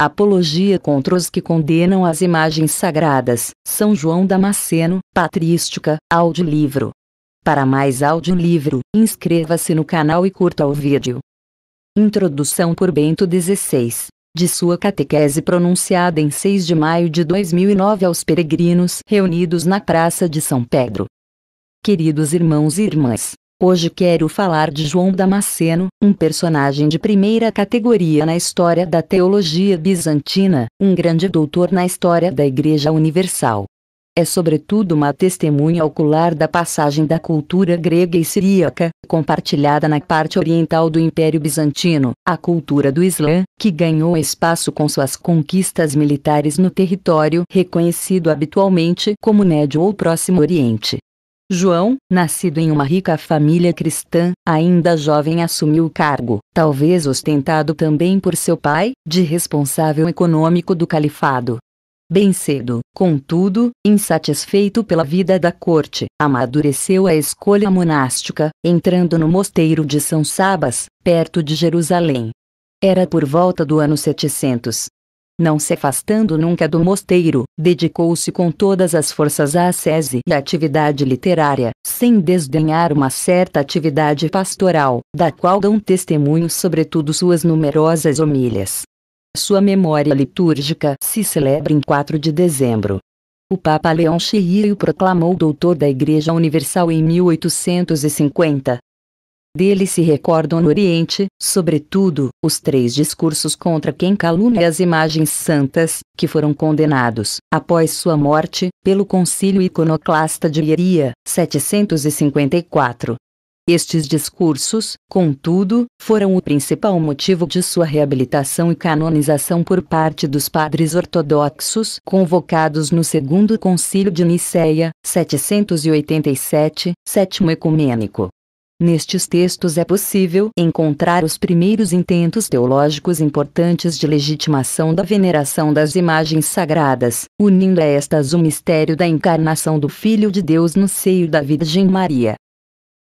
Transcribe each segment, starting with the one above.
Apologia contra os que condenam as imagens sagradas. São João Damasceno, Patrística, audiolivro. Para mais audiolivro, inscreva-se no canal e curta o vídeo. Introdução por Bento XVI. De sua catequese pronunciada em 6 de maio de 2009 aos peregrinos reunidos na Praça de São Pedro. Queridos irmãos e irmãs, Hoje quero falar de João Damasceno, um personagem de primeira categoria na história da teologia bizantina, um grande doutor na história da Igreja Universal. É sobretudo uma testemunha ocular da passagem da cultura grega e siríaca, compartilhada na parte oriental do Império Bizantino, à cultura do Islã, que ganhou espaço com suas conquistas militares no território reconhecido habitualmente como Médio ou Próximo Oriente. João, nascido em uma rica família cristã, ainda jovem assumiu o cargo, talvez ostentado também por seu pai, de responsável econômico do califado. Bem cedo, contudo, insatisfeito pela vida da corte, amadureceu a escolha monástica, entrando no mosteiro de São Sabas, perto de Jerusalém. Era por volta do ano 700, não se afastando nunca do mosteiro, dedicou-se com todas as forças à sese e à atividade literária, sem desdenhar uma certa atividade pastoral, da qual dão testemunho sobretudo suas numerosas homilhas. Sua memória litúrgica se celebra em 4 de dezembro. O Papa Leão Xi o proclamou doutor da Igreja Universal em 1850, dele se recordam no Oriente, sobretudo, os três discursos contra quem calunia as imagens santas, que foram condenados, após sua morte, pelo concílio iconoclasta de Hieria, 754. Estes discursos, contudo, foram o principal motivo de sua reabilitação e canonização por parte dos padres ortodoxos convocados no Segundo Concílio de Niceia, 787, Sétimo Ecumênico. Nestes textos é possível encontrar os primeiros intentos teológicos importantes de legitimação da veneração das imagens sagradas, unindo a estas o mistério da encarnação do Filho de Deus no seio da Virgem Maria.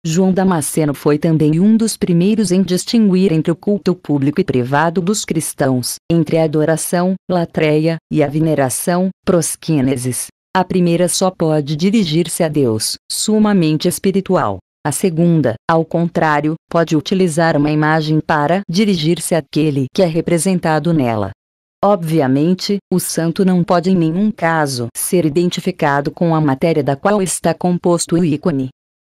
João Damasceno foi também um dos primeiros em distinguir entre o culto público e privado dos cristãos, entre a adoração, latreia, e a veneração, prosquínesis. A primeira só pode dirigir-se a Deus, sumamente espiritual. A segunda, ao contrário, pode utilizar uma imagem para dirigir-se àquele que é representado nela. Obviamente, o santo não pode em nenhum caso ser identificado com a matéria da qual está composto o ícone.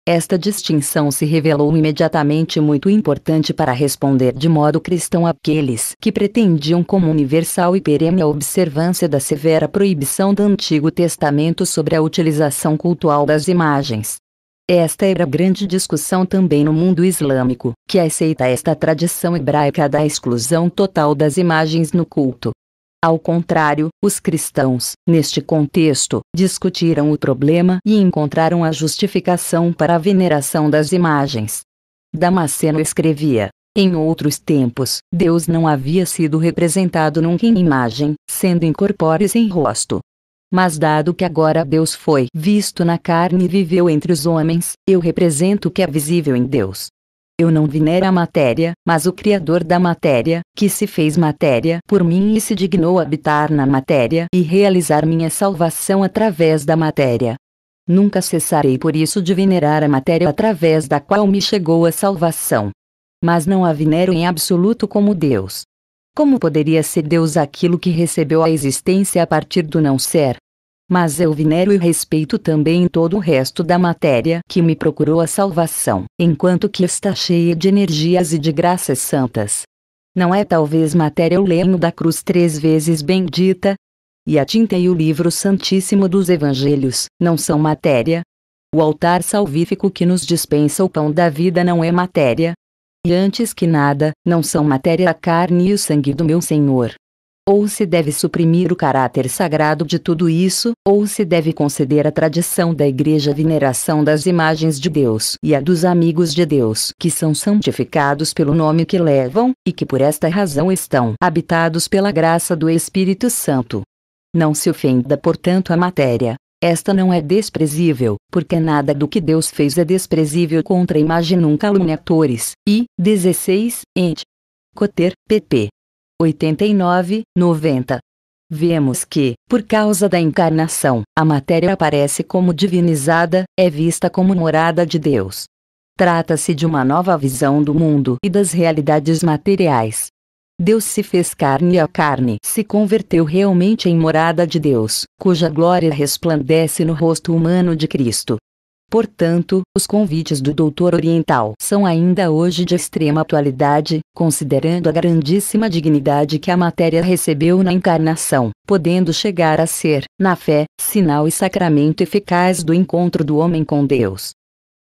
Esta distinção se revelou imediatamente muito importante para responder de modo cristão àqueles que pretendiam como universal e perene a observância da severa proibição do Antigo Testamento sobre a utilização cultual das imagens. Esta era a grande discussão também no mundo islâmico, que aceita esta tradição hebraica da exclusão total das imagens no culto. Ao contrário, os cristãos, neste contexto, discutiram o problema e encontraram a justificação para a veneração das imagens. Damasceno escrevia: Em outros tempos, Deus não havia sido representado nunca em imagem, sendo incorpóreo sem rosto, mas dado que agora Deus foi visto na carne e viveu entre os homens, eu represento o que é visível em Deus. Eu não venero a matéria, mas o Criador da matéria, que se fez matéria por mim e se dignou habitar na matéria e realizar minha salvação através da matéria. Nunca cessarei por isso de venerar a matéria através da qual me chegou a salvação. Mas não a venero em absoluto como Deus. Como poderia ser Deus aquilo que recebeu a existência a partir do não ser? Mas eu venero e respeito também todo o resto da matéria que me procurou a salvação, enquanto que está cheia de energias e de graças santas. Não é talvez matéria o leno da cruz três vezes bendita? E a tinta e o livro santíssimo dos evangelhos, não são matéria? O altar salvífico que nos dispensa o pão da vida não é matéria? E antes que nada, não são matéria a carne e o sangue do meu Senhor. Ou se deve suprimir o caráter sagrado de tudo isso, ou se deve conceder à tradição da Igreja a veneração das imagens de Deus e a dos amigos de Deus que são santificados pelo nome que levam, e que por esta razão estão habitados pela graça do Espírito Santo. Não se ofenda, portanto, a matéria, esta não é desprezível, porque nada do que Deus fez é desprezível contra a imagem nunca caluniatores. I. 16, ent. Coter, pp. 89, 90. Vemos que, por causa da encarnação, a matéria aparece como divinizada, é vista como morada de Deus. Trata-se de uma nova visão do mundo e das realidades materiais. Deus se fez carne e a carne se converteu realmente em morada de Deus cuja glória resplandece no rosto humano de Cristo. Portanto, os convites do doutor oriental são ainda hoje de extrema atualidade, considerando a grandíssima dignidade que a matéria recebeu na encarnação, podendo chegar a ser, na fé, sinal e sacramento eficaz do encontro do homem com Deus.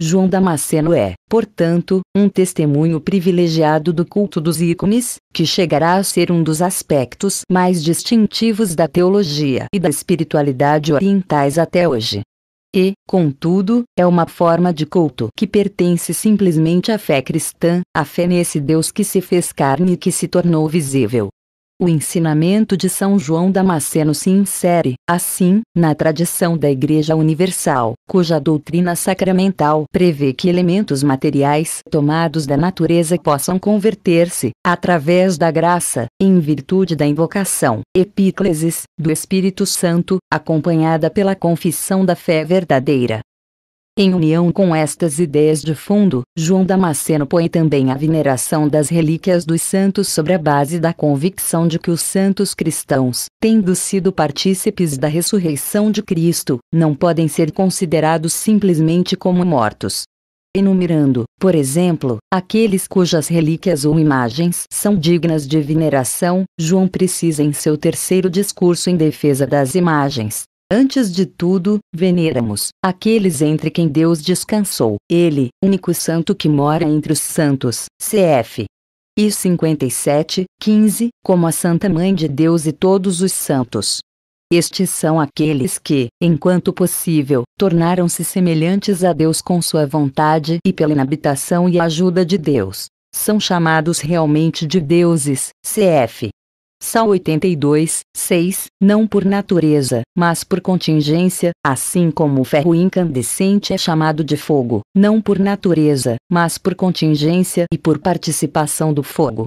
João Damasceno é, portanto, um testemunho privilegiado do culto dos ícones, que chegará a ser um dos aspectos mais distintivos da teologia e da espiritualidade orientais até hoje. E, contudo, é uma forma de culto que pertence simplesmente à fé cristã, à fé nesse Deus que se fez carne e que se tornou visível, o ensinamento de São João Damasceno se insere, assim, na tradição da Igreja Universal, cuja doutrina sacramental prevê que elementos materiais tomados da natureza possam converter-se, através da graça, em virtude da invocação, epíclesis, do Espírito Santo, acompanhada pela confissão da fé verdadeira, em união com estas ideias de fundo, João Damasceno põe também a veneração das relíquias dos santos sobre a base da convicção de que os santos cristãos, tendo sido partícipes da ressurreição de Cristo, não podem ser considerados simplesmente como mortos, enumerando, por exemplo, aqueles cujas relíquias ou imagens são dignas de veneração, João precisa em seu terceiro discurso em defesa das imagens, Antes de tudo, veneramos aqueles entre quem Deus descansou, Ele, único santo que mora entre os santos, cf. E 57, 15, como a Santa Mãe de Deus e todos os santos. Estes são aqueles que, enquanto possível, tornaram-se semelhantes a Deus com sua vontade e pela inabitação e ajuda de Deus. São chamados realmente de deuses, cf. São 82, 6, não por natureza, mas por contingência, assim como o ferro incandescente é chamado de fogo, não por natureza, mas por contingência e por participação do fogo.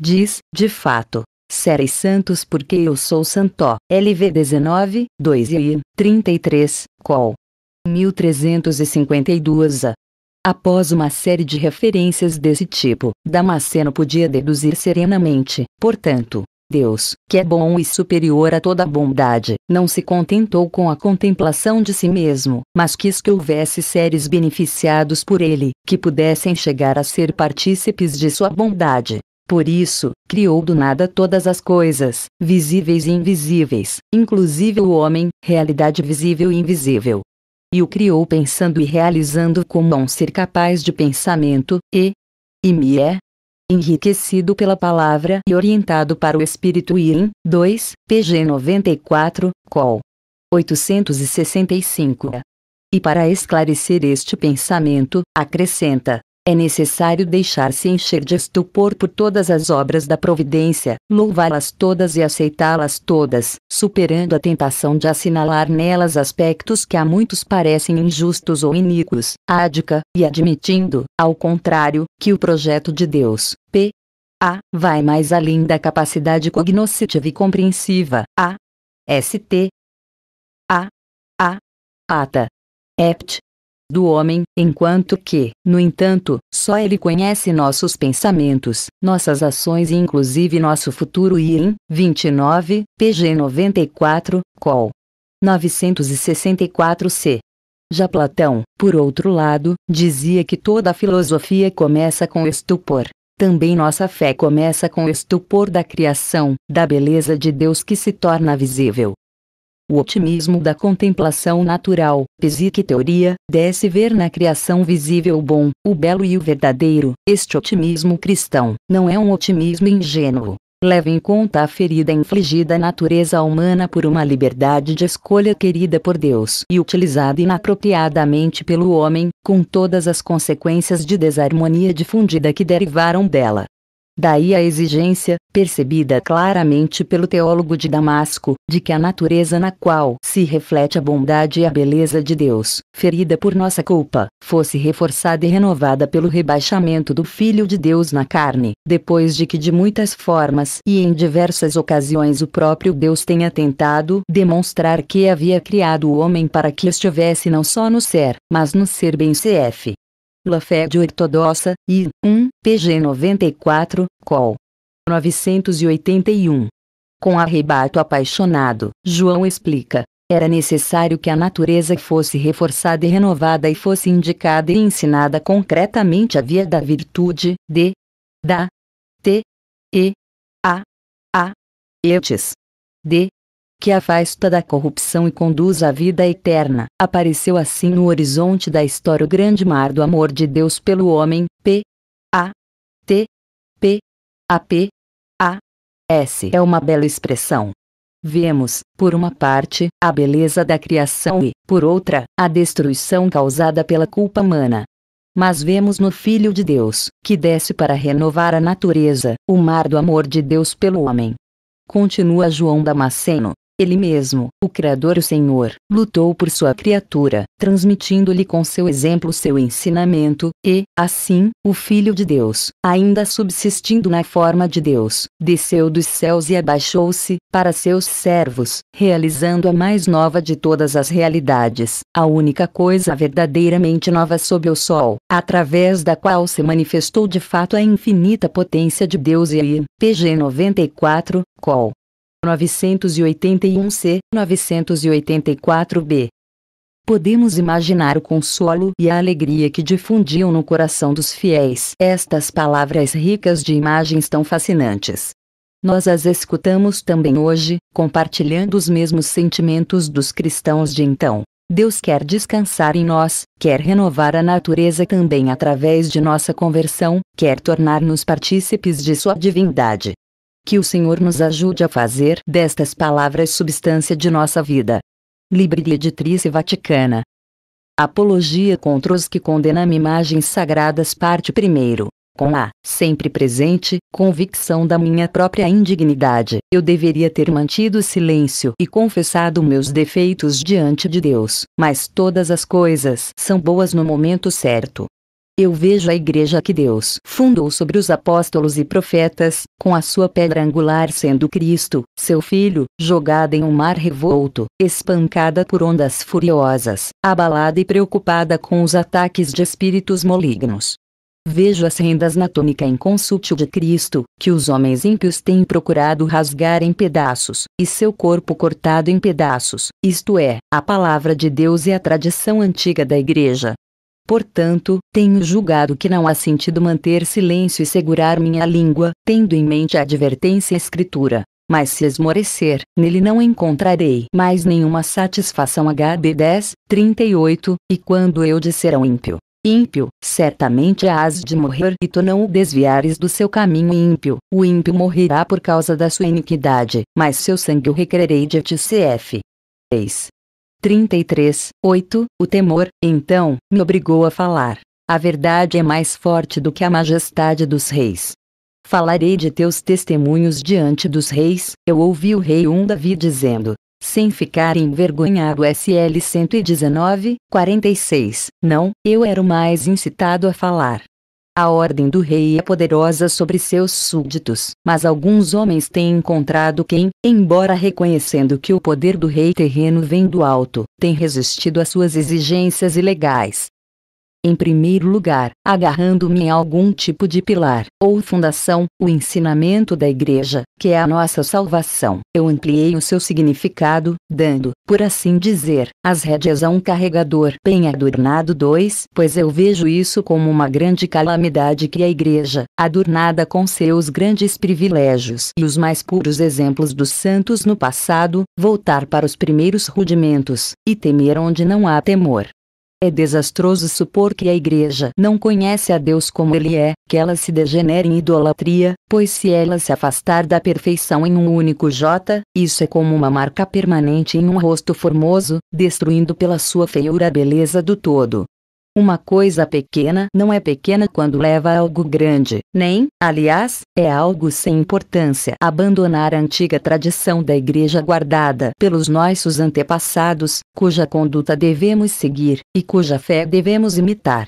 Diz, de fato, Séries Santos porque eu sou Santó, LV 19, 2 e 33, Col. 1352 a. Após uma série de referências desse tipo, Damasceno podia deduzir serenamente, portanto, Deus, que é bom e superior a toda bondade, não se contentou com a contemplação de si mesmo, mas quis que houvesse seres beneficiados por ele, que pudessem chegar a ser partícipes de sua bondade. Por isso, criou do nada todas as coisas, visíveis e invisíveis, inclusive o homem, realidade visível e invisível. E o criou pensando e realizando como um ser capaz de pensamento, e, e me é, enriquecido pela palavra e orientado para o espírito IN, 2, pg 94, col. 865. E para esclarecer este pensamento, acrescenta: é necessário deixar-se encher de estupor por todas as obras da providência, louvá-las todas e aceitá-las todas, superando a tentação de assinalar nelas aspectos que a muitos parecem injustos ou iníquos, ádica, e admitindo, ao contrário, que o projeto de Deus, p. a. vai mais além da capacidade cognoscitiva e compreensiva, a. st. a. a. ata. ept do homem, enquanto que, no entanto, só ele conhece nossos pensamentos, nossas ações e inclusive nosso futuro. em 29, pg 94, Col. 964 c. Já Platão, por outro lado, dizia que toda a filosofia começa com estupor. Também nossa fé começa com o estupor da criação, da beleza de Deus que se torna visível. O otimismo da contemplação natural, psique teoria, desce ver na criação visível o bom, o belo e o verdadeiro. Este otimismo cristão não é um otimismo ingênuo. Leva em conta a ferida infligida à natureza humana por uma liberdade de escolha querida por Deus e utilizada inapropriadamente pelo homem, com todas as consequências de desarmonia difundida que derivaram dela. Daí a exigência, percebida claramente pelo teólogo de Damasco, de que a natureza na qual se reflete a bondade e a beleza de Deus, ferida por nossa culpa, fosse reforçada e renovada pelo rebaixamento do Filho de Deus na carne, depois de que de muitas formas e em diversas ocasiões o próprio Deus tenha tentado demonstrar que havia criado o homem para que estivesse não só no ser, mas no ser bem cf. La Fede Ortodoxa, I, 1, pg 94, Col. 981. Com arrebato apaixonado, João explica. Era necessário que a natureza fosse reforçada e renovada e fosse indicada e ensinada concretamente a via da virtude, de, da, t, e, a, a, etes, de, que afasta da corrupção e conduz à vida eterna. Apareceu assim no horizonte da história o grande mar do amor de Deus pelo homem, P. A. T. P. A. P. A. S. É uma bela expressão. Vemos, por uma parte, a beleza da criação e, por outra, a destruição causada pela culpa humana. Mas vemos no Filho de Deus, que desce para renovar a natureza, o mar do amor de Deus pelo homem. Continua João Damasceno. Ele mesmo, o Criador, o Senhor, lutou por sua criatura, transmitindo-lhe com seu exemplo seu ensinamento, e, assim, o Filho de Deus, ainda subsistindo na forma de Deus, desceu dos céus e abaixou-se, para seus servos, realizando a mais nova de todas as realidades, a única coisa verdadeiramente nova sob o sol, através da qual se manifestou de fato a infinita potência de Deus e aí, pg 94, col. 981C, 984B. Podemos imaginar o consolo e a alegria que difundiam no coração dos fiéis estas palavras ricas de imagens tão fascinantes. Nós as escutamos também hoje, compartilhando os mesmos sentimentos dos cristãos de então. Deus quer descansar em nós, quer renovar a natureza também através de nossa conversão, quer tornar-nos partícipes de sua divindade. Que o Senhor nos ajude a fazer destas palavras substância de nossa vida. Libre Editrice Vaticana. Apologia contra os que condenam imagens sagradas, parte 1. Com a, sempre presente, convicção da minha própria indignidade, eu deveria ter mantido silêncio e confessado meus defeitos diante de Deus, mas todas as coisas são boas no momento certo. Eu vejo a igreja que Deus fundou sobre os apóstolos e profetas, com a sua pedra angular sendo Cristo, seu Filho, jogada em um mar revolto, espancada por ondas furiosas, abalada e preocupada com os ataques de espíritos malignos. Vejo as rendas na túnica inconsútil de Cristo, que os homens ímpios têm procurado rasgar em pedaços, e seu corpo cortado em pedaços, isto é, a palavra de Deus e a tradição antiga da Igreja, Portanto, tenho julgado que não há sentido manter silêncio e segurar minha língua, tendo em mente a advertência à escritura. Mas se esmorecer, nele não encontrarei mais nenhuma satisfação. Hb 10, 38. E quando eu disser ao ímpio, ímpio, certamente has de morrer e tu não o desviares do seu caminho ímpio. O ímpio morrerá por causa da sua iniquidade, mas seu sangue o requererei de ti. CF. 33, 8, o temor, então, me obrigou a falar. A verdade é mais forte do que a majestade dos reis. Falarei de teus testemunhos diante dos reis, eu ouvi o rei um Davi dizendo, sem ficar envergonhado SL 119, 46, não, eu era o mais incitado a falar. A ordem do rei é poderosa sobre seus súditos, mas alguns homens têm encontrado quem, embora reconhecendo que o poder do rei terreno vem do alto, tem resistido às suas exigências ilegais, em primeiro lugar, agarrando-me em algum tipo de pilar ou fundação, o ensinamento da Igreja, que é a nossa salvação. Eu ampliei o seu significado, dando, por assim dizer, as rédeas a um carregador bem adornado 2, pois eu vejo isso como uma grande calamidade que a Igreja, adornada com seus grandes privilégios e os mais puros exemplos dos santos no passado, voltar para os primeiros rudimentos, e temer onde não há temor. É desastroso supor que a igreja não conhece a Deus como ele é, que ela se degenere em idolatria, pois se ela se afastar da perfeição em um único J, isso é como uma marca permanente em um rosto formoso, destruindo pela sua feiura a beleza do todo. Uma coisa pequena não é pequena quando leva a algo grande, nem, aliás, é algo sem importância. Abandonar a antiga tradição da igreja guardada pelos nossos antepassados, cuja conduta devemos seguir e cuja fé devemos imitar,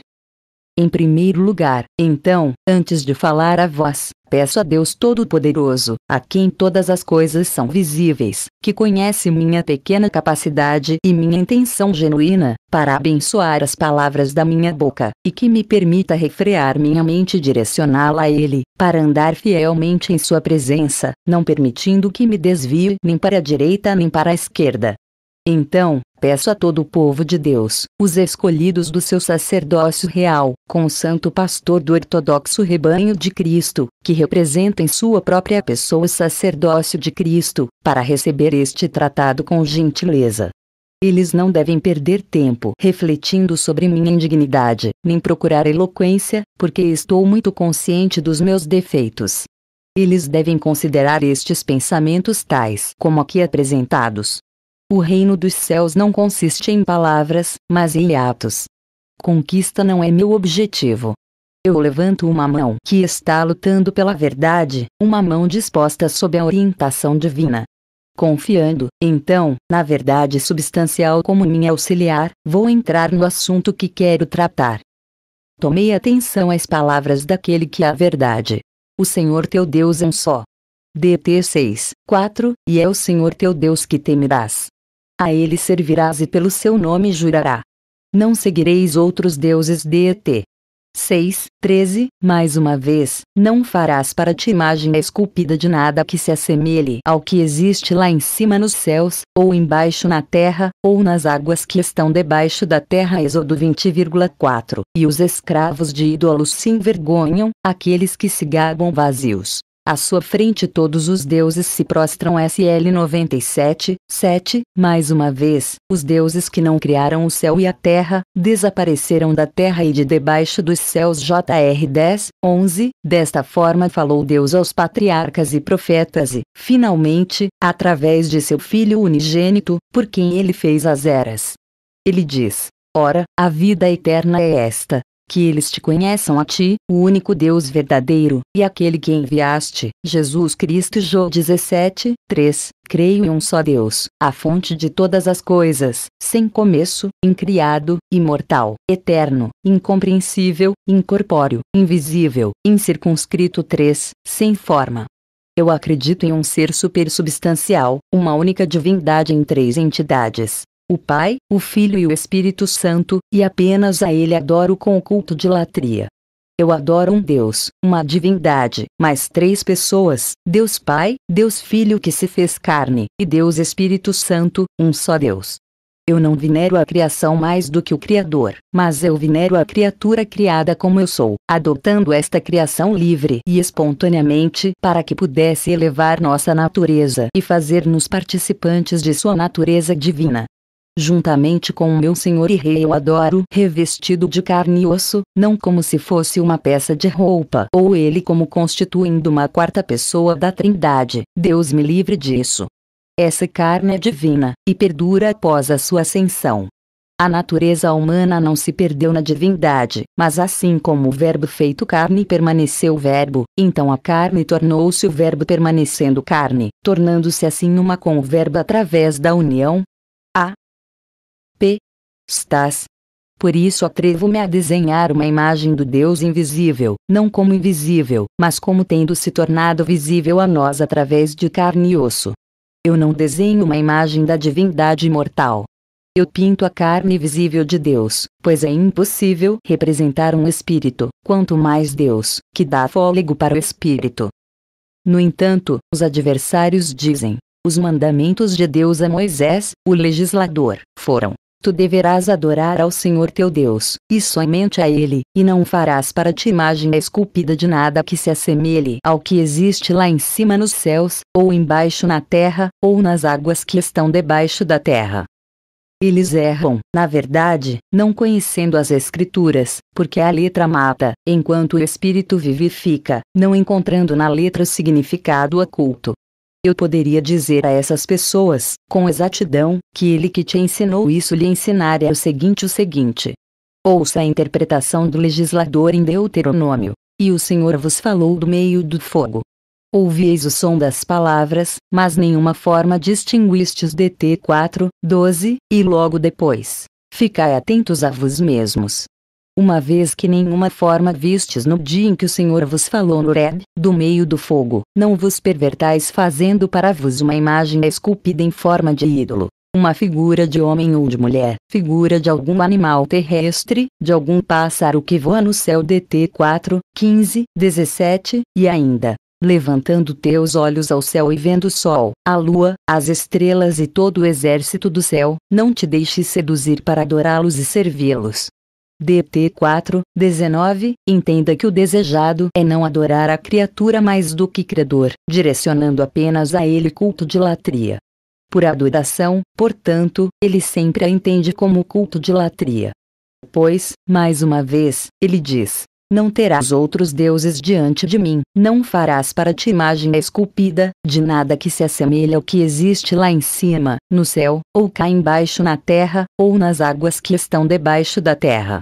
em primeiro lugar, então, antes de falar a vós, peço a Deus Todo-Poderoso, a quem todas as coisas são visíveis, que conhece minha pequena capacidade e minha intenção genuína, para abençoar as palavras da minha boca, e que me permita refrear minha mente e direcioná-la a Ele, para andar fielmente em Sua presença, não permitindo que me desvie nem para a direita nem para a esquerda. Então, Peço a todo o povo de Deus, os escolhidos do seu sacerdócio real, com o santo pastor do ortodoxo rebanho de Cristo, que representa em sua própria pessoa o sacerdócio de Cristo, para receber este tratado com gentileza. Eles não devem perder tempo refletindo sobre minha indignidade, nem procurar eloquência, porque estou muito consciente dos meus defeitos. Eles devem considerar estes pensamentos tais como aqui apresentados, o reino dos céus não consiste em palavras, mas em atos. Conquista não é meu objetivo. Eu levanto uma mão que está lutando pela verdade, uma mão disposta sob a orientação divina. Confiando, então, na verdade substancial como minha auxiliar, vou entrar no assunto que quero tratar. Tomei atenção às palavras daquele que é a verdade. O Senhor teu Deus é um só. DT 6, 4, e é o Senhor teu Deus que temerás. A ele servirás e pelo seu nome jurará. Não seguireis outros deuses DET. 6, 13, mais uma vez, não farás para ti imagem esculpida de nada que se assemelhe ao que existe lá em cima nos céus, ou embaixo na terra, ou nas águas que estão debaixo da terra. Êxodo 20,4 E os escravos de ídolos se envergonham, aqueles que se gabam vazios. À sua frente todos os deuses se prostram SL 97, 7, mais uma vez, os deuses que não criaram o céu e a terra, desapareceram da terra e de debaixo dos céus JR 10, 11, desta forma falou Deus aos patriarcas e profetas e, finalmente, através de seu Filho unigênito, por quem ele fez as eras. Ele diz, Ora, a vida eterna é esta, que eles te conheçam a ti, o único Deus verdadeiro, e aquele que enviaste, Jesus Cristo. João 17, 3. Creio em um só Deus, a fonte de todas as coisas, sem começo, incriado, imortal, eterno, incompreensível, incorpóreo, invisível, incircunscrito 3, sem forma, eu acredito em um ser supersubstancial, uma única divindade em três entidades, o Pai, o Filho e o Espírito Santo, e apenas a Ele adoro com o culto de latria. Eu adoro um Deus, uma divindade, mas três pessoas: Deus Pai, Deus Filho que se fez carne, e Deus Espírito Santo, um só Deus. Eu não venero a criação mais do que o Criador, mas eu venero a criatura criada como eu sou, adotando esta criação livre e espontaneamente para que pudesse elevar nossa natureza e fazer-nos participantes de sua natureza divina juntamente com o meu senhor e rei eu adoro, revestido de carne e osso, não como se fosse uma peça de roupa, ou ele como constituindo uma quarta pessoa da Trindade. Deus me livre disso. Essa carne é divina e perdura após a sua ascensão. A natureza humana não se perdeu na divindade, mas assim como o Verbo feito carne permaneceu Verbo, então a carne tornou-se o Verbo permanecendo carne, tornando-se assim uma com o Verbo através da união. A estás. Por isso atrevo-me a desenhar uma imagem do Deus invisível, não como invisível, mas como tendo se tornado visível a nós através de carne e osso. Eu não desenho uma imagem da divindade imortal. Eu pinto a carne visível de Deus, pois é impossível representar um espírito, quanto mais Deus, que dá fôlego para o espírito. No entanto, os adversários dizem: os mandamentos de Deus a Moisés, o legislador, foram Tu deverás adorar ao Senhor teu Deus, e somente a Ele, e não farás para ti imagem esculpida de nada que se assemelhe ao que existe lá em cima nos céus, ou embaixo na terra, ou nas águas que estão debaixo da terra. Eles erram, na verdade, não conhecendo as Escrituras, porque a letra mata, enquanto o Espírito vivifica, não encontrando na letra o significado oculto, eu poderia dizer a essas pessoas, com exatidão, que ele que te ensinou isso lhe ensinar é o seguinte o seguinte. Ouça a interpretação do legislador em Deuteronômio. E o Senhor vos falou do meio do fogo. Ouvieis o som das palavras, mas nenhuma forma distinguistes DT 4, 12, e logo depois. Ficai atentos a vós mesmos, uma vez que nenhuma forma vistes no dia em que o Senhor vos falou no Reb, do meio do fogo, não vos pervertais fazendo para vos uma imagem esculpida em forma de ídolo uma figura de homem ou de mulher, figura de algum animal terrestre, de algum pássaro que voa no céu DT 4, 15, 17, e ainda. Levantando teus olhos ao céu e vendo o sol, a lua, as estrelas e todo o exército do céu, não te deixes seduzir para adorá-los e servi-los, DT 4, 19, entenda que o desejado é não adorar a criatura mais do que credor, direcionando apenas a ele culto de latria. Por adoração, portanto, ele sempre a entende como culto de latria. Pois, mais uma vez, ele diz: Não terás outros deuses diante de mim, não farás para ti imagem esculpida, de nada que se assemelhe ao que existe lá em cima, no céu, ou cá embaixo na terra, ou nas águas que estão debaixo da terra.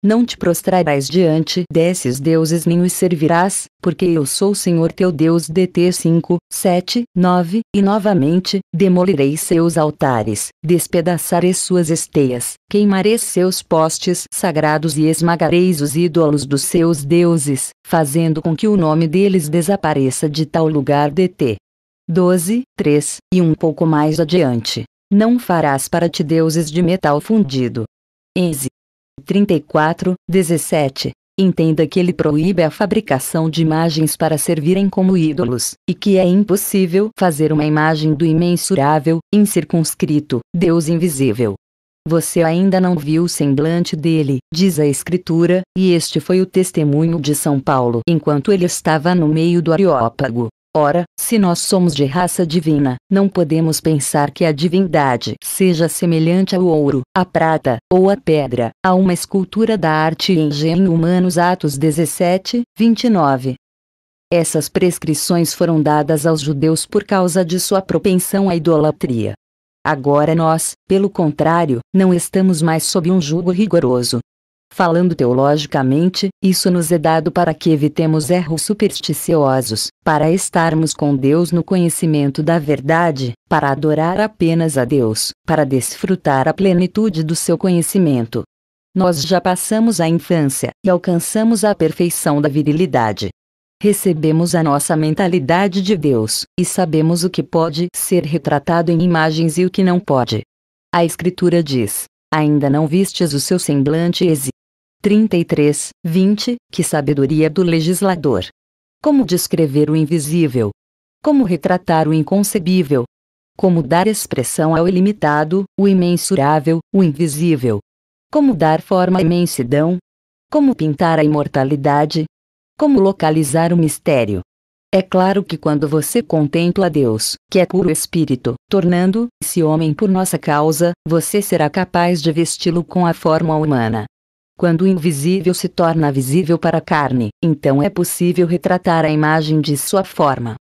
Não te prostrarás diante desses deuses nem os servirás, porque eu sou o Senhor teu Deus DT 5, 7, 9, e novamente, demolirei seus altares, despedaçarei suas esteias, queimarei seus postes sagrados e esmagareis os ídolos dos seus deuses, fazendo com que o nome deles desapareça de tal lugar DT. 12, 3, e um pouco mais adiante. Não farás para ti deuses de metal fundido. 11. 34, 17. Entenda que ele proíbe a fabricação de imagens para servirem como ídolos, e que é impossível fazer uma imagem do imensurável, incircunscrito, Deus invisível. Você ainda não viu o semblante dele, diz a Escritura, e este foi o testemunho de São Paulo enquanto ele estava no meio do Areópago. Ora, se nós somos de raça divina, não podemos pensar que a divindade seja semelhante ao ouro, à prata, ou à pedra, a uma escultura da arte e engenho humanos Atos 17, 29. Essas prescrições foram dadas aos judeus por causa de sua propensão à idolatria. Agora nós, pelo contrário, não estamos mais sob um jugo rigoroso, Falando teologicamente, isso nos é dado para que evitemos erros supersticiosos, para estarmos com Deus no conhecimento da verdade, para adorar apenas a Deus, para desfrutar a plenitude do seu conhecimento. Nós já passamos a infância e alcançamos a perfeição da virilidade. Recebemos a nossa mentalidade de Deus e sabemos o que pode ser retratado em imagens e o que não pode. A Escritura diz: Ainda não vistes o seu semblante 33, 20, que sabedoria do legislador. Como descrever o invisível? Como retratar o inconcebível? Como dar expressão ao ilimitado, o imensurável, o invisível? Como dar forma à imensidão? Como pintar a imortalidade? Como localizar o mistério? É claro que quando você contempla Deus, que é puro espírito, tornando-se homem por nossa causa, você será capaz de vesti-lo com a forma humana, quando o invisível se torna visível para a carne, então é possível retratar a imagem de sua forma.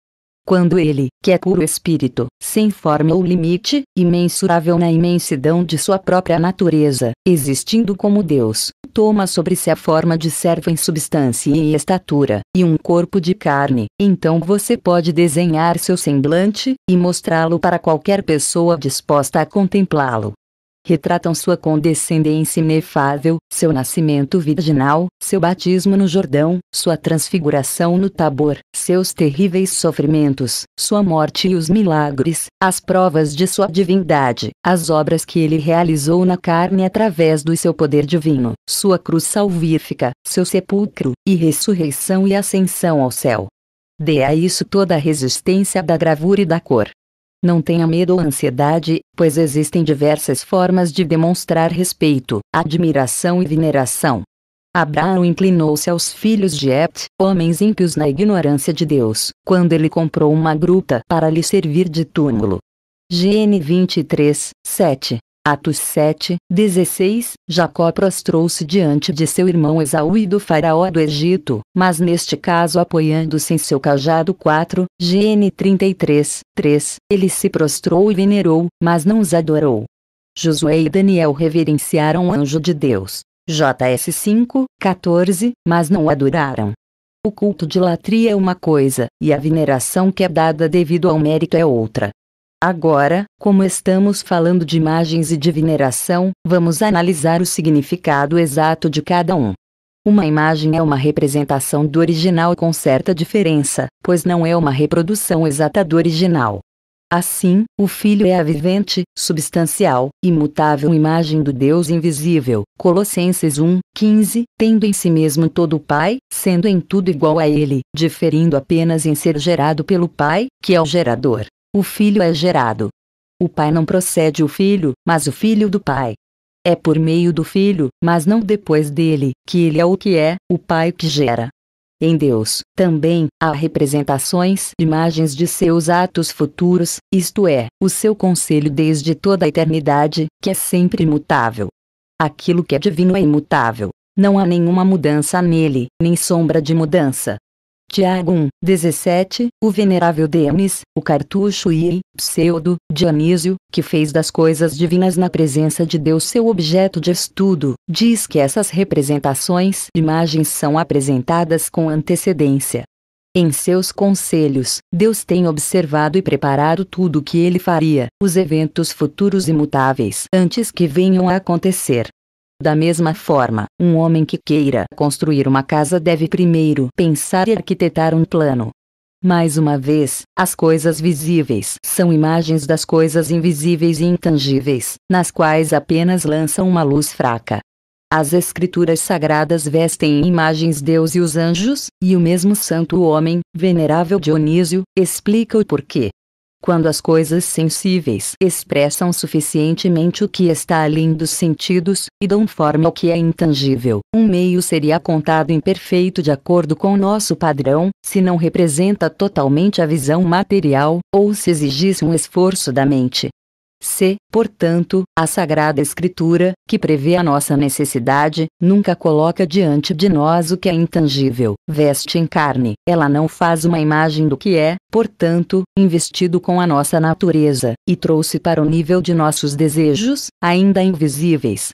Quando ele, que é puro espírito, sem forma ou limite, imensurável na imensidão de sua própria natureza, existindo como Deus, toma sobre si a forma de servo em substância e estatura, e um corpo de carne, então você pode desenhar seu semblante, e mostrá-lo para qualquer pessoa disposta a contemplá-lo retratam sua condescendência inefável, seu nascimento virginal, seu batismo no Jordão, sua transfiguração no Tabor, seus terríveis sofrimentos, sua morte e os milagres, as provas de sua divindade, as obras que ele realizou na carne através do seu poder divino, sua cruz salvífica, seu sepulcro, e ressurreição e ascensão ao céu. Dê a isso toda a resistência da gravura e da cor, não tenha medo ou ansiedade, pois existem diversas formas de demonstrar respeito, admiração e veneração. Abraão inclinou-se aos filhos de Et, homens ímpios na ignorância de Deus, quando ele comprou uma gruta para lhe servir de túmulo. GN 23, 7. Atos 7, 16, Jacó prostrou-se diante de seu irmão Esaú e do faraó do Egito, mas neste caso apoiando-se em seu cajado 4, GN 33, 3, ele se prostrou e venerou, mas não os adorou. Josué e Daniel reverenciaram o anjo de Deus. JS 5, 14, mas não o adoraram. O culto de latria é uma coisa, e a veneração que é dada devido ao mérito é outra. Agora, como estamos falando de imagens e de veneração, vamos analisar o significado exato de cada um. Uma imagem é uma representação do original com certa diferença, pois não é uma reprodução exata do original. Assim, o Filho é a vivente, substancial, imutável imagem do Deus invisível. Colossenses 1, 15, tendo em si mesmo todo o Pai, sendo em tudo igual a Ele, diferindo apenas em ser gerado pelo Pai, que é o gerador. O filho é gerado. O pai não procede o filho, mas o filho do pai. É por meio do filho, mas não depois dele, que ele é o que é, o pai que gera. Em Deus, também, há representações, imagens de seus atos futuros, isto é, o seu conselho desde toda a eternidade, que é sempre imutável. Aquilo que é divino é imutável. Não há nenhuma mudança nele, nem sombra de mudança. Tiago 1, 17, o venerável Denis, o cartucho e, pseudo, Dionísio, que fez das coisas divinas na presença de Deus seu objeto de estudo, diz que essas representações imagens são apresentadas com antecedência. Em seus conselhos, Deus tem observado e preparado tudo o que ele faria, os eventos futuros imutáveis antes que venham a acontecer. Da mesma forma, um homem que queira construir uma casa deve primeiro pensar e arquitetar um plano. Mais uma vez, as coisas visíveis são imagens das coisas invisíveis e intangíveis, nas quais apenas lançam uma luz fraca. As escrituras sagradas vestem em imagens Deus e os anjos, e o mesmo santo homem, venerável Dionísio, explica o porquê quando as coisas sensíveis expressam suficientemente o que está além dos sentidos, e dão forma ao que é intangível. Um meio seria contado imperfeito de acordo com nosso padrão, se não representa totalmente a visão material, ou se exigisse um esforço da mente. Se, portanto, a Sagrada Escritura, que prevê a nossa necessidade, nunca coloca diante de nós o que é intangível, veste em carne, ela não faz uma imagem do que é, portanto, investido com a nossa natureza, e trouxe para o nível de nossos desejos, ainda invisíveis,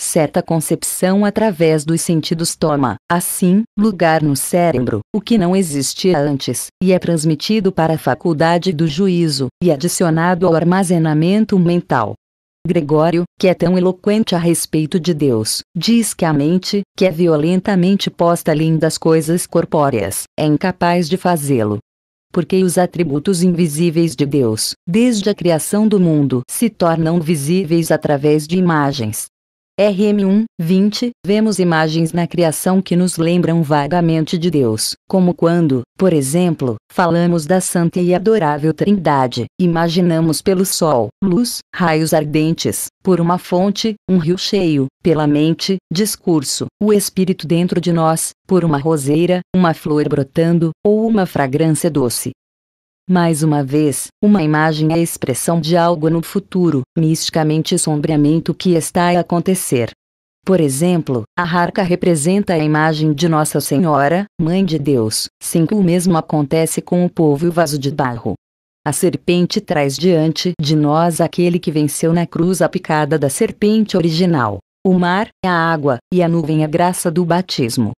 certa concepção através dos sentidos toma, assim, lugar no cérebro, o que não existia antes, e é transmitido para a faculdade do juízo, e adicionado ao armazenamento mental. Gregório, que é tão eloquente a respeito de Deus, diz que a mente, que é violentamente posta além das coisas corpóreas, é incapaz de fazê-lo. Porque os atributos invisíveis de Deus, desde a criação do mundo, se tornam visíveis através de imagens, RM1, 20, vemos imagens na criação que nos lembram vagamente de Deus, como quando, por exemplo, falamos da Santa e Adorável Trindade, imaginamos pelo sol, luz, raios ardentes, por uma fonte, um rio cheio, pela mente, discurso, o espírito dentro de nós, por uma roseira, uma flor brotando, ou uma fragrância doce, mais uma vez, uma imagem é a expressão de algo no futuro, misticamente sombriamente que está a acontecer. Por exemplo, a harca representa a imagem de Nossa Senhora, Mãe de Deus. Sim, O mesmo acontece com o povo e o vaso de barro. A serpente traz diante de nós aquele que venceu na cruz a picada da serpente original, o mar, a água, e a nuvem a graça do batismo.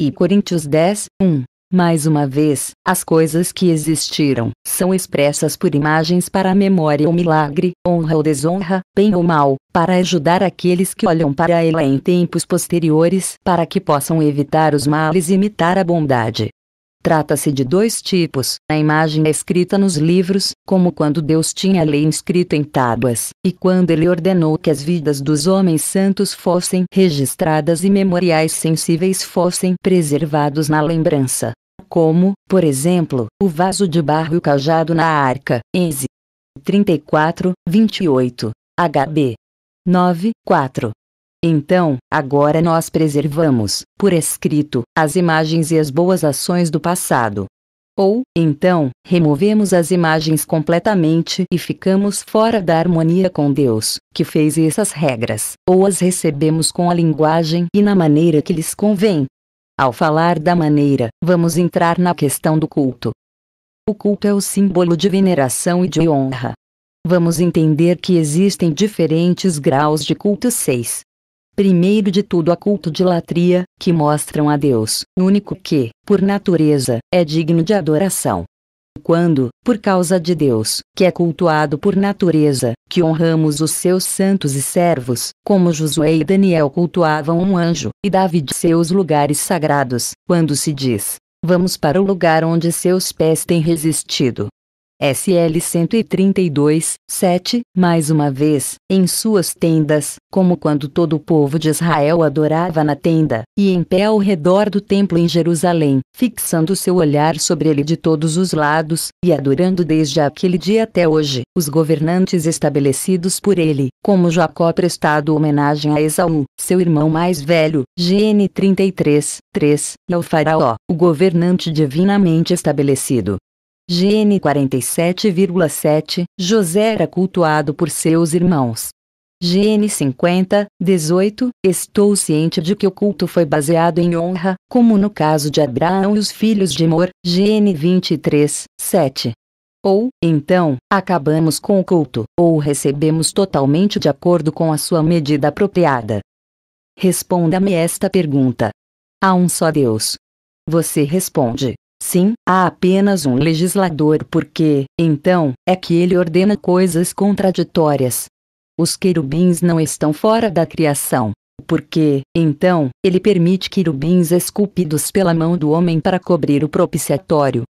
E Coríntios 10, 1. Mais uma vez, as coisas que existiram são expressas por imagens para a memória ou milagre, honra ou desonra, bem ou mal, para ajudar aqueles que olham para ela em tempos posteriores para que possam evitar os males e imitar a bondade. Trata-se de dois tipos: a imagem é escrita nos livros, como quando Deus tinha a lei escrita em tábuas, e quando ele ordenou que as vidas dos homens santos fossem registradas e memoriais sensíveis fossem preservados na lembrança. Como, por exemplo, o vaso de barro e o cajado na arca, Enze 34, 28, HB 9, 4. Então, agora nós preservamos, por escrito, as imagens e as boas ações do passado. Ou, então, removemos as imagens completamente e ficamos fora da harmonia com Deus, que fez essas regras, ou as recebemos com a linguagem e na maneira que lhes convém. Ao falar da maneira, vamos entrar na questão do culto. O culto é o símbolo de veneração e de honra. Vamos entender que existem diferentes graus de culto 6. Primeiro de tudo, a culto de latria, que mostram a Deus, único que, por natureza, é digno de adoração. Quando, por causa de Deus, que é cultuado por natureza, que honramos os seus santos e servos, como Josué e Daniel cultuavam um anjo, e Davi de seus lugares sagrados, quando se diz: Vamos para o lugar onde seus pés têm resistido, SL 132, 7, mais uma vez, em suas tendas, como quando todo o povo de Israel adorava na tenda, e em pé ao redor do templo em Jerusalém, fixando seu olhar sobre ele de todos os lados, e adorando desde aquele dia até hoje, os governantes estabelecidos por ele, como Jacó prestado homenagem a Esaú, seu irmão mais velho, GN 33, 3, e ao é faraó, o governante divinamente estabelecido, GN 47,7 José era cultuado por seus irmãos. GN 50, 18 Estou ciente de que o culto foi baseado em honra, como no caso de Abraão e os filhos de Mor. GN 23, 7. Ou, então, acabamos com o culto, ou recebemos totalmente de acordo com a sua medida apropriada. Responda-me esta pergunta. Há um só Deus. Você responde: Sim, há apenas um legislador porque, então, é que ele ordena coisas contraditórias. Os querubins não estão fora da criação, porque, então, ele permite querubins esculpidos pela mão do homem para cobrir o propiciatório.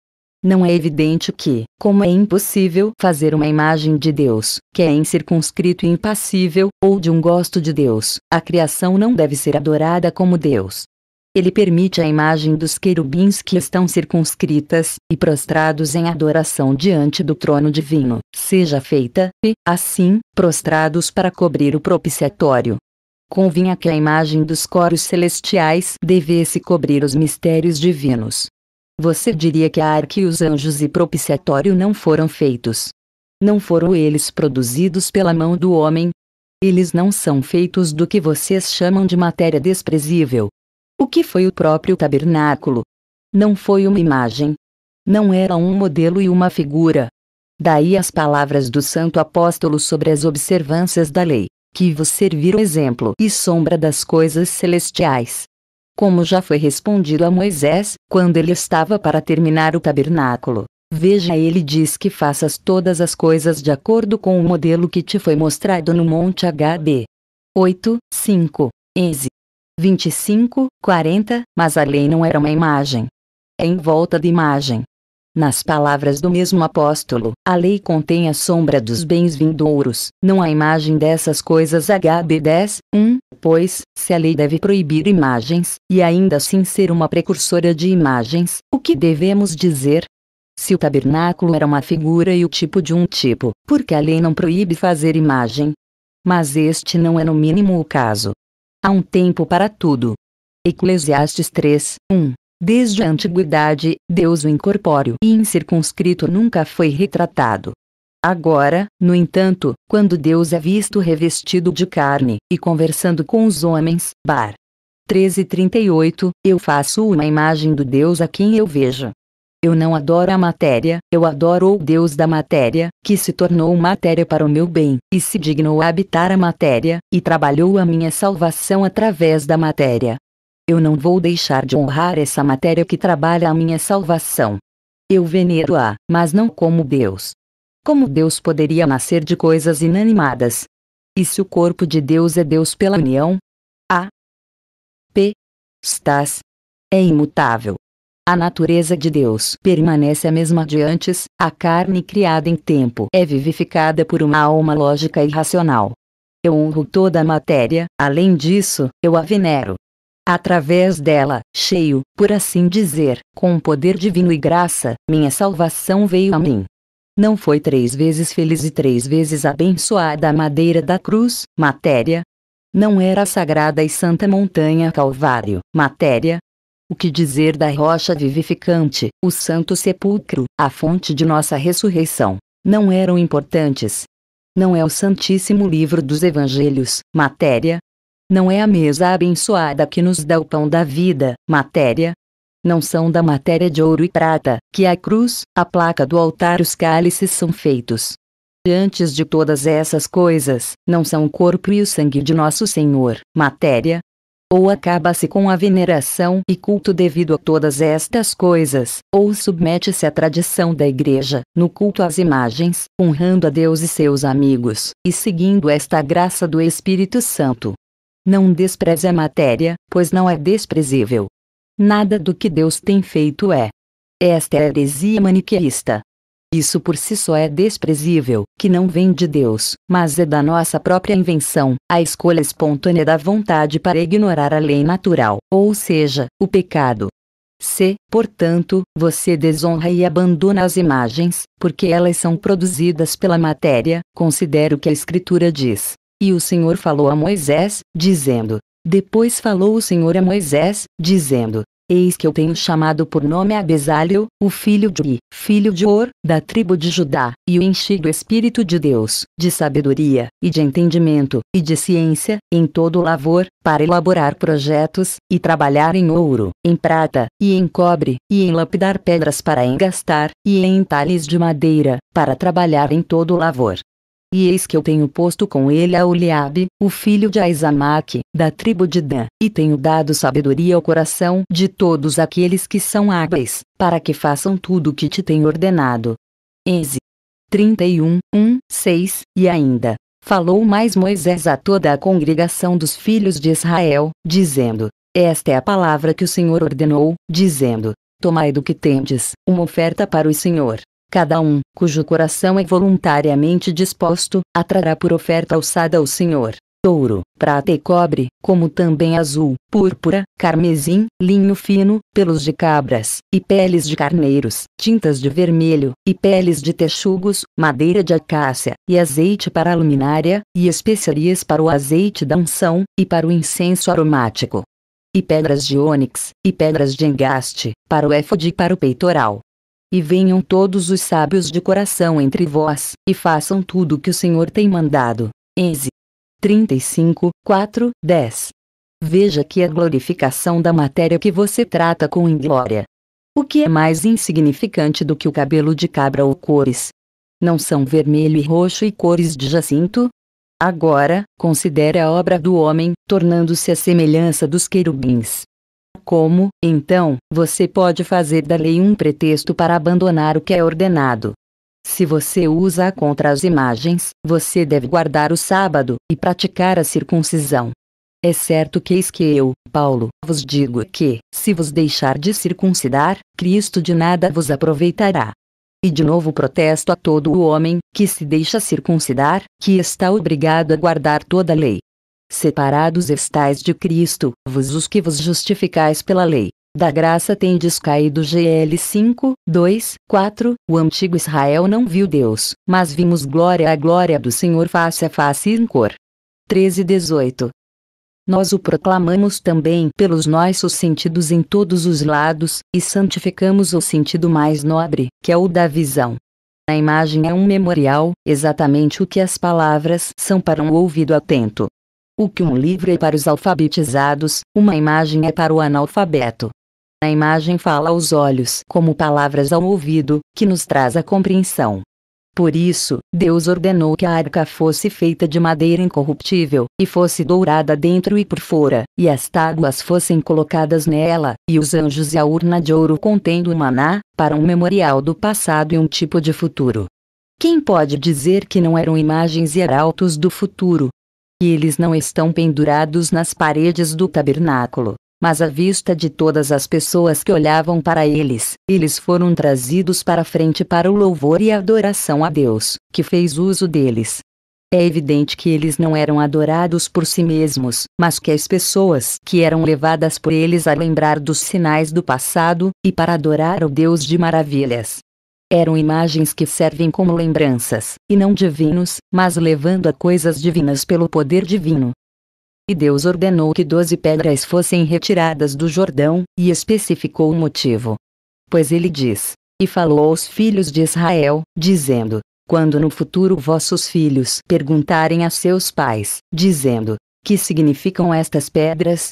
Não é evidente que, como é impossível fazer uma imagem de Deus, que é incircunscrito e impassível, ou de um gosto de Deus, a criação não deve ser adorada como Deus ele permite a imagem dos querubins que estão circunscritas e prostrados em adoração diante do trono divino, seja feita, e, assim, prostrados para cobrir o propiciatório. Convinha que a imagem dos coros celestiais devesse cobrir os mistérios divinos. Você diria que a arca e os anjos e propiciatório não foram feitos. Não foram eles produzidos pela mão do homem. Eles não são feitos do que vocês chamam de matéria desprezível, o que foi o próprio tabernáculo? Não foi uma imagem. Não era um modelo e uma figura. Daí as palavras do santo apóstolo sobre as observâncias da lei, que vos serviram exemplo e sombra das coisas celestiais. Como já foi respondido a Moisés, quando ele estava para terminar o tabernáculo, veja ele diz que faças todas as coisas de acordo com o modelo que te foi mostrado no Monte HB. 8, 5, 11. 25, 40, mas a lei não era uma imagem. É em volta de imagem. Nas palavras do mesmo apóstolo, a lei contém a sombra dos bens vindouros, não a imagem dessas coisas. HB 10, 1. Pois, se a lei deve proibir imagens, e ainda assim ser uma precursora de imagens, o que devemos dizer? Se o tabernáculo era uma figura e o tipo de um tipo, por que a lei não proíbe fazer imagem? Mas este não é no mínimo o caso, Há um tempo para tudo. Eclesiastes 3, 1. Desde a antiguidade, Deus o incorpóreo e incircunscrito nunca foi retratado. Agora, no entanto, quando Deus é visto revestido de carne e conversando com os homens, bar. 13:38, eu faço uma imagem do Deus a quem eu vejo, eu não adoro a matéria, eu adoro o Deus da matéria, que se tornou matéria para o meu bem, e se dignou a habitar a matéria, e trabalhou a minha salvação através da matéria. Eu não vou deixar de honrar essa matéria que trabalha a minha salvação. Eu venero-a, mas não como Deus. Como Deus poderia nascer de coisas inanimadas? E se o corpo de Deus é Deus pela união? A. P. Estás. É imutável. A natureza de Deus permanece a mesma de antes, a carne criada em tempo é vivificada por uma alma lógica e racional. Eu honro toda a matéria, além disso, eu a venero. Através dela, cheio, por assim dizer, com um poder divino e graça, minha salvação veio a mim. Não foi três vezes feliz e três vezes abençoada a madeira da cruz, matéria, não era a sagrada e santa montanha Calvário, matéria, o que dizer da rocha vivificante, o santo sepulcro, a fonte de nossa ressurreição? Não eram importantes. Não é o Santíssimo Livro dos Evangelhos, matéria. Não é a mesa abençoada que nos dá o pão da vida, matéria. Não são da matéria de ouro e prata, que a cruz, a placa do altar, os cálices são feitos. Antes de todas essas coisas, não são o corpo e o sangue de nosso Senhor, matéria, ou acaba-se com a veneração e culto devido a todas estas coisas, ou submete-se à tradição da igreja, no culto às imagens, honrando a Deus e seus amigos, e seguindo esta graça do Espírito Santo. Não despreze a matéria, pois não é desprezível. Nada do que Deus tem feito é. Esta é a heresia maniqueísta, isso por si só é desprezível, que não vem de Deus, mas é da nossa própria invenção, a escolha espontânea da vontade para ignorar a lei natural, ou seja, o pecado. Se, portanto, você desonra e abandona as imagens, porque elas são produzidas pela matéria, considere o que a Escritura diz. E o Senhor falou a Moisés, dizendo: Depois falou o Senhor a Moisés, dizendo: Eis que eu tenho chamado por nome Abesalio, o filho de I, filho de Or, da tribo de Judá, e o enchi do Espírito de Deus, de sabedoria, e de entendimento, e de ciência, em todo o lavor, para elaborar projetos, e trabalhar em ouro, em prata, e em cobre, e em lapidar pedras para engastar, e em entalhes de madeira, para trabalhar em todo o lavor, e eis que eu tenho posto com ele a Oliabe, o filho de Aizamaque, da tribo de Dan, e tenho dado sabedoria ao coração de todos aqueles que são hábeis, para que façam tudo o que te tenho ordenado. Enze 31, 1, 6, e ainda. Falou mais Moisés a toda a congregação dos filhos de Israel, dizendo: Esta é a palavra que o Senhor ordenou, dizendo: Tomai do que tendes, uma oferta para o Senhor, Cada um, cujo coração é voluntariamente disposto, atrará por oferta alçada ao Senhor ouro, prata e cobre, como também azul, púrpura, carmesim, linho fino, pelos de cabras, e peles de carneiros, tintas de vermelho, e peles de texugos, madeira de acácia, e azeite para a luminária, e especiarias para o azeite da unção, e para o incenso aromático. E pedras de ônix, e pedras de engaste, para o éfode e para o peitoral e venham todos os sábios de coração entre vós, e façam tudo o que o Senhor tem mandado. Enze 35, 4, 10. Veja que a glorificação da matéria que você trata com inglória. O que é mais insignificante do que o cabelo de cabra ou cores? Não são vermelho e roxo e cores de jacinto? Agora, considere a obra do homem, tornando-se a semelhança dos querubins como, então, você pode fazer da lei um pretexto para abandonar o que é ordenado. Se você usa contra as imagens, você deve guardar o sábado e praticar a circuncisão. É certo que eis que eu, Paulo, vos digo que, se vos deixar de circuncidar, Cristo de nada vos aproveitará. E de novo protesto a todo o homem que se deixa circuncidar, que está obrigado a guardar toda a lei. Separados estais de Cristo, vos os que vos justificais pela lei. Da graça tendes caído GL 5, 2, 4. O antigo Israel não viu Deus, mas vimos glória a glória do Senhor face a face em cor. 13, 18. Nós o proclamamos também pelos nossos sentidos em todos os lados, e santificamos o sentido mais nobre, que é o da visão. A imagem é um memorial, exatamente o que as palavras são para um ouvido atento. O que um livro é para os alfabetizados, uma imagem é para o analfabeto. A imagem fala aos olhos, como palavras ao ouvido, que nos traz a compreensão. Por isso, Deus ordenou que a arca fosse feita de madeira incorruptível, e fosse dourada dentro e por fora, e as tábuas fossem colocadas nela, e os anjos e a urna de ouro contendo o maná, para um memorial do passado e um tipo de futuro. Quem pode dizer que não eram imagens e arautos do futuro, e eles não estão pendurados nas paredes do tabernáculo, mas à vista de todas as pessoas que olhavam para eles, eles foram trazidos para frente para o louvor e adoração a Deus, que fez uso deles. É evidente que eles não eram adorados por si mesmos, mas que as pessoas que eram levadas por eles a lembrar dos sinais do passado, e para adorar o Deus de maravilhas, eram imagens que servem como lembranças, e não divinos, mas levando a coisas divinas pelo poder divino. E Deus ordenou que doze pedras fossem retiradas do Jordão, e especificou o motivo. Pois ele diz: E falou aos filhos de Israel, dizendo: Quando no futuro vossos filhos perguntarem a seus pais, dizendo: Que significam estas pedras?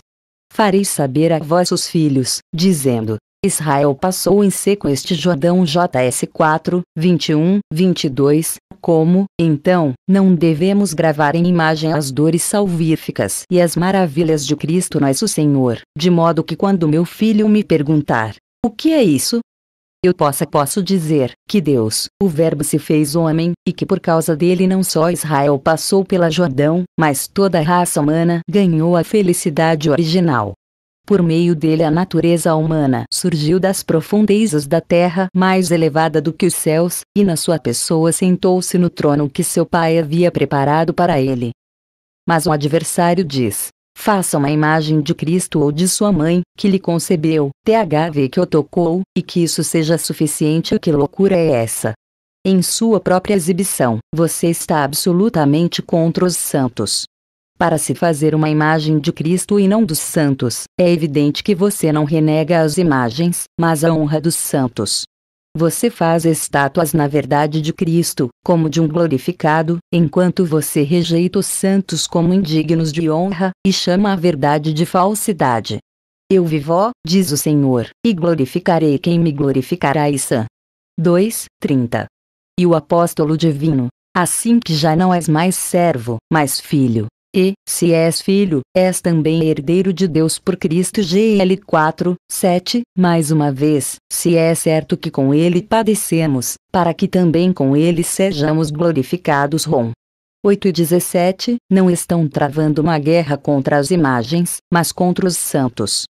Farei saber a vossos filhos, dizendo: Israel passou em seco este Jordão JS 4, 21, 22, como, então, não devemos gravar em imagem as dores salvíficas e as maravilhas de Cristo nosso Senhor, de modo que quando meu filho me perguntar, o que é isso? Eu possa posso dizer, que Deus, o Verbo se fez homem, e que por causa dele não só Israel passou pela Jordão, mas toda a raça humana ganhou a felicidade original. Por meio dele a natureza humana surgiu das profundezas da terra mais elevada do que os céus, e na sua pessoa sentou-se no trono que seu pai havia preparado para ele. Mas o adversário diz, faça uma imagem de Cristo ou de sua mãe, que lhe concebeu, THV que o tocou, e que isso seja suficiente. Que loucura é essa? Em sua própria exibição, você está absolutamente contra os santos para se fazer uma imagem de Cristo e não dos santos. É evidente que você não renega as imagens, mas a honra dos santos. Você faz estátuas na verdade de Cristo, como de um glorificado, enquanto você rejeita os santos como indignos de honra, e chama a verdade de falsidade. Eu vivo, diz o Senhor, e glorificarei quem me glorificará sã. 2, 30. E o apóstolo divino, assim que já não és mais servo, mas filho, e, se és filho, és também herdeiro de Deus por Cristo GL 4, 7. Mais uma vez, se é certo que com ele padecemos, para que também com ele sejamos glorificados. Rom. 8 e 17, não estão travando uma guerra contra as imagens, mas contra os santos.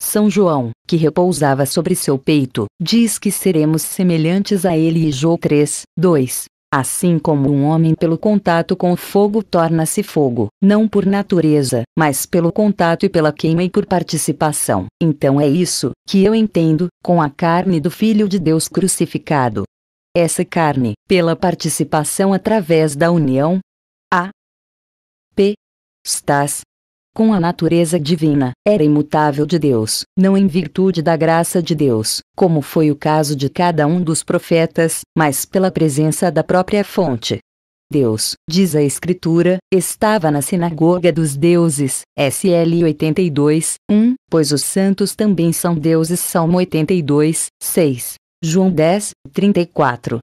São João, que repousava sobre seu peito, diz que seremos semelhantes a ele e Jô 3, 2, Assim como um homem pelo contato com o fogo torna-se fogo, não por natureza, mas pelo contato e pela queima e por participação. Então é isso que eu entendo com a carne do Filho de Deus crucificado. Essa carne, pela participação através da união, a p stas com a natureza divina, era imutável de Deus, não em virtude da graça de Deus, como foi o caso de cada um dos profetas, mas pela presença da própria fonte. Deus, diz a Escritura, estava na sinagoga dos deuses, SL 82, 1, pois os santos também são deuses, Salmo 82, 6, João 10, 34.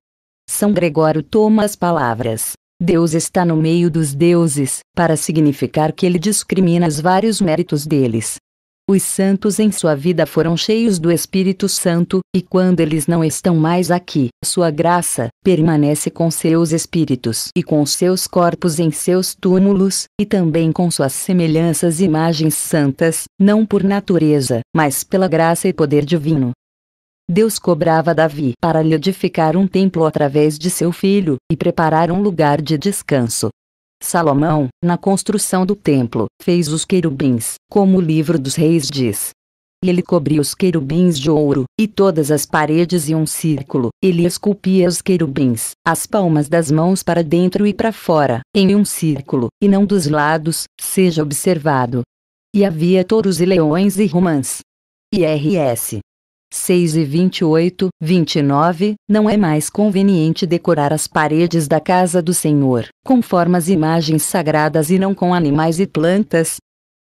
São Gregório toma as palavras Deus está no meio dos deuses, para significar que ele discrimina os vários méritos deles. Os santos em sua vida foram cheios do Espírito Santo, e quando eles não estão mais aqui, sua graça permanece com seus espíritos e com seus corpos em seus túmulos, e também com suas semelhanças e imagens santas, não por natureza, mas pela graça e poder divino. Deus cobrava Davi para lhe edificar um templo através de seu filho e preparar um lugar de descanso. Salomão, na construção do templo, fez os querubins, como o livro dos reis diz. Ele cobria os querubins de ouro, e todas as paredes e um círculo. Ele esculpia os querubins, as palmas das mãos para dentro e para fora, em um círculo, e não dos lados, seja observado. E havia touros e leões e romãs. IRS 6 e 28, 29, não é mais conveniente decorar as paredes da casa do Senhor, conforme as imagens sagradas e não com animais e plantas?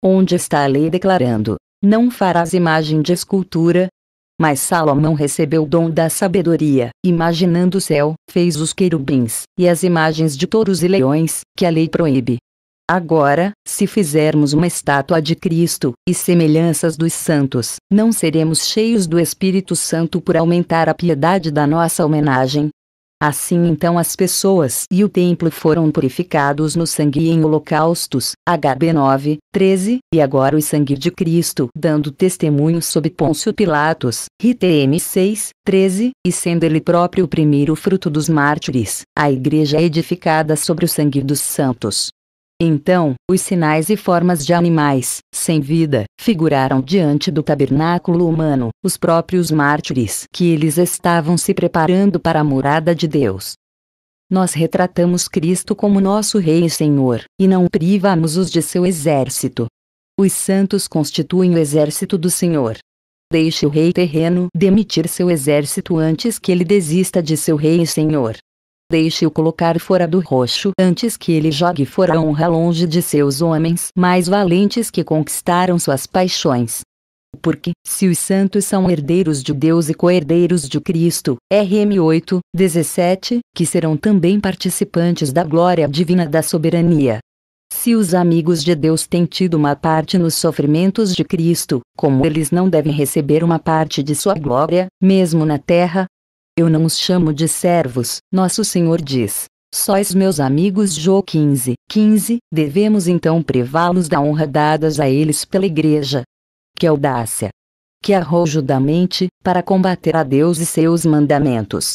Onde está a lei declarando, não farás imagem de escultura? Mas Salomão recebeu o dom da sabedoria, imaginando o céu, fez os querubins, e as imagens de touros e leões, que a lei proíbe, Agora, se fizermos uma estátua de Cristo e semelhanças dos santos, não seremos cheios do Espírito Santo por aumentar a piedade da nossa homenagem? Assim então as pessoas e o templo foram purificados no sangue em holocaustos, HB 9, 13, e agora o sangue de Cristo dando testemunho sob Pôncio Pilatos, RTM 6, 13, e sendo ele próprio o primeiro fruto dos mártires, a igreja é edificada sobre o sangue dos santos. Então, os sinais e formas de animais, sem vida, figuraram diante do tabernáculo humano, os próprios mártires que eles estavam se preparando para a morada de Deus. Nós retratamos Cristo como nosso Rei e Senhor, e não privamos-os de seu exército. Os santos constituem o exército do Senhor. Deixe o Rei terreno demitir seu exército antes que ele desista de seu Rei e Senhor. Deixe-o colocar fora do roxo antes que ele jogue fora a honra longe de seus homens mais valentes que conquistaram suas paixões. Porque, se os santos são herdeiros de Deus e co-herdeiros de Cristo, RM 8, 17, que serão também participantes da glória divina da soberania. Se os amigos de Deus têm tido uma parte nos sofrimentos de Cristo, como eles não devem receber uma parte de sua glória, mesmo na terra, eu não os chamo de servos, nosso Senhor diz. Sois meus amigos João 15, 15, devemos então privá-los da honra dadas a eles pela igreja. Que audácia! Que arrojo da mente, para combater a Deus e seus mandamentos.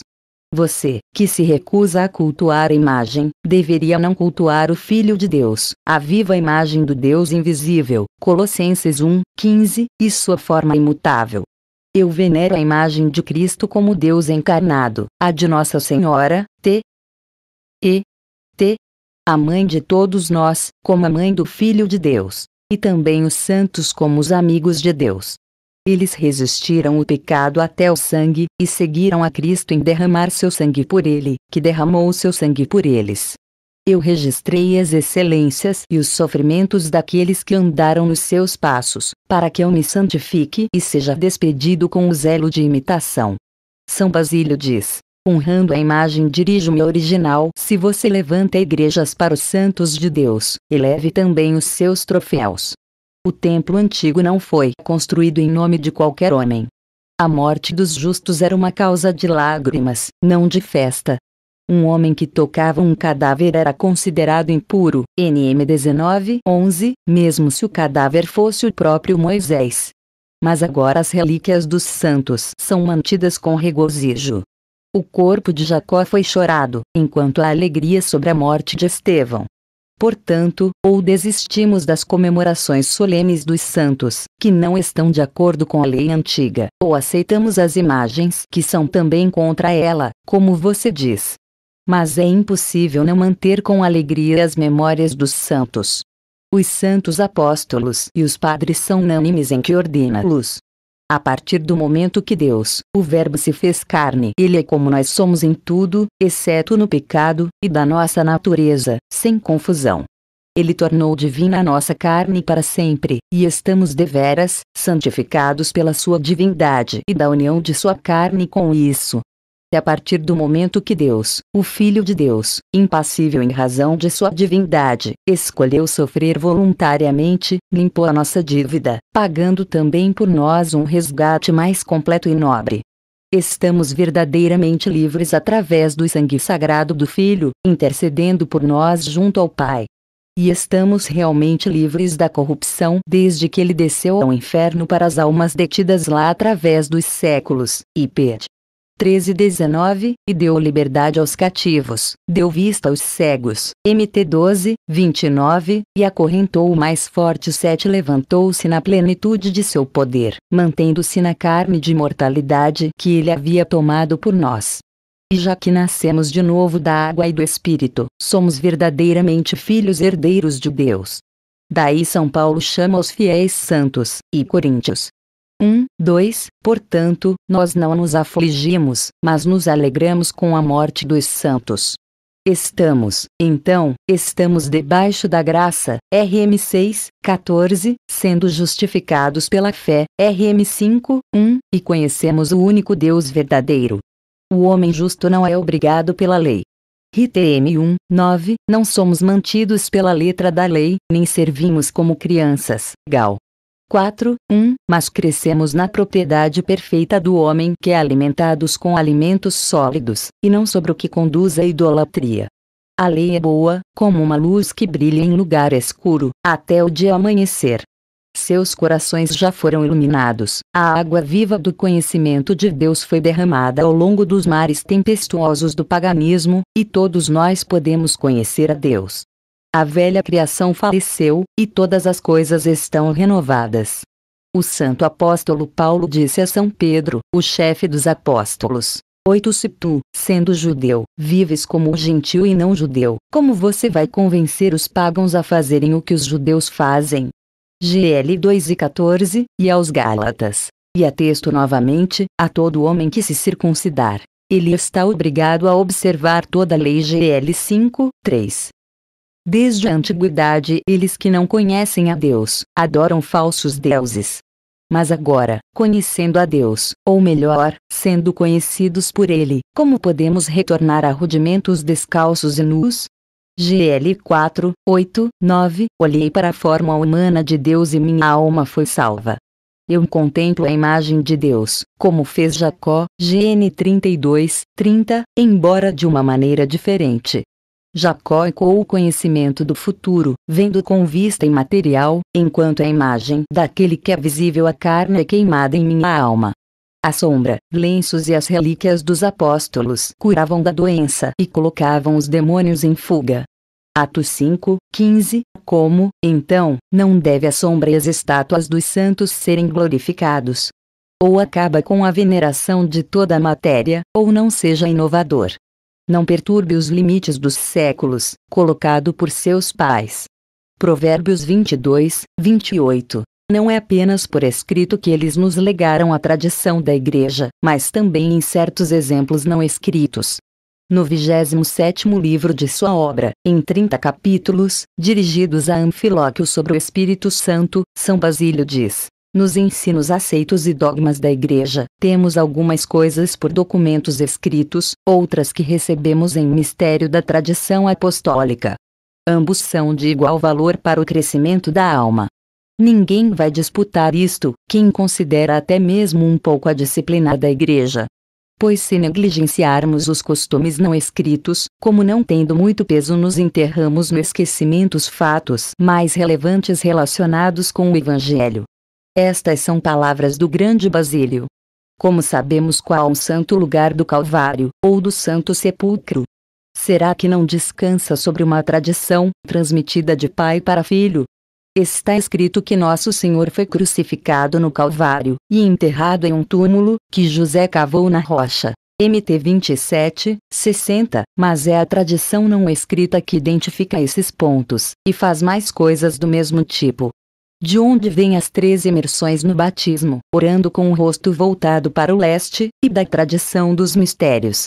Você, que se recusa a cultuar a imagem, deveria não cultuar o Filho de Deus, a viva imagem do Deus invisível, Colossenses 1, 15, e sua forma imutável. Eu venero a imagem de Cristo como Deus encarnado, a de Nossa Senhora, T. E. T. A mãe de todos nós, como a mãe do Filho de Deus, e também os santos como os amigos de Deus. Eles resistiram o pecado até o sangue, e seguiram a Cristo em derramar seu sangue por ele, que derramou seu sangue por eles. Eu registrei as excelências e os sofrimentos daqueles que andaram nos seus passos, para que eu me santifique e seja despedido com o zelo de imitação. São Basílio diz: Honrando a imagem dirijo-me original. Se você levanta igrejas para os santos de Deus, eleve também os seus troféus. O templo antigo não foi construído em nome de qualquer homem. A morte dos justos era uma causa de lágrimas, não de festa, um homem que tocava um cadáver era considerado impuro. NM 19:11, mesmo se o cadáver fosse o próprio Moisés. Mas agora as relíquias dos santos são mantidas com regozijo. O corpo de Jacó foi chorado, enquanto a alegria sobre a morte de Estevão. Portanto, ou desistimos das comemorações solenes dos santos, que não estão de acordo com a lei antiga, ou aceitamos as imagens que são também contra ela, como você diz mas é impossível não manter com alegria as memórias dos santos. Os santos apóstolos e os padres são unânimes em que ordena-los. A partir do momento que Deus, o Verbo se fez carne, ele é como nós somos em tudo, exceto no pecado, e da nossa natureza, sem confusão. Ele tornou divina a nossa carne para sempre, e estamos deveras, santificados pela sua divindade e da união de sua carne com isso, a partir do momento que Deus, o Filho de Deus, impassível em razão de sua divindade, escolheu sofrer voluntariamente, limpou a nossa dívida, pagando também por nós um resgate mais completo e nobre. Estamos verdadeiramente livres através do sangue sagrado do Filho, intercedendo por nós junto ao Pai. E estamos realmente livres da corrupção desde que ele desceu ao inferno para as almas detidas lá através dos séculos, e pede 13:19 e deu liberdade aos cativos, deu vista aos cegos. MT 12, 29, e acorrentou o mais forte. sete Levantou-se na plenitude de seu poder, mantendo-se na carne de mortalidade que ele havia tomado por nós. E já que nascemos de novo da água e do Espírito, somos verdadeiramente filhos herdeiros de Deus. Daí São Paulo chama os fiéis santos, e coríntios, 1, 2, portanto, nós não nos afligimos, mas nos alegramos com a morte dos santos. Estamos, então, estamos debaixo da graça, RM 6, 14, sendo justificados pela fé, RM 5, 1, e conhecemos o único Deus verdadeiro. O homem justo não é obrigado pela lei. RTM 1, 9, não somos mantidos pela letra da lei, nem servimos como crianças, Gal. 4, 1, mas crescemos na propriedade perfeita do homem que é alimentados com alimentos sólidos, e não sobre o que conduz à idolatria. A lei é boa, como uma luz que brilha em lugar escuro, até o dia amanhecer. Seus corações já foram iluminados, a água viva do conhecimento de Deus foi derramada ao longo dos mares tempestuosos do paganismo, e todos nós podemos conhecer a Deus. A velha criação faleceu, e todas as coisas estão renovadas. O santo apóstolo Paulo disse a São Pedro, o chefe dos apóstolos: Oito se tu, sendo judeu, vives como gentil e não judeu, como você vai convencer os pagãos a fazerem o que os judeus fazem? GL 2 e 14, e aos Gálatas. E a texto novamente, a todo homem que se circuncidar. Ele está obrigado a observar toda a lei GL 5, 3. Desde a antiguidade, eles que não conhecem a Deus, adoram falsos deuses. Mas agora, conhecendo a Deus, ou melhor, sendo conhecidos por Ele, como podemos retornar a rudimentos descalços e nus? GL 4, 8, 9 Olhei para a forma humana de Deus e minha alma foi salva. Eu contemplo a imagem de Deus, como fez Jacó, GN 32, 30, embora de uma maneira diferente. Jacó ecoou o conhecimento do futuro, vendo com vista imaterial, enquanto a imagem daquele que é visível a carne é queimada em minha alma. A sombra, lenços e as relíquias dos apóstolos curavam da doença e colocavam os demônios em fuga. Atos 5, 15 Como, então, não deve a sombra e as estátuas dos santos serem glorificados? Ou acaba com a veneração de toda a matéria, ou não seja inovador não perturbe os limites dos séculos, colocado por seus pais. Provérbios 22, 28. Não é apenas por escrito que eles nos legaram a tradição da Igreja, mas também em certos exemplos não escritos. No 27 livro de sua obra, em 30 capítulos, dirigidos a Anfilóquio sobre o Espírito Santo, São Basílio diz: nos ensinos aceitos e dogmas da Igreja, temos algumas coisas por documentos escritos, outras que recebemos em mistério da tradição apostólica. Ambos são de igual valor para o crescimento da alma. Ninguém vai disputar isto, quem considera até mesmo um pouco a disciplina da Igreja. Pois se negligenciarmos os costumes não escritos, como não tendo muito peso nos enterramos no esquecimento os fatos mais relevantes relacionados com o Evangelho. Estas são palavras do grande Basílio. Como sabemos qual o santo lugar do Calvário, ou do Santo Sepulcro? Será que não descansa sobre uma tradição, transmitida de pai para filho? Está escrito que Nosso Senhor foi crucificado no Calvário e enterrado em um túmulo que José cavou na rocha. MT 27, 60, mas é a tradição não escrita que identifica esses pontos e faz mais coisas do mesmo tipo, de onde vêm as três imersões no batismo, orando com o rosto voltado para o leste, e da tradição dos mistérios.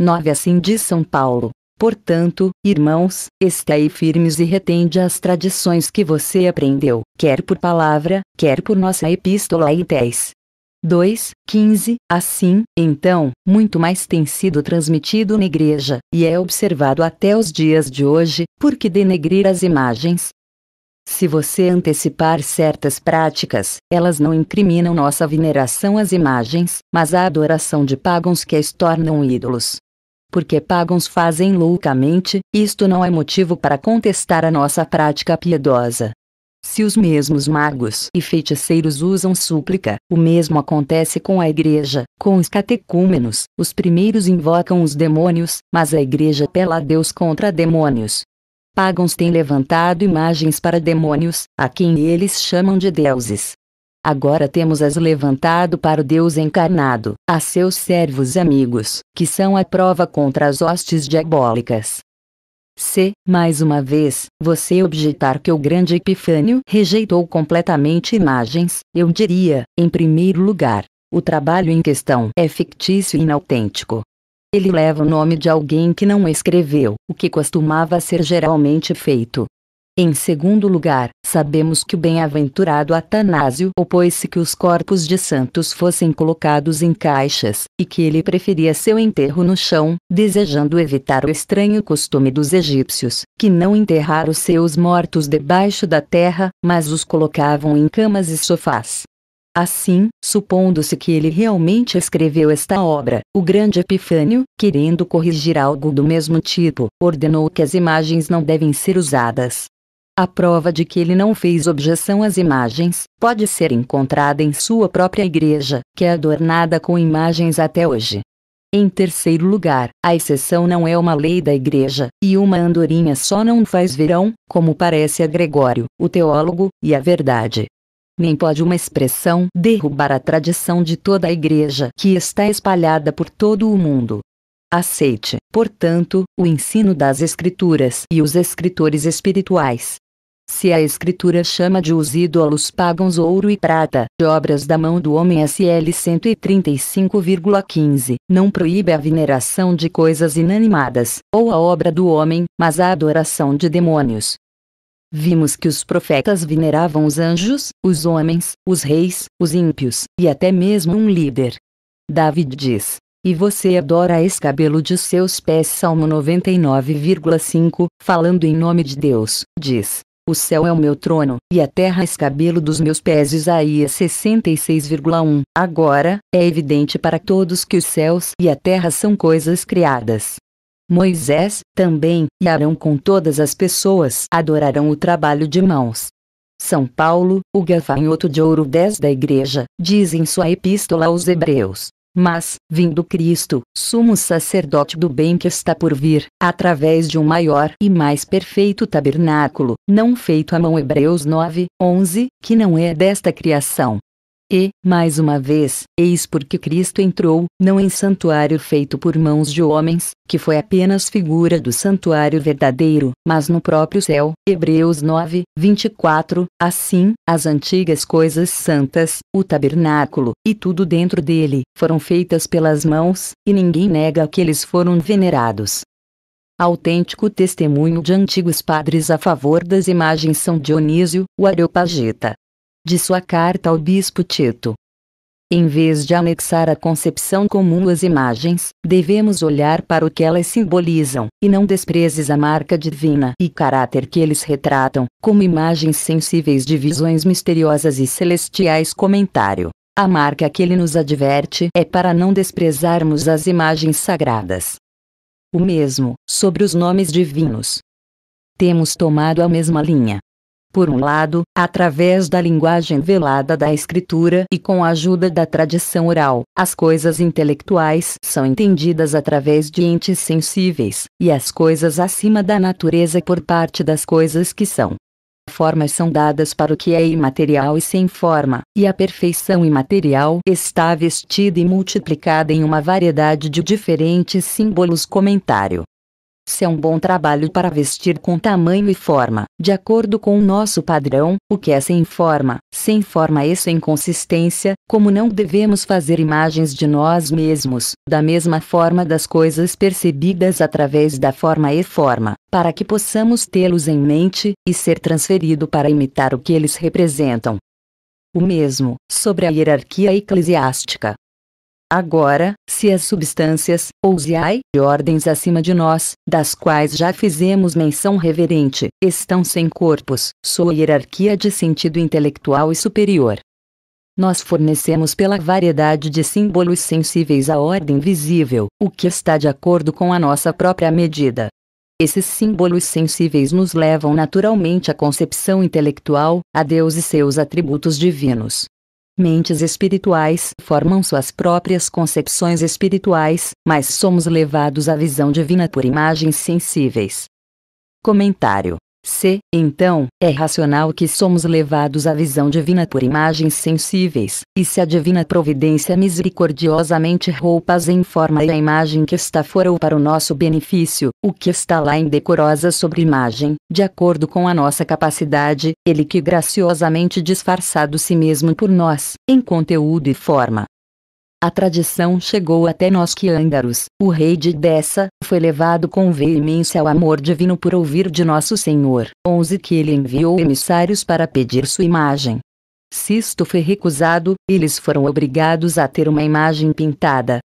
9 Assim diz São Paulo. Portanto, irmãos, estai firmes e retende as tradições que você aprendeu, quer por palavra, quer por nossa epístola e 10. 2, 15, assim, então, muito mais tem sido transmitido na igreja, e é observado até os dias de hoje, porque denegrir as imagens, se você antecipar certas práticas, elas não incriminam nossa veneração às imagens, mas a adoração de pagãos que as tornam ídolos. Porque pagãos fazem loucamente, isto não é motivo para contestar a nossa prática piedosa. Se os mesmos magos e feiticeiros usam súplica, o mesmo acontece com a igreja, com os catecúmenos. Os primeiros invocam os demônios, mas a igreja pela a Deus contra demônios, Pagãos têm levantado imagens para demônios, a quem eles chamam de deuses. Agora temos as levantado para o Deus encarnado, a seus servos amigos, que são a prova contra as hostes diabólicas. Se, mais uma vez, você objetar que o grande Epifânio rejeitou completamente imagens, eu diria, em primeiro lugar, o trabalho em questão é fictício e inautêntico, ele leva o nome de alguém que não escreveu, o que costumava ser geralmente feito. Em segundo lugar, sabemos que o bem-aventurado Atanásio opôs-se que os corpos de santos fossem colocados em caixas, e que ele preferia seu enterro no chão, desejando evitar o estranho costume dos egípcios, que não enterraram seus mortos debaixo da terra, mas os colocavam em camas e sofás. Assim, supondo-se que ele realmente escreveu esta obra, o grande Epifânio, querendo corrigir algo do mesmo tipo, ordenou que as imagens não devem ser usadas. A prova de que ele não fez objeção às imagens pode ser encontrada em sua própria igreja, que é adornada com imagens até hoje. Em terceiro lugar, a exceção não é uma lei da igreja, e uma andorinha só não faz verão, como parece a Gregório, o teólogo, e a verdade nem pode uma expressão derrubar a tradição de toda a igreja que está espalhada por todo o mundo. Aceite, portanto, o ensino das Escrituras e os escritores espirituais. Se a Escritura chama de os ídolos pagãos ouro e prata, de obras da mão do homem SL 135,15, não proíbe a veneração de coisas inanimadas, ou a obra do homem, mas a adoração de demônios, vimos que os profetas veneravam os anjos, os homens, os reis, os ímpios, e até mesmo um líder. David diz: E você adora esse cabelo de seus pés. Salmo 99,5, falando em nome de Deus, diz: O céu é o meu trono, e a terra é escabelo dos meus pés. Isaías 66,1. Agora, é evidente para todos que os céus e a terra são coisas criadas Moisés, também, e Arão com todas as pessoas adorarão o trabalho de mãos. São Paulo, o gafanhoto de ouro 10 da igreja, diz em sua epístola aos Hebreus: Mas, vindo Cristo, sumo sacerdote do bem que está por vir, através de um maior e mais perfeito tabernáculo, não feito à mão Hebreus 9, 11, que não é desta criação, e, mais uma vez, eis porque Cristo entrou, não em santuário feito por mãos de homens, que foi apenas figura do santuário verdadeiro, mas no próprio céu. Hebreus 9, 24. Assim, as antigas coisas santas, o tabernáculo, e tudo dentro dele, foram feitas pelas mãos, e ninguém nega que eles foram venerados. Autêntico testemunho de antigos padres a favor das imagens São Dionísio, o Areopagita de sua carta ao bispo Tito. Em vez de anexar a concepção comum às imagens, devemos olhar para o que elas simbolizam, e não desprezes a marca divina e caráter que eles retratam, como imagens sensíveis de visões misteriosas e celestiais. Comentário. A marca que ele nos adverte é para não desprezarmos as imagens sagradas. O mesmo, sobre os nomes divinos. Temos tomado a mesma linha. Por um lado, através da linguagem velada da escritura e com a ajuda da tradição oral, as coisas intelectuais são entendidas através de entes sensíveis, e as coisas acima da natureza por parte das coisas que são. Formas são dadas para o que é imaterial e sem forma, e a perfeição imaterial está vestida e multiplicada em uma variedade de diferentes símbolos. Comentário. Se é um bom trabalho para vestir com tamanho e forma, de acordo com o nosso padrão, o que é sem forma, sem forma e é sem consistência, como não devemos fazer imagens de nós mesmos, da mesma forma das coisas percebidas através da forma e forma, para que possamos tê-los em mente, e ser transferido para imitar o que eles representam. O mesmo, sobre a hierarquia eclesiástica, Agora, se as substâncias, ou ziai, de ordens acima de nós, das quais já fizemos menção reverente, estão sem corpos, sua hierarquia de sentido intelectual e superior. Nós fornecemos pela variedade de símbolos sensíveis à ordem visível, o que está de acordo com a nossa própria medida. Esses símbolos sensíveis nos levam naturalmente à concepção intelectual, a Deus e seus atributos divinos. Mentes espirituais formam suas próprias concepções espirituais, mas somos levados à visão divina por imagens sensíveis. Comentário se, então, é racional que somos levados à visão divina por imagens sensíveis, e se a divina providência misericordiosamente roupas em forma e a imagem que está fora ou para o nosso benefício, o que está lá em decorosa sobre-imagem, de acordo com a nossa capacidade, ele que graciosamente disfarçado si mesmo por nós, em conteúdo e forma, a tradição chegou até nós que Ândaros, o rei de Dessa, foi levado com veemência ao amor divino por ouvir de nosso Senhor, 11 que ele enviou emissários para pedir sua imagem. Se isto foi recusado, eles foram obrigados a ter uma imagem pintada.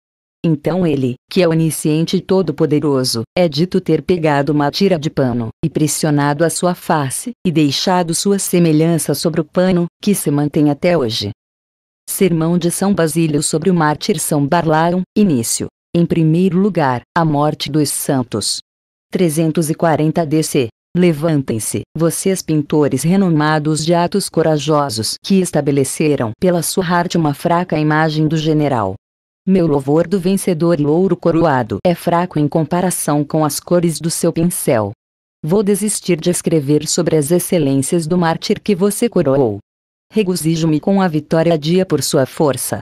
Então ele, que é onisciente e todo-poderoso, é dito ter pegado uma tira de pano, e pressionado a sua face, e deixado sua semelhança sobre o pano, que se mantém até hoje. Sermão de São Basílio sobre o mártir São Barlaão, início. Em primeiro lugar, a morte dos santos. 340 DC. Levantem-se, vocês pintores renomados de atos corajosos que estabeleceram pela sua arte uma fraca imagem do general. Meu louvor do vencedor louro coroado é fraco em comparação com as cores do seu pincel. Vou desistir de escrever sobre as excelências do mártir que você coroou regozijo-me com a vitória dia por sua força.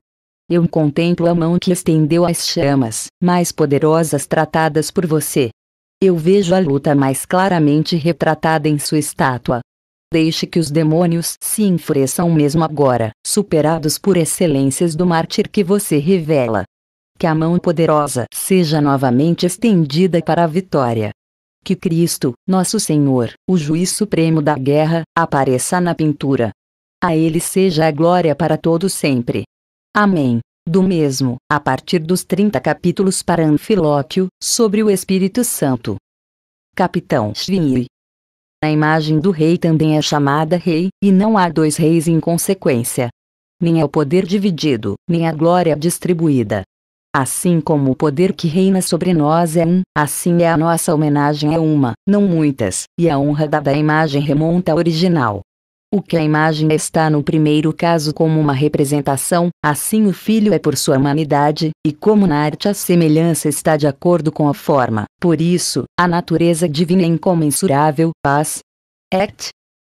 Eu contemplo a mão que estendeu as chamas mais poderosas tratadas por você. Eu vejo a luta mais claramente retratada em sua estátua. Deixe que os demônios se enfureçam mesmo agora, superados por excelências do mártir que você revela. Que a mão poderosa seja novamente estendida para a vitória. Que Cristo, nosso Senhor, o Juiz Supremo da Guerra, apareça na pintura, a Ele seja a glória para todo sempre. Amém. Do mesmo, a partir dos 30 capítulos para Anfilóquio, sobre o Espírito Santo. Capitão Shvinyi. A imagem do rei também é chamada rei, e não há dois reis em consequência. Nem é o poder dividido, nem a glória distribuída. Assim como o poder que reina sobre nós é um, assim é a nossa homenagem é uma, não muitas, e a honra dada à imagem remonta ao original o que a imagem está no primeiro caso como uma representação, assim o filho é por sua humanidade, e como na arte a semelhança está de acordo com a forma, por isso, a natureza divina é incomensurável, paz. Et.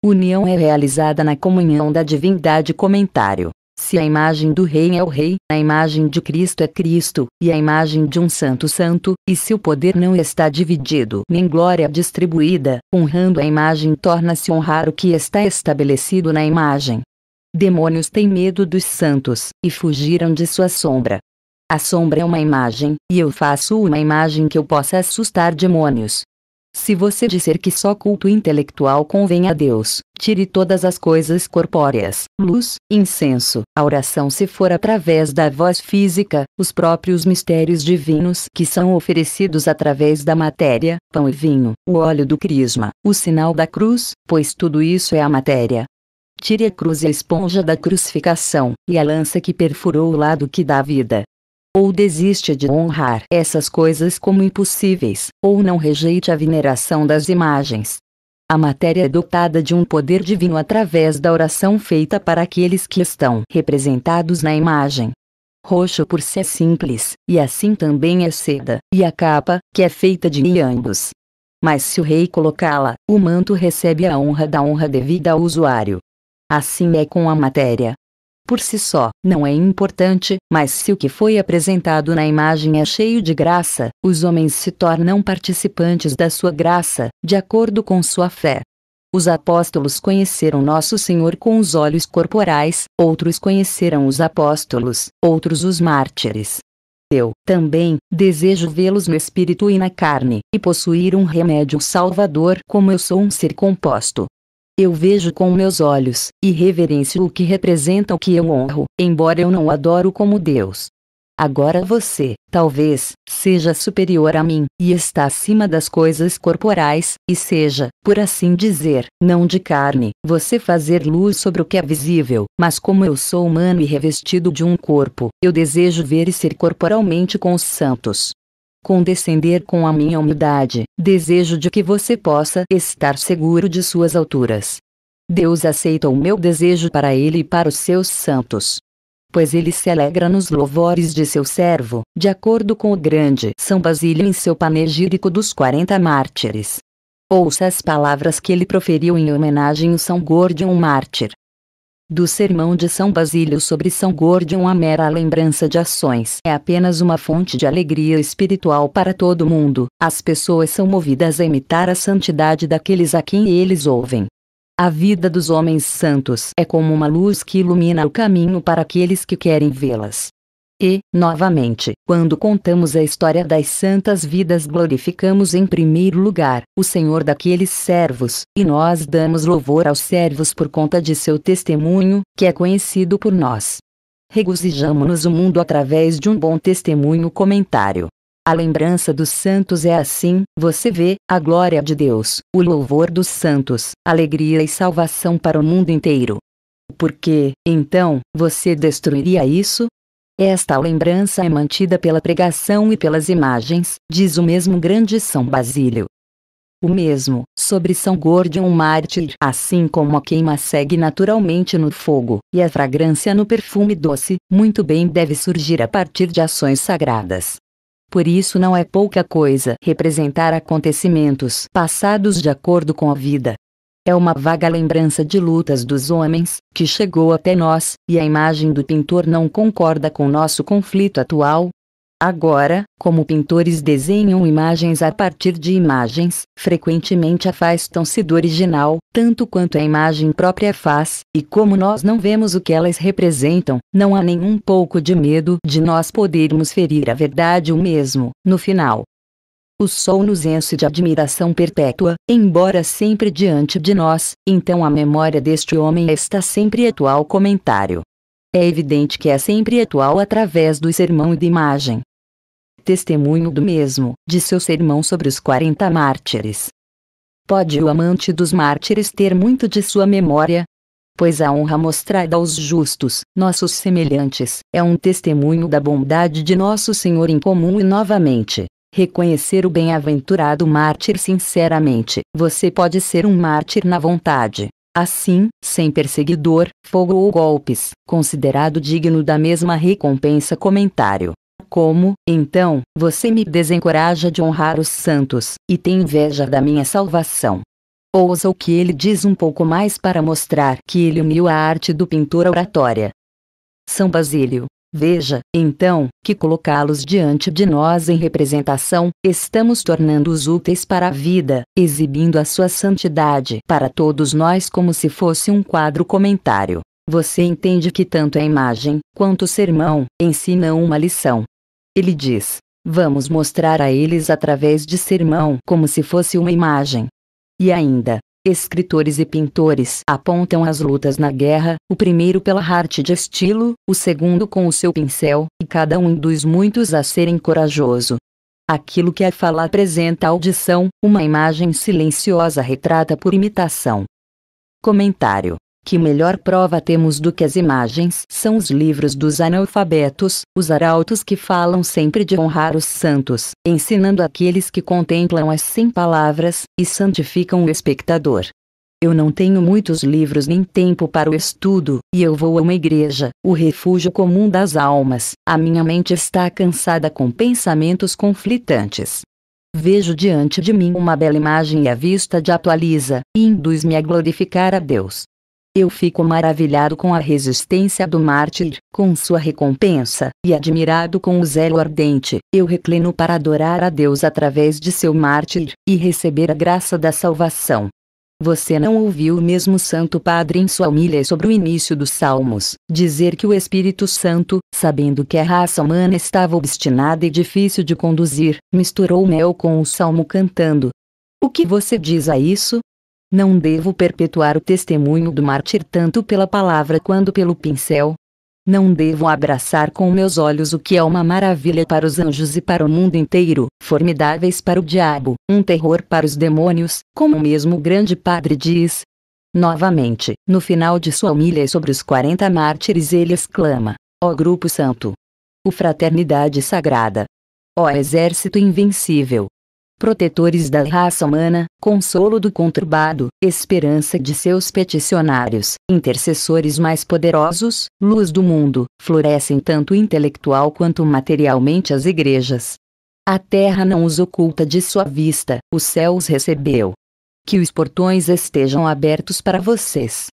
União é realizada na comunhão da divindade comentário. Se a imagem do rei é o rei, a imagem de Cristo é Cristo, e a imagem de um santo santo, e se o poder não está dividido nem glória distribuída, honrando a imagem torna-se honrar o que está estabelecido na imagem. Demônios têm medo dos santos, e fugiram de sua sombra. A sombra é uma imagem, e eu faço uma imagem que eu possa assustar demônios, se você disser que só culto intelectual convém a Deus, tire todas as coisas corpóreas, luz, incenso, a oração se for através da voz física, os próprios mistérios divinos que são oferecidos através da matéria, pão e vinho, o óleo do crisma, o sinal da cruz, pois tudo isso é a matéria. Tire a cruz e a esponja da crucificação, e a lança que perfurou o lado que dá vida, ou desiste de honrar essas coisas como impossíveis, ou não rejeite a veneração das imagens. A matéria é dotada de um poder divino através da oração feita para aqueles que estão representados na imagem. Roxo por si é simples, e assim também é seda, e a capa, que é feita de iambos. Mas se o rei colocá-la, o manto recebe a honra da honra devida ao usuário. Assim é com a matéria, por si só, não é importante, mas se o que foi apresentado na imagem é cheio de graça, os homens se tornam participantes da sua graça, de acordo com sua fé. Os apóstolos conheceram Nosso Senhor com os olhos corporais, outros conheceram os apóstolos, outros os mártires. Eu, também, desejo vê-los no espírito e na carne, e possuir um remédio salvador como eu sou um ser composto, eu vejo com meus olhos e reverencio o que representa o que eu honro, embora eu não o adoro como Deus. Agora você, talvez, seja superior a mim e está acima das coisas corporais, e seja, por assim dizer, não de carne, você fazer luz sobre o que é visível, mas como eu sou humano e revestido de um corpo, eu desejo ver e ser corporalmente com os santos condescender com a minha humildade, desejo de que você possa estar seguro de suas alturas. Deus aceita o meu desejo para ele e para os seus santos. Pois ele se alegra nos louvores de seu servo, de acordo com o grande São Basílio em seu panegírico dos 40 mártires. Ouça as palavras que ele proferiu em homenagem ao São Gordion mártir do Sermão de São Basílio sobre São Gordion a mera lembrança de ações é apenas uma fonte de alegria espiritual para todo mundo. As pessoas são movidas a imitar a santidade daqueles a quem eles ouvem. A vida dos homens santos é como uma luz que ilumina o caminho para aqueles que querem vê-las. E, novamente, quando contamos a história das santas vidas, glorificamos em primeiro lugar o Senhor daqueles servos, e nós damos louvor aos servos por conta de seu testemunho, que é conhecido por nós. Regozijamo-nos o mundo através de um bom testemunho comentário. A lembrança dos santos é assim, você vê, a glória de Deus, o louvor dos santos, alegria e salvação para o mundo inteiro. Por que, então, você destruiria isso? Esta lembrança é mantida pela pregação e pelas imagens, diz o mesmo grande São Basílio. O mesmo, sobre São Gordion um mártir, assim como a queima segue naturalmente no fogo, e a fragrância no perfume doce, muito bem deve surgir a partir de ações sagradas. Por isso não é pouca coisa representar acontecimentos passados de acordo com a vida, é uma vaga lembrança de lutas dos homens, que chegou até nós, e a imagem do pintor não concorda com nosso conflito atual, Agora, como pintores desenham imagens a partir de imagens, frequentemente afastam-se do original, tanto quanto a imagem própria faz, e como nós não vemos o que elas representam, não há nenhum pouco de medo de nós podermos ferir a verdade o mesmo, no final, o sol nos enche de admiração perpétua, embora sempre diante de nós, então a memória deste homem está sempre atual comentário. É evidente que é sempre atual através do sermão e da imagem. Testemunho do mesmo, de seu sermão sobre os 40 mártires. Pode o amante dos mártires ter muito de sua memória? Pois a honra mostrada aos justos, nossos semelhantes, é um testemunho da bondade de nosso Senhor em comum e novamente, reconhecer o bem-aventurado mártir sinceramente. Você pode ser um mártir na vontade. Assim, sem perseguidor, fogo ou golpes, considerado digno da mesma recompensa. Comentário. Como, então, você me desencoraja de honrar os santos, e tem inveja da minha salvação? Ouça o que ele diz um pouco mais para mostrar que ele uniu a arte do pintor à oratória. São Basílio, Veja, então, que colocá-los diante de nós em representação, estamos tornando-os úteis para a vida, exibindo a sua santidade para todos nós como se fosse um quadro comentário. Você entende que tanto a imagem, quanto o sermão, ensinam uma lição. Ele diz: Vamos mostrar a eles através de sermão como se fosse uma imagem. E ainda, Escritores e pintores apontam as lutas na guerra, o primeiro pela arte de estilo, o segundo com o seu pincel, e cada um induz muitos a serem corajoso. Aquilo que é a fala apresenta audição, uma imagem silenciosa retrata por imitação. Comentário que melhor prova temos do que as imagens são os livros dos analfabetos, os arautos que falam sempre de honrar os santos, ensinando aqueles que contemplam as cem palavras, e santificam o espectador. Eu não tenho muitos livros nem tempo para o estudo, e eu vou a uma igreja, o refúgio comum das almas. A minha mente está cansada com pensamentos conflitantes. Vejo diante de mim uma bela imagem e a vista de atualiza, e induz-me a glorificar a Deus. Eu fico maravilhado com a resistência do mártir, com sua recompensa, e admirado com o zelo ardente. Eu reclino para adorar a Deus através de seu mártir, e receber a graça da salvação. Você não ouviu o mesmo Santo Padre em sua humilha sobre o início dos Salmos, dizer que o Espírito Santo, sabendo que a raça humana estava obstinada e difícil de conduzir, misturou mel com o salmo cantando. O que você diz a isso? Não devo perpetuar o testemunho do mártir tanto pela palavra quanto pelo pincel. Não devo abraçar com meus olhos o que é uma maravilha para os anjos e para o mundo inteiro, formidáveis para o diabo, um terror para os demônios, como o mesmo grande padre diz. Novamente, no final de sua humilha sobre os 40 mártires ele exclama: Ó oh grupo santo! Ó fraternidade sagrada! Ó oh exército invencível! protetores da raça humana, consolo do conturbado, esperança de seus peticionários, intercessores mais poderosos, luz do mundo, florescem tanto intelectual quanto materialmente as igrejas. A terra não os oculta de sua vista, o céu os recebeu. Que os portões estejam abertos para vocês.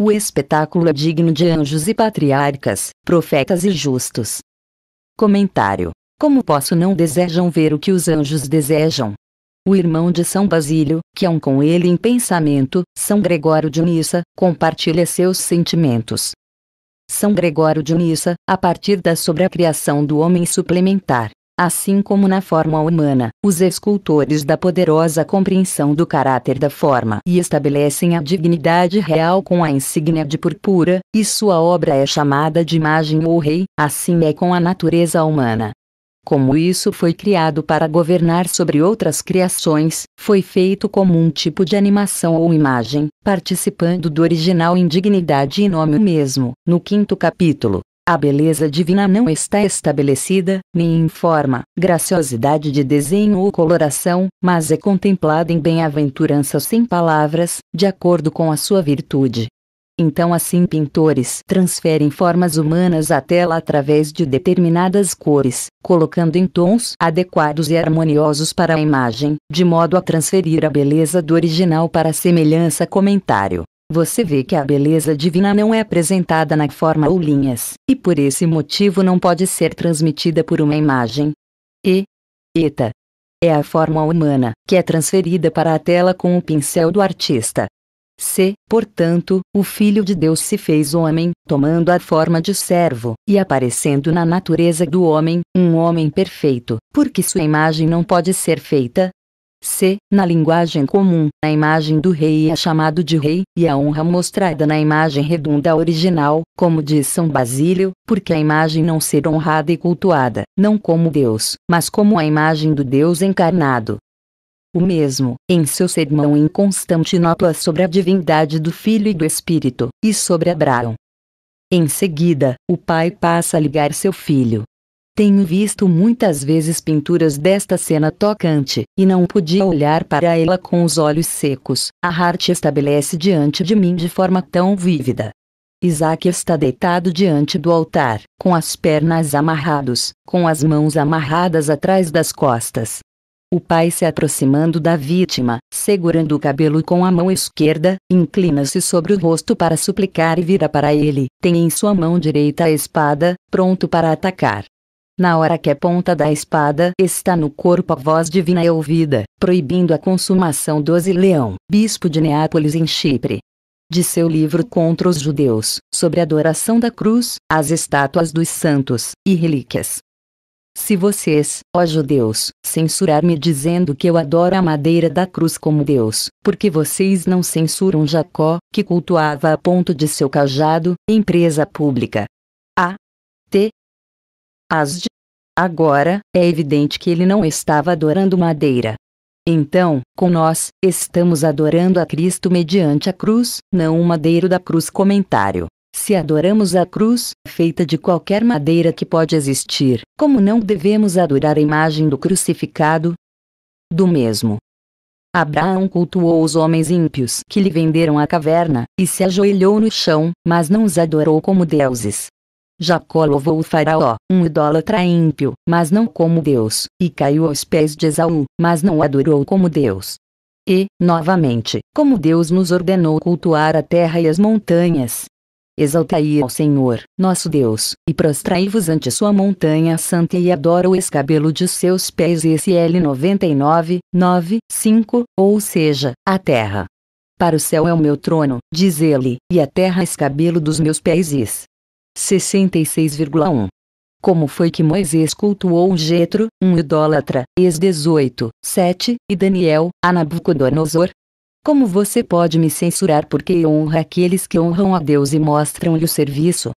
O espetáculo é digno de anjos e patriarcas, profetas e justos. Comentário como posso não desejam ver o que os anjos desejam? O irmão de São Basílio, que é um com ele em pensamento, São Gregório de Nissa, compartilha seus sentimentos. São Gregório de Nissa, a partir da sobrecriação do homem suplementar, assim como na forma humana, os escultores da poderosa compreensão do caráter da forma e estabelecem a dignidade real com a insígnia de purpura, e sua obra é chamada de imagem ou rei, assim é com a natureza humana. Como isso foi criado para governar sobre outras criações, foi feito como um tipo de animação ou imagem, participando do original em dignidade e nome mesmo. No quinto capítulo, a beleza divina não está estabelecida, nem em forma, graciosidade de desenho ou coloração, mas é contemplada em bem-aventurança sem palavras, de acordo com a sua virtude. Então assim pintores transferem formas humanas à tela através de determinadas cores, colocando em tons adequados e harmoniosos para a imagem, de modo a transferir a beleza do original para a semelhança comentário. Você vê que a beleza divina não é apresentada na forma ou linhas, e por esse motivo não pode ser transmitida por uma imagem. E eta é a forma humana que é transferida para a tela com o pincel do artista. Se, portanto, o Filho de Deus se fez homem, tomando a forma de servo, e aparecendo na natureza do homem, um homem perfeito, porque sua imagem não pode ser feita, C. Na linguagem comum, a imagem do rei é chamado de rei, e a honra mostrada na imagem redunda original, como diz São Basílio, porque a imagem não ser honrada e cultuada, não como Deus, mas como a imagem do Deus encarnado o mesmo, em seu sermão em Constantinopla sobre a divindade do Filho e do Espírito, e sobre Abraão. Em seguida, o pai passa a ligar seu filho. Tenho visto muitas vezes pinturas desta cena tocante, e não podia olhar para ela com os olhos secos. A Hart estabelece diante de mim de forma tão vívida. Isaac está deitado diante do altar, com as pernas amarrados, com as mãos amarradas atrás das costas, o pai se aproximando da vítima, segurando o cabelo com a mão esquerda, inclina-se sobre o rosto para suplicar e vira para ele. Tem em sua mão direita a espada, pronto para atacar. Na hora que a ponta da espada está no corpo, a voz divina é ouvida, proibindo a consumação doze Leão, bispo de Neápolis em Chipre. De seu livro Contra os Judeus, sobre a adoração da cruz, as estátuas dos santos e relíquias. Se vocês, ó judeus, censurar-me dizendo que eu adoro a madeira da cruz como Deus, porque vocês não censuram Jacó, que cultuava a ponto de seu cajado, empresa pública. A. T. Asd Agora, é evidente que ele não estava adorando madeira. Então, com nós, estamos adorando a Cristo mediante a cruz, não o madeiro da cruz. Comentário. Se adoramos a cruz, feita de qualquer madeira que pode existir, como não devemos adorar a imagem do crucificado? Do mesmo. Abraão cultuou os homens ímpios que lhe venderam a caverna, e se ajoelhou no chão, mas não os adorou como deuses. Jacó louvou o faraó, um idólatra ímpio, mas não como Deus, e caiu aos pés de Esaú, mas não o adorou como Deus. E, novamente, como Deus nos ordenou cultuar a terra e as montanhas, Exaltai ao Senhor, nosso Deus, e prostrai-vos ante sua montanha santa e adora o escabelo de seus pés SL 99, 9, 5, ou seja, a terra. Para o céu é o meu trono, diz ele, e a terra é escabelo dos meus pés. 66,1 como foi que Moisés cultuou Jetro, um idólatra, ex 18, 7, e Daniel, a Nabucodonosor, como você pode me censurar porque honra aqueles que honram a Deus e mostram-lhe o serviço?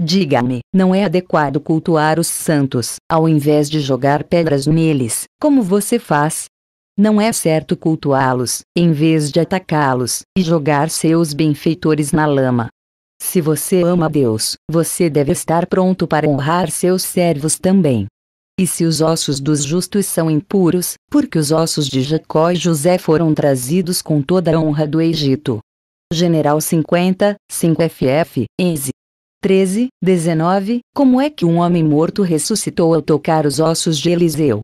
Diga-me, não é adequado cultuar os santos, ao invés de jogar pedras neles, como você faz? Não é certo cultuá-los, em vez de atacá-los, e jogar seus benfeitores na lama. Se você ama Deus, você deve estar pronto para honrar seus servos também. E se os ossos dos justos são impuros, porque os ossos de Jacó e José foram trazidos com toda a honra do Egito. General 50, 5 FF, Enze. 13, 19 Como é que um homem morto ressuscitou ao tocar os ossos de Eliseu?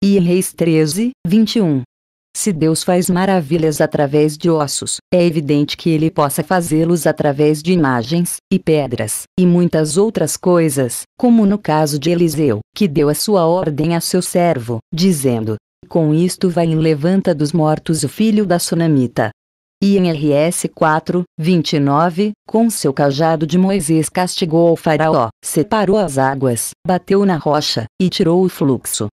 E Reis 13, 21 se Deus faz maravilhas através de ossos, é evidente que ele possa fazê-los através de imagens, e pedras, e muitas outras coisas, como no caso de Eliseu, que deu a sua ordem a seu servo, dizendo: Com isto vai e levanta dos mortos o filho da Sonamita. E em RS 4, 29, com seu cajado de Moisés castigou o faraó, separou as águas, bateu na rocha, e tirou o fluxo.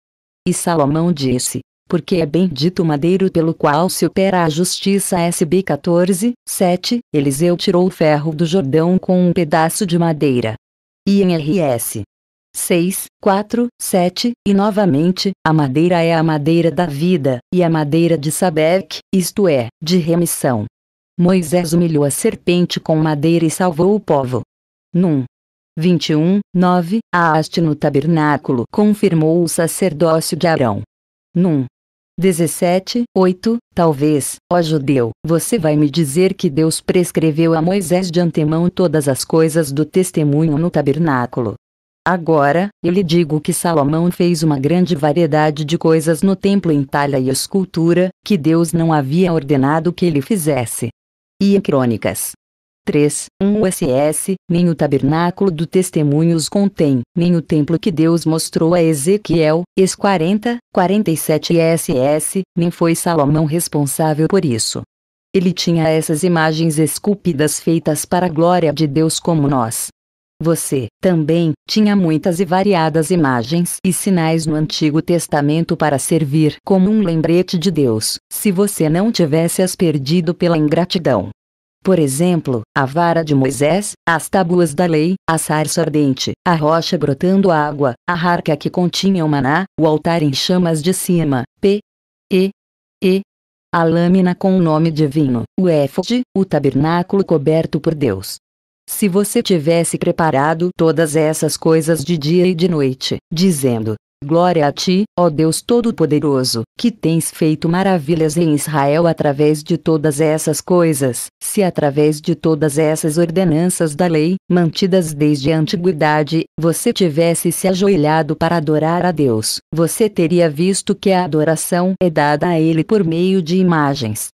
E Salomão disse: porque é bendito o madeiro pelo qual se opera a justiça SB 14, 7, Eliseu tirou o ferro do Jordão com um pedaço de madeira. E em RS 6, 4, 7, e novamente, a madeira é a madeira da vida, e a madeira de Sabec, isto é, de remissão. Moisés humilhou a serpente com madeira e salvou o povo. Num 21, 9, a haste no tabernáculo confirmou o sacerdócio de Arão. Num 17, 8, talvez, ó judeu, você vai me dizer que Deus prescreveu a Moisés de antemão todas as coisas do testemunho no tabernáculo. Agora, eu lhe digo que Salomão fez uma grande variedade de coisas no templo em talha e escultura, que Deus não havia ordenado que ele fizesse. E em Crônicas, 3. 1 USS, nem o tabernáculo do testemunhos contém, nem o templo que Deus mostrou a Ezequiel, ex 40, 47 SS, nem foi Salomão responsável por isso. Ele tinha essas imagens esculpidas feitas para a glória de Deus como nós. Você, também, tinha muitas e variadas imagens e sinais no Antigo Testamento para servir como um lembrete de Deus, se você não tivesse as perdido pela ingratidão. Por exemplo, a vara de Moisés, as tábuas da lei, a sarça ardente, a rocha brotando água, a harca que continha o maná, o altar em chamas de cima, p. e. e. a lâmina com o nome divino, o éfode, o tabernáculo coberto por Deus. Se você tivesse preparado todas essas coisas de dia e de noite, dizendo: Glória a ti, ó Deus Todo-Poderoso, que tens feito maravilhas em Israel através de todas essas coisas, se através de todas essas ordenanças da lei, mantidas desde a antiguidade, você tivesse se ajoelhado para adorar a Deus, você teria visto que a adoração é dada a Ele por meio de imagens.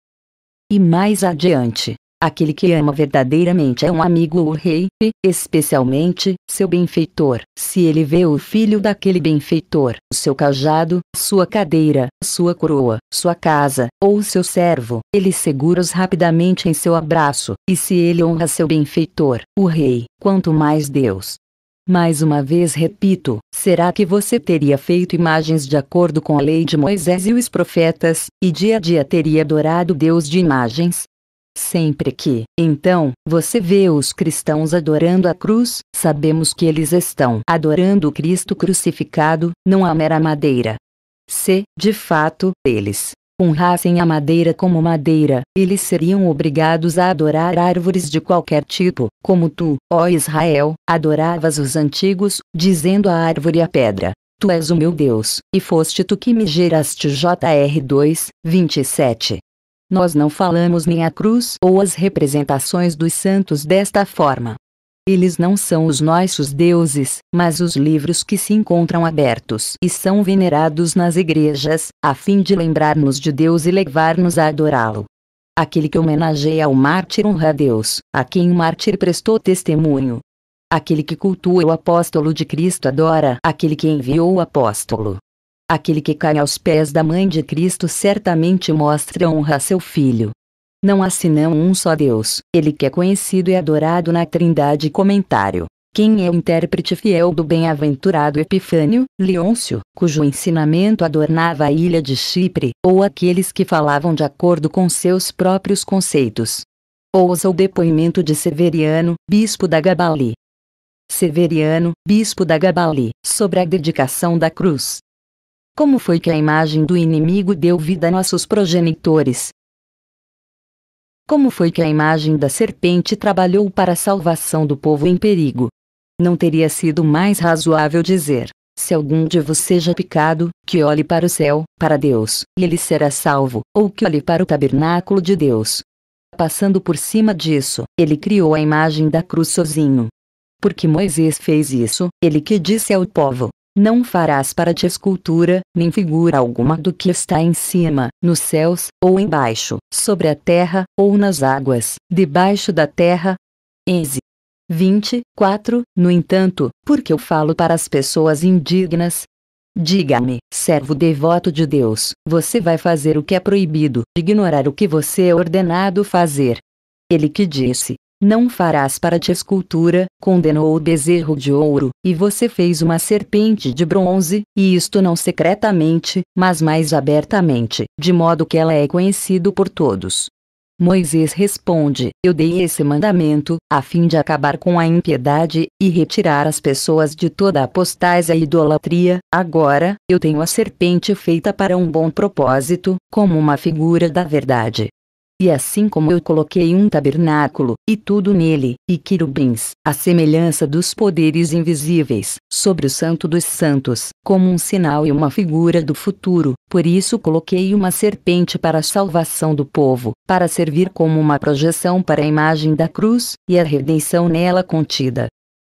E mais adiante, Aquele que ama verdadeiramente é um amigo ou rei, especialmente, seu benfeitor. Se ele vê o filho daquele benfeitor, seu cajado, sua cadeira, sua coroa, sua casa, ou seu servo, ele segura-os rapidamente em seu abraço, e se ele honra seu benfeitor, o rei, quanto mais Deus. Mais uma vez repito, será que você teria feito imagens de acordo com a lei de Moisés e os profetas, e dia a dia teria adorado Deus de imagens? Sempre que, então, você vê os cristãos adorando a cruz, sabemos que eles estão adorando o Cristo crucificado, não a mera madeira. Se, de fato, eles honrassem a madeira como madeira, eles seriam obrigados a adorar árvores de qualquer tipo, como tu, ó Israel, adoravas os antigos, dizendo à árvore a pedra. Tu és o meu Deus, e foste tu que me geraste. JR 2, 27. Nós não falamos nem a cruz ou as representações dos santos desta forma. Eles não são os nossos deuses, mas os livros que se encontram abertos e são venerados nas igrejas, a fim de lembrar-nos de Deus e levar-nos a adorá-lo. Aquele que homenageia o mártir honra a Deus, a quem o mártir prestou testemunho. Aquele que cultua o apóstolo de Cristo adora aquele que enviou o apóstolo. Aquele que cai aos pés da mãe de Cristo certamente mostra honra a seu filho. Não há senão um só Deus, ele que é conhecido e adorado na Trindade. Comentário. Quem é o intérprete fiel do bem-aventurado Epifânio, Leôncio, cujo ensinamento adornava a ilha de Chipre, ou aqueles que falavam de acordo com seus próprios conceitos? Ousa o depoimento de Severiano, bispo da Gabali. Severiano, bispo da Gabali, sobre a dedicação da cruz. Como foi que a imagem do inimigo deu vida a nossos progenitores? Como foi que a imagem da serpente trabalhou para a salvação do povo em perigo? Não teria sido mais razoável dizer: se algum de vos seja picado, que olhe para o céu, para Deus, e ele será salvo, ou que olhe para o tabernáculo de Deus. Passando por cima disso, ele criou a imagem da cruz sozinho. Porque Moisés fez isso, ele que disse ao povo: não farás para ti escultura, nem figura alguma do que está em cima, nos céus, ou embaixo, sobre a terra, ou nas águas, debaixo da terra. Enze. 24. No entanto, porque eu falo para as pessoas indignas, Diga-me, servo devoto de Deus, você vai fazer o que é proibido, ignorar o que você é ordenado fazer. Ele que disse: não farás para ti escultura, condenou o bezerro de ouro, e você fez uma serpente de bronze, e isto não secretamente, mas mais abertamente, de modo que ela é conhecido por todos. Moisés responde: Eu dei esse mandamento, a fim de acabar com a impiedade, e retirar as pessoas de toda a apostasia e idolatria. Agora, eu tenho a serpente feita para um bom propósito, como uma figura da verdade, e assim como eu coloquei um tabernáculo, e tudo nele, e querubins, a semelhança dos poderes invisíveis, sobre o Santo dos Santos, como um sinal e uma figura do futuro, por isso coloquei uma serpente para a salvação do povo, para servir como uma projeção para a imagem da cruz, e a redenção nela contida.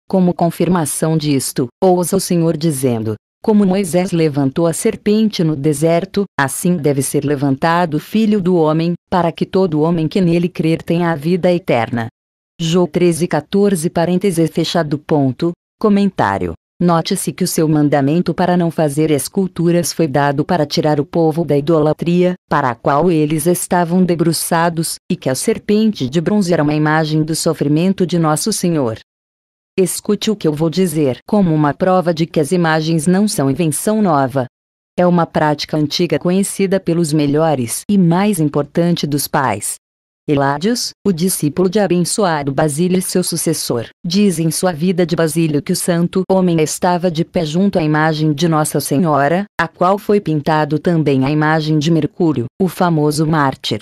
Como confirmação disto, ouça o Senhor dizendo: como Moisés levantou a serpente no deserto, assim deve ser levantado o Filho do Homem, para que todo homem que nele crer tenha a vida eterna. Jô 13 14 parênteses fechado ponto, comentário. Note-se que o seu mandamento para não fazer esculturas foi dado para tirar o povo da idolatria, para a qual eles estavam debruçados, e que a serpente de bronze era uma imagem do sofrimento de Nosso Senhor. Escute o que eu vou dizer como uma prova de que as imagens não são invenção nova. É uma prática antiga conhecida pelos melhores e mais importante dos pais. Eládios, o discípulo de abençoado Basílio e seu sucessor, diz em sua vida de Basílio que o santo homem estava de pé junto à imagem de Nossa Senhora, a qual foi pintado também a imagem de Mercúrio, o famoso mártir.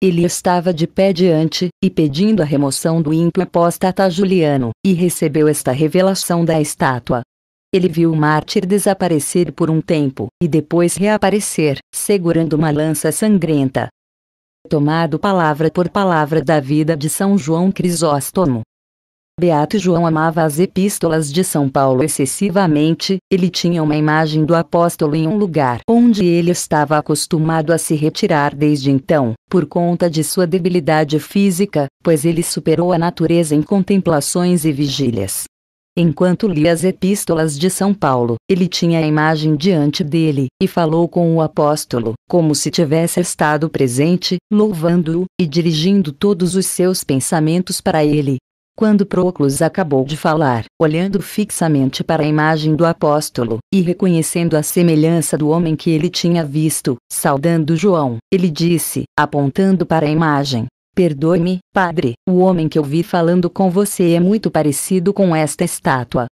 Ele estava de pé diante, e pedindo a remoção do ímpio apóstata Juliano, e recebeu esta revelação da estátua. Ele viu o mártir desaparecer por um tempo, e depois reaparecer, segurando uma lança sangrenta. Tomado palavra por palavra da vida de São João Crisóstomo, Beato João amava as epístolas de São Paulo excessivamente, ele tinha uma imagem do apóstolo em um lugar onde ele estava acostumado a se retirar desde então, por conta de sua debilidade física, pois ele superou a natureza em contemplações e vigílias. Enquanto lia as epístolas de São Paulo, ele tinha a imagem diante dele, e falou com o apóstolo, como se tivesse estado presente, louvando-o, e dirigindo todos os seus pensamentos para ele, quando Proclus acabou de falar, olhando fixamente para a imagem do apóstolo, e reconhecendo a semelhança do homem que ele tinha visto, saudando João, ele disse, apontando para a imagem: Perdoe-me, padre, o homem que eu vi falando com você é muito parecido com esta estátua.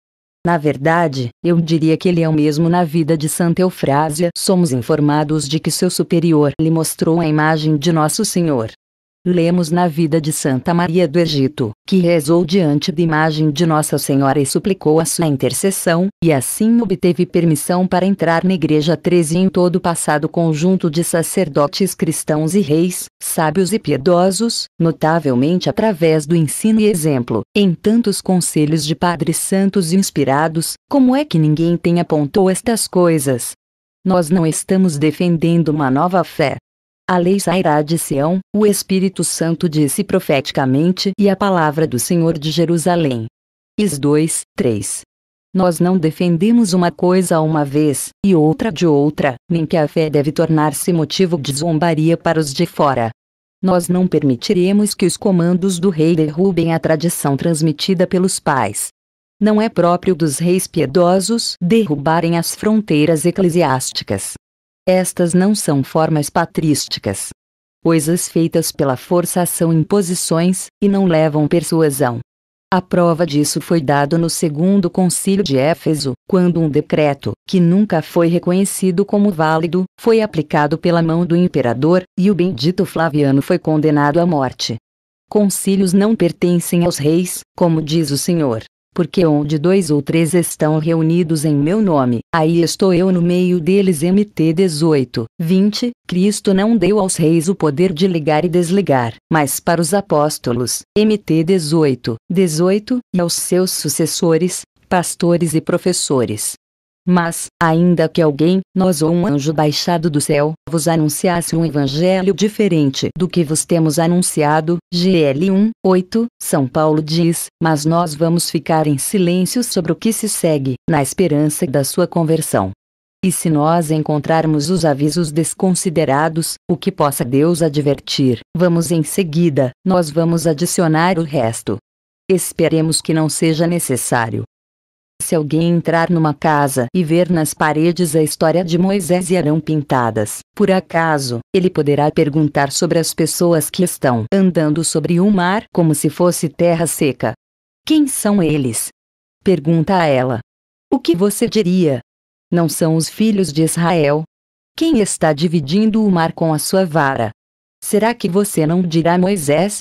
Na verdade, eu diria que ele é o mesmo na vida de Santa Eufrásia. Somos informados de que seu superior lhe mostrou a imagem de Nosso Senhor, Lemos na vida de Santa Maria do Egito, que rezou diante da imagem de Nossa Senhora e suplicou a sua intercessão, e assim obteve permissão para entrar na Igreja 13 em todo o passado conjunto de sacerdotes cristãos e reis, sábios e piedosos, notavelmente através do ensino e exemplo, em tantos conselhos de padres santos inspirados, como é que ninguém tem apontou estas coisas? Nós não estamos defendendo uma nova fé, a lei sairá de Sião, o Espírito Santo disse profeticamente e a palavra do Senhor de Jerusalém. Is 2, 3. Nós não defendemos uma coisa uma vez, e outra de outra, nem que a fé deve tornar-se motivo de zombaria para os de fora. Nós não permitiremos que os comandos do rei derrubem a tradição transmitida pelos pais. Não é próprio dos reis piedosos derrubarem as fronteiras eclesiásticas. Estas não são formas patrísticas. Coisas feitas pela força são imposições, e não levam persuasão. A prova disso foi dado no segundo concílio de Éfeso, quando um decreto, que nunca foi reconhecido como válido, foi aplicado pela mão do imperador, e o bendito Flaviano foi condenado à morte. Concílios não pertencem aos reis, como diz o Senhor porque onde dois ou três estão reunidos em meu nome, aí estou eu no meio deles. MT 18, 20. Cristo não deu aos reis o poder de ligar e desligar, mas para os apóstolos, MT 18, 18, e aos seus sucessores, pastores e professores, mas, ainda que alguém, nós ou um anjo baixado do céu, vos anunciasse um evangelho diferente do que vos temos anunciado, GL 1, 8, São Paulo diz, mas nós vamos ficar em silêncio sobre o que se segue, na esperança da sua conversão. E se nós encontrarmos os avisos desconsiderados, o que possa Deus advertir, vamos em seguida, nós vamos adicionar o resto. Esperemos que não seja necessário, se alguém entrar numa casa e ver nas paredes a história de Moisés e Arão pintadas, por acaso, ele poderá perguntar sobre as pessoas que estão andando sobre o mar como se fosse terra seca. Quem são eles? Pergunta a ela. O que você diria? Não são os filhos de Israel? Quem está dividindo o mar com a sua vara? Será que você não dirá Moisés,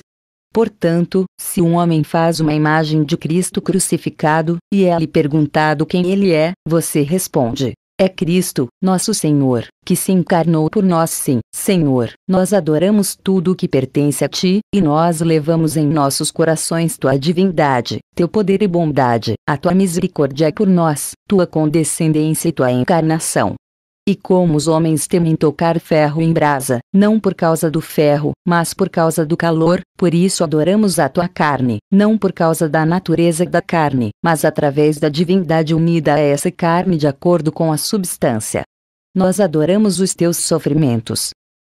Portanto, se um homem faz uma imagem de Cristo crucificado, e é lhe perguntado quem ele é, você responde: É Cristo, nosso Senhor, que se encarnou por nós. Sim, Senhor, nós adoramos tudo o que pertence a ti, e nós levamos em nossos corações tua divindade, teu poder e bondade, a tua misericórdia é por nós, tua condescendência e tua encarnação. E como os homens temem tocar ferro em brasa, não por causa do ferro, mas por causa do calor, por isso adoramos a tua carne, não por causa da natureza da carne, mas através da divindade unida a essa carne de acordo com a substância. Nós adoramos os teus sofrimentos.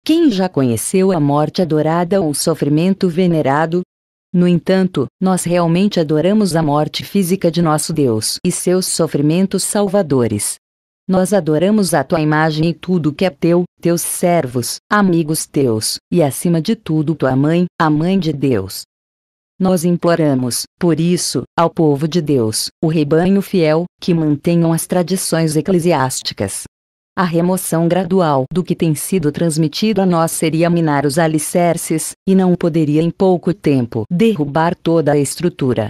Quem já conheceu a morte adorada ou o sofrimento venerado, no entanto, nós realmente adoramos a morte física de nosso Deus e seus sofrimentos salvadores. Nós adoramos a tua imagem e tudo que é teu, teus servos, amigos teus, e acima de tudo tua mãe, a mãe de Deus. Nós imploramos, por isso, ao povo de Deus, o rebanho fiel, que mantenham as tradições eclesiásticas. A remoção gradual do que tem sido transmitido a nós seria minar os alicerces, e não poderia em pouco tempo derrubar toda a estrutura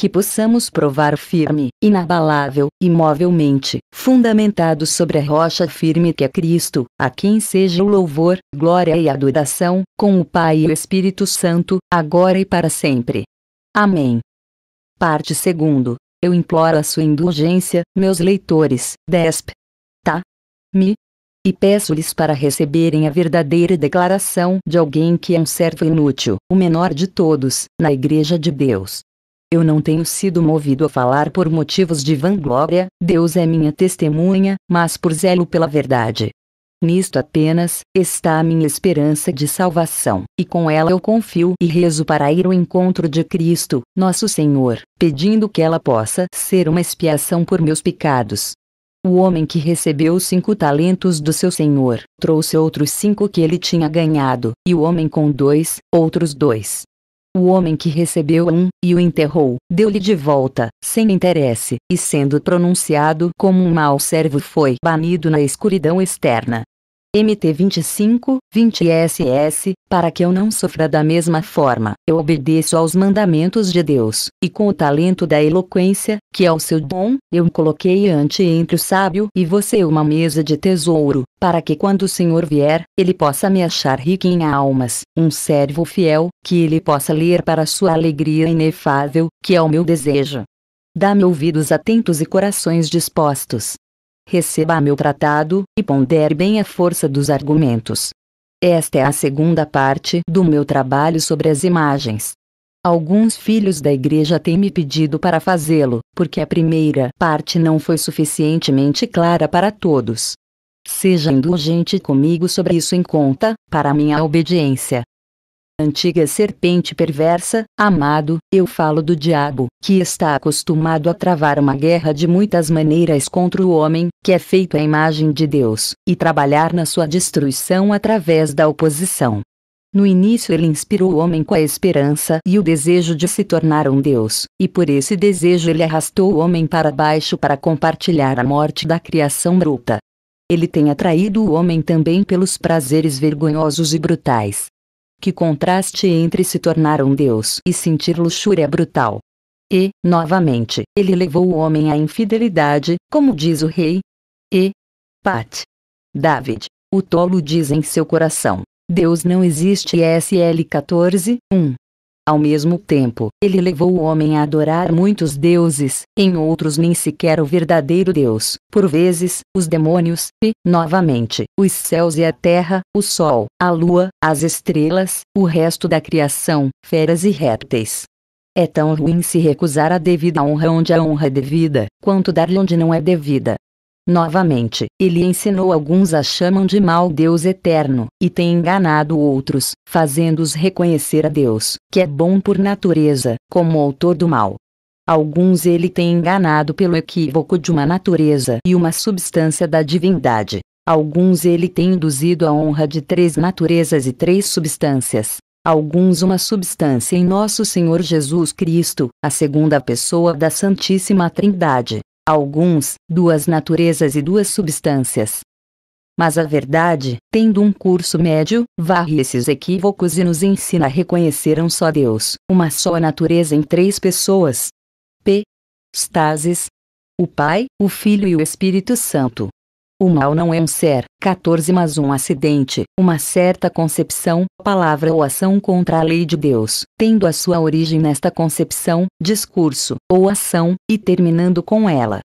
que possamos provar firme, inabalável, imovelmente, fundamentado sobre a rocha firme que é Cristo, a quem seja o louvor, glória e adoração, com o Pai e o Espírito Santo, agora e para sempre. Amém. Parte 2. Eu imploro a sua indulgência, meus leitores, DESP. Tá? Me? e peço-lhes para receberem a verdadeira declaração de alguém que é um servo inútil, o menor de todos, na Igreja de Deus, eu não tenho sido movido a falar por motivos de vanglória, Deus é minha testemunha, mas por zelo pela verdade. Nisto apenas está a minha esperança de salvação, e com ela eu confio e rezo para ir ao encontro de Cristo, nosso Senhor, pedindo que ela possa ser uma expiação por meus pecados. O homem que recebeu cinco talentos do seu senhor trouxe outros cinco que ele tinha ganhado, e o homem com dois, outros dois. O homem que recebeu um e o enterrou, deu-lhe de volta, sem interesse, e sendo pronunciado como um mau servo foi banido na escuridão externa. MT25, 20 SS, para que eu não sofra da mesma forma. Eu obedeço aos mandamentos de Deus, e com o talento da eloquência, que é o seu dom, eu coloquei ante entre o sábio e você uma mesa de tesouro, para que quando o Senhor vier, ele possa me achar rico em almas, um servo fiel, que ele possa ler para sua alegria inefável, que é o meu desejo. Dá-me ouvidos atentos e corações dispostos, receba meu tratado, e pondere bem a força dos argumentos. Esta é a segunda parte do meu trabalho sobre as imagens. Alguns filhos da igreja têm me pedido para fazê-lo, porque a primeira parte não foi suficientemente clara para todos. Seja indulgente comigo sobre isso em conta, para minha obediência antiga serpente perversa, amado, eu falo do diabo, que está acostumado a travar uma guerra de muitas maneiras contra o homem, que é feito à imagem de Deus, e trabalhar na sua destruição através da oposição. No início ele inspirou o homem com a esperança e o desejo de se tornar um Deus, e por esse desejo ele arrastou o homem para baixo para compartilhar a morte da criação bruta. Ele tem atraído o homem também pelos prazeres vergonhosos e brutais, que contraste entre se tornar um deus e sentir luxúria brutal. E, novamente, ele levou o homem à infidelidade, como diz o rei. E. Pat. David, o tolo diz em seu coração: Deus não existe. SL 14, 1. Ao mesmo tempo, ele levou o homem a adorar muitos deuses, em outros nem sequer o verdadeiro Deus, por vezes, os demônios, e, novamente, os céus e a terra, o sol, a lua, as estrelas, o resto da criação, feras e répteis. É tão ruim se recusar a devida honra onde a honra é devida, quanto dar-lhe onde não é devida. Novamente, ele ensinou alguns a chamam de mal Deus eterno, e tem enganado outros, fazendo-os reconhecer a Deus, que é bom por natureza, como autor do mal. Alguns ele tem enganado pelo equívoco de uma natureza e uma substância da divindade. Alguns ele tem induzido à honra de três naturezas e três substâncias. Alguns uma substância em nosso Senhor Jesus Cristo, a segunda pessoa da Santíssima Trindade alguns, duas naturezas e duas substâncias. Mas a verdade, tendo um curso médio, varre esses equívocos e nos ensina a reconhecer um só Deus, uma só natureza em três pessoas. P. Stasis. O Pai, o Filho e o Espírito Santo. O mal não é um ser, 14 mas um acidente, uma certa concepção, palavra ou ação contra a lei de Deus, tendo a sua origem nesta concepção, discurso, ou ação, e terminando com ela.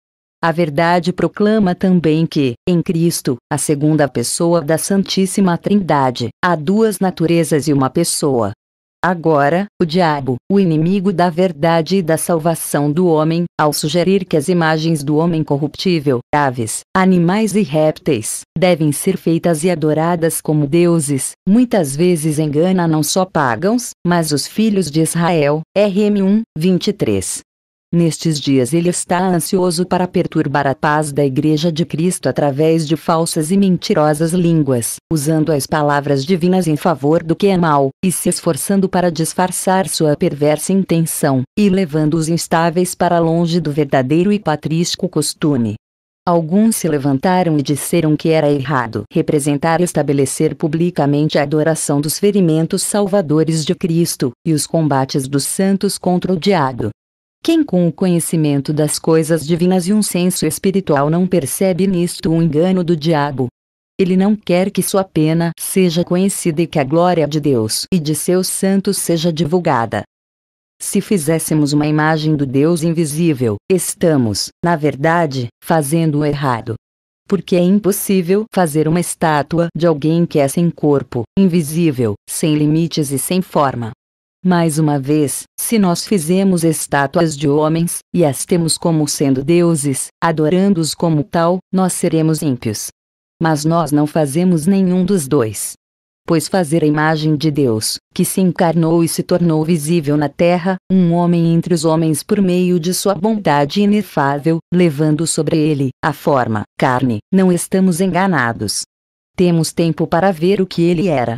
A verdade proclama também que, em Cristo, a segunda pessoa da Santíssima Trindade, há duas naturezas e uma pessoa, Agora, o diabo, o inimigo da verdade e da salvação do homem, ao sugerir que as imagens do homem corruptível, aves, animais e répteis, devem ser feitas e adoradas como deuses, muitas vezes engana não só pagãos, mas os filhos de Israel. RM1, 23. Nestes dias ele está ansioso para perturbar a paz da Igreja de Cristo através de falsas e mentirosas línguas, usando as palavras divinas em favor do que é mal, e se esforçando para disfarçar sua perversa intenção, e levando os instáveis para longe do verdadeiro e patrístico costume. Alguns se levantaram e disseram que era errado representar e estabelecer publicamente a adoração dos ferimentos salvadores de Cristo, e os combates dos santos contra o diabo. Quem com o conhecimento das coisas divinas e um senso espiritual não percebe nisto o engano do diabo. Ele não quer que sua pena seja conhecida e que a glória de Deus e de seus santos seja divulgada. Se fizéssemos uma imagem do Deus invisível, estamos, na verdade, fazendo o errado. Porque é impossível fazer uma estátua de alguém que é sem corpo, invisível, sem limites e sem forma. Mais uma vez, se nós fizemos estátuas de homens, e as temos como sendo deuses, adorando-os como tal, nós seremos ímpios. Mas nós não fazemos nenhum dos dois. Pois fazer a imagem de Deus, que se encarnou e se tornou visível na terra, um homem entre os homens por meio de sua bondade inefável, levando sobre ele a forma, carne, não estamos enganados. Temos tempo para ver o que ele era.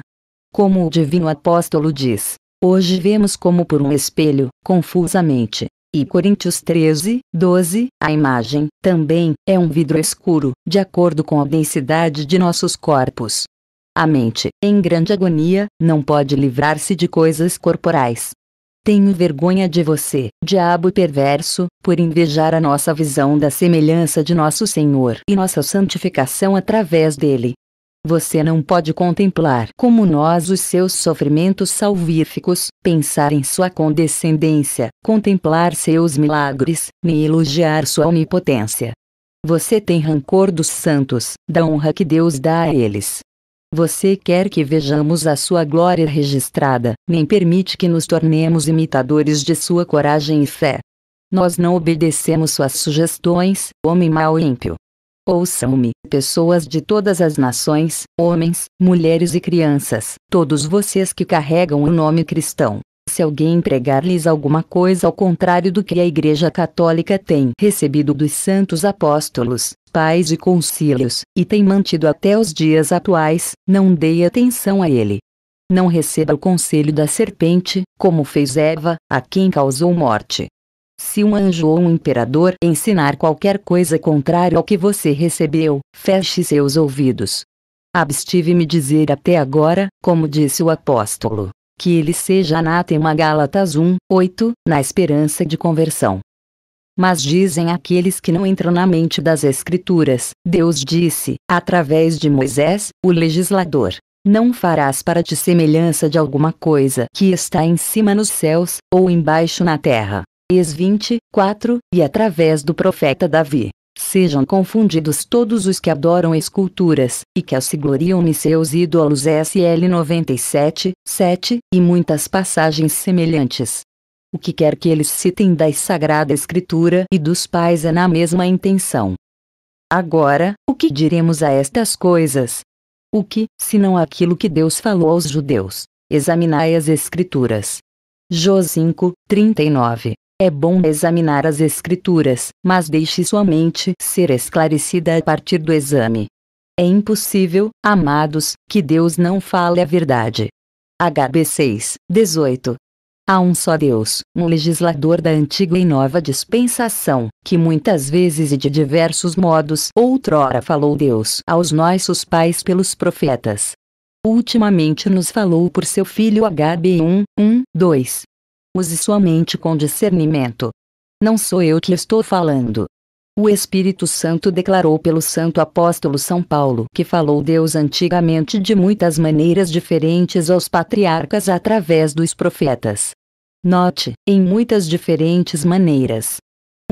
Como o divino apóstolo diz, Hoje vemos como por um espelho, confusamente. E Coríntios 13, 12, a imagem, também, é um vidro escuro, de acordo com a densidade de nossos corpos. A mente, em grande agonia, não pode livrar-se de coisas corporais. Tenho vergonha de você, diabo perverso, por invejar a nossa visão da semelhança de nosso Senhor e nossa santificação através dele. Você não pode contemplar como nós os seus sofrimentos salvíficos, pensar em sua condescendência, contemplar seus milagres, nem elogiar sua onipotência. Você tem rancor dos santos, da honra que Deus dá a eles. Você quer que vejamos a sua glória registrada, nem permite que nos tornemos imitadores de sua coragem e fé. Nós não obedecemos suas sugestões, homem mau e ímpio. Ouçam-me, pessoas de todas as nações, homens, mulheres e crianças, todos vocês que carregam o nome cristão. Se alguém pregar-lhes alguma coisa ao contrário do que a Igreja Católica tem recebido dos santos apóstolos, pais e concílios, e tem mantido até os dias atuais, não dê atenção a ele. Não receba o conselho da serpente, como fez Eva, a quem causou morte. Se um anjo ou um imperador ensinar qualquer coisa contrária ao que você recebeu, feche seus ouvidos. Abstive-me dizer até agora, como disse o apóstolo, que ele seja anátema Gálatas 1, 8, na esperança de conversão. Mas dizem aqueles que não entram na mente das Escrituras, Deus disse, através de Moisés, o legislador: Não farás para ti semelhança de alguma coisa que está em cima nos céus, ou embaixo na terra. 24, e através do profeta Davi. Sejam confundidos todos os que adoram esculturas, e que as se gloriam em seus ídolos SL 97, 7, e muitas passagens semelhantes. O que quer que eles citem da Sagrada Escritura e dos pais é na mesma intenção. Agora, o que diremos a estas coisas? O que, se não aquilo que Deus falou aos judeus? Examinai as Escrituras. Jó 5, 39. É bom examinar as Escrituras, mas deixe sua mente ser esclarecida a partir do exame. É impossível, amados, que Deus não fale a verdade. HB 6, 18. Há um só Deus, um legislador da antiga e nova dispensação, que muitas vezes e de diversos modos outrora falou Deus aos nossos pais pelos profetas. Ultimamente nos falou por seu filho HB 1, 1, 2, Use sua mente com discernimento. Não sou eu que estou falando. O Espírito Santo declarou pelo santo apóstolo São Paulo que falou Deus antigamente de muitas maneiras diferentes aos patriarcas através dos profetas. Note, em muitas diferentes maneiras.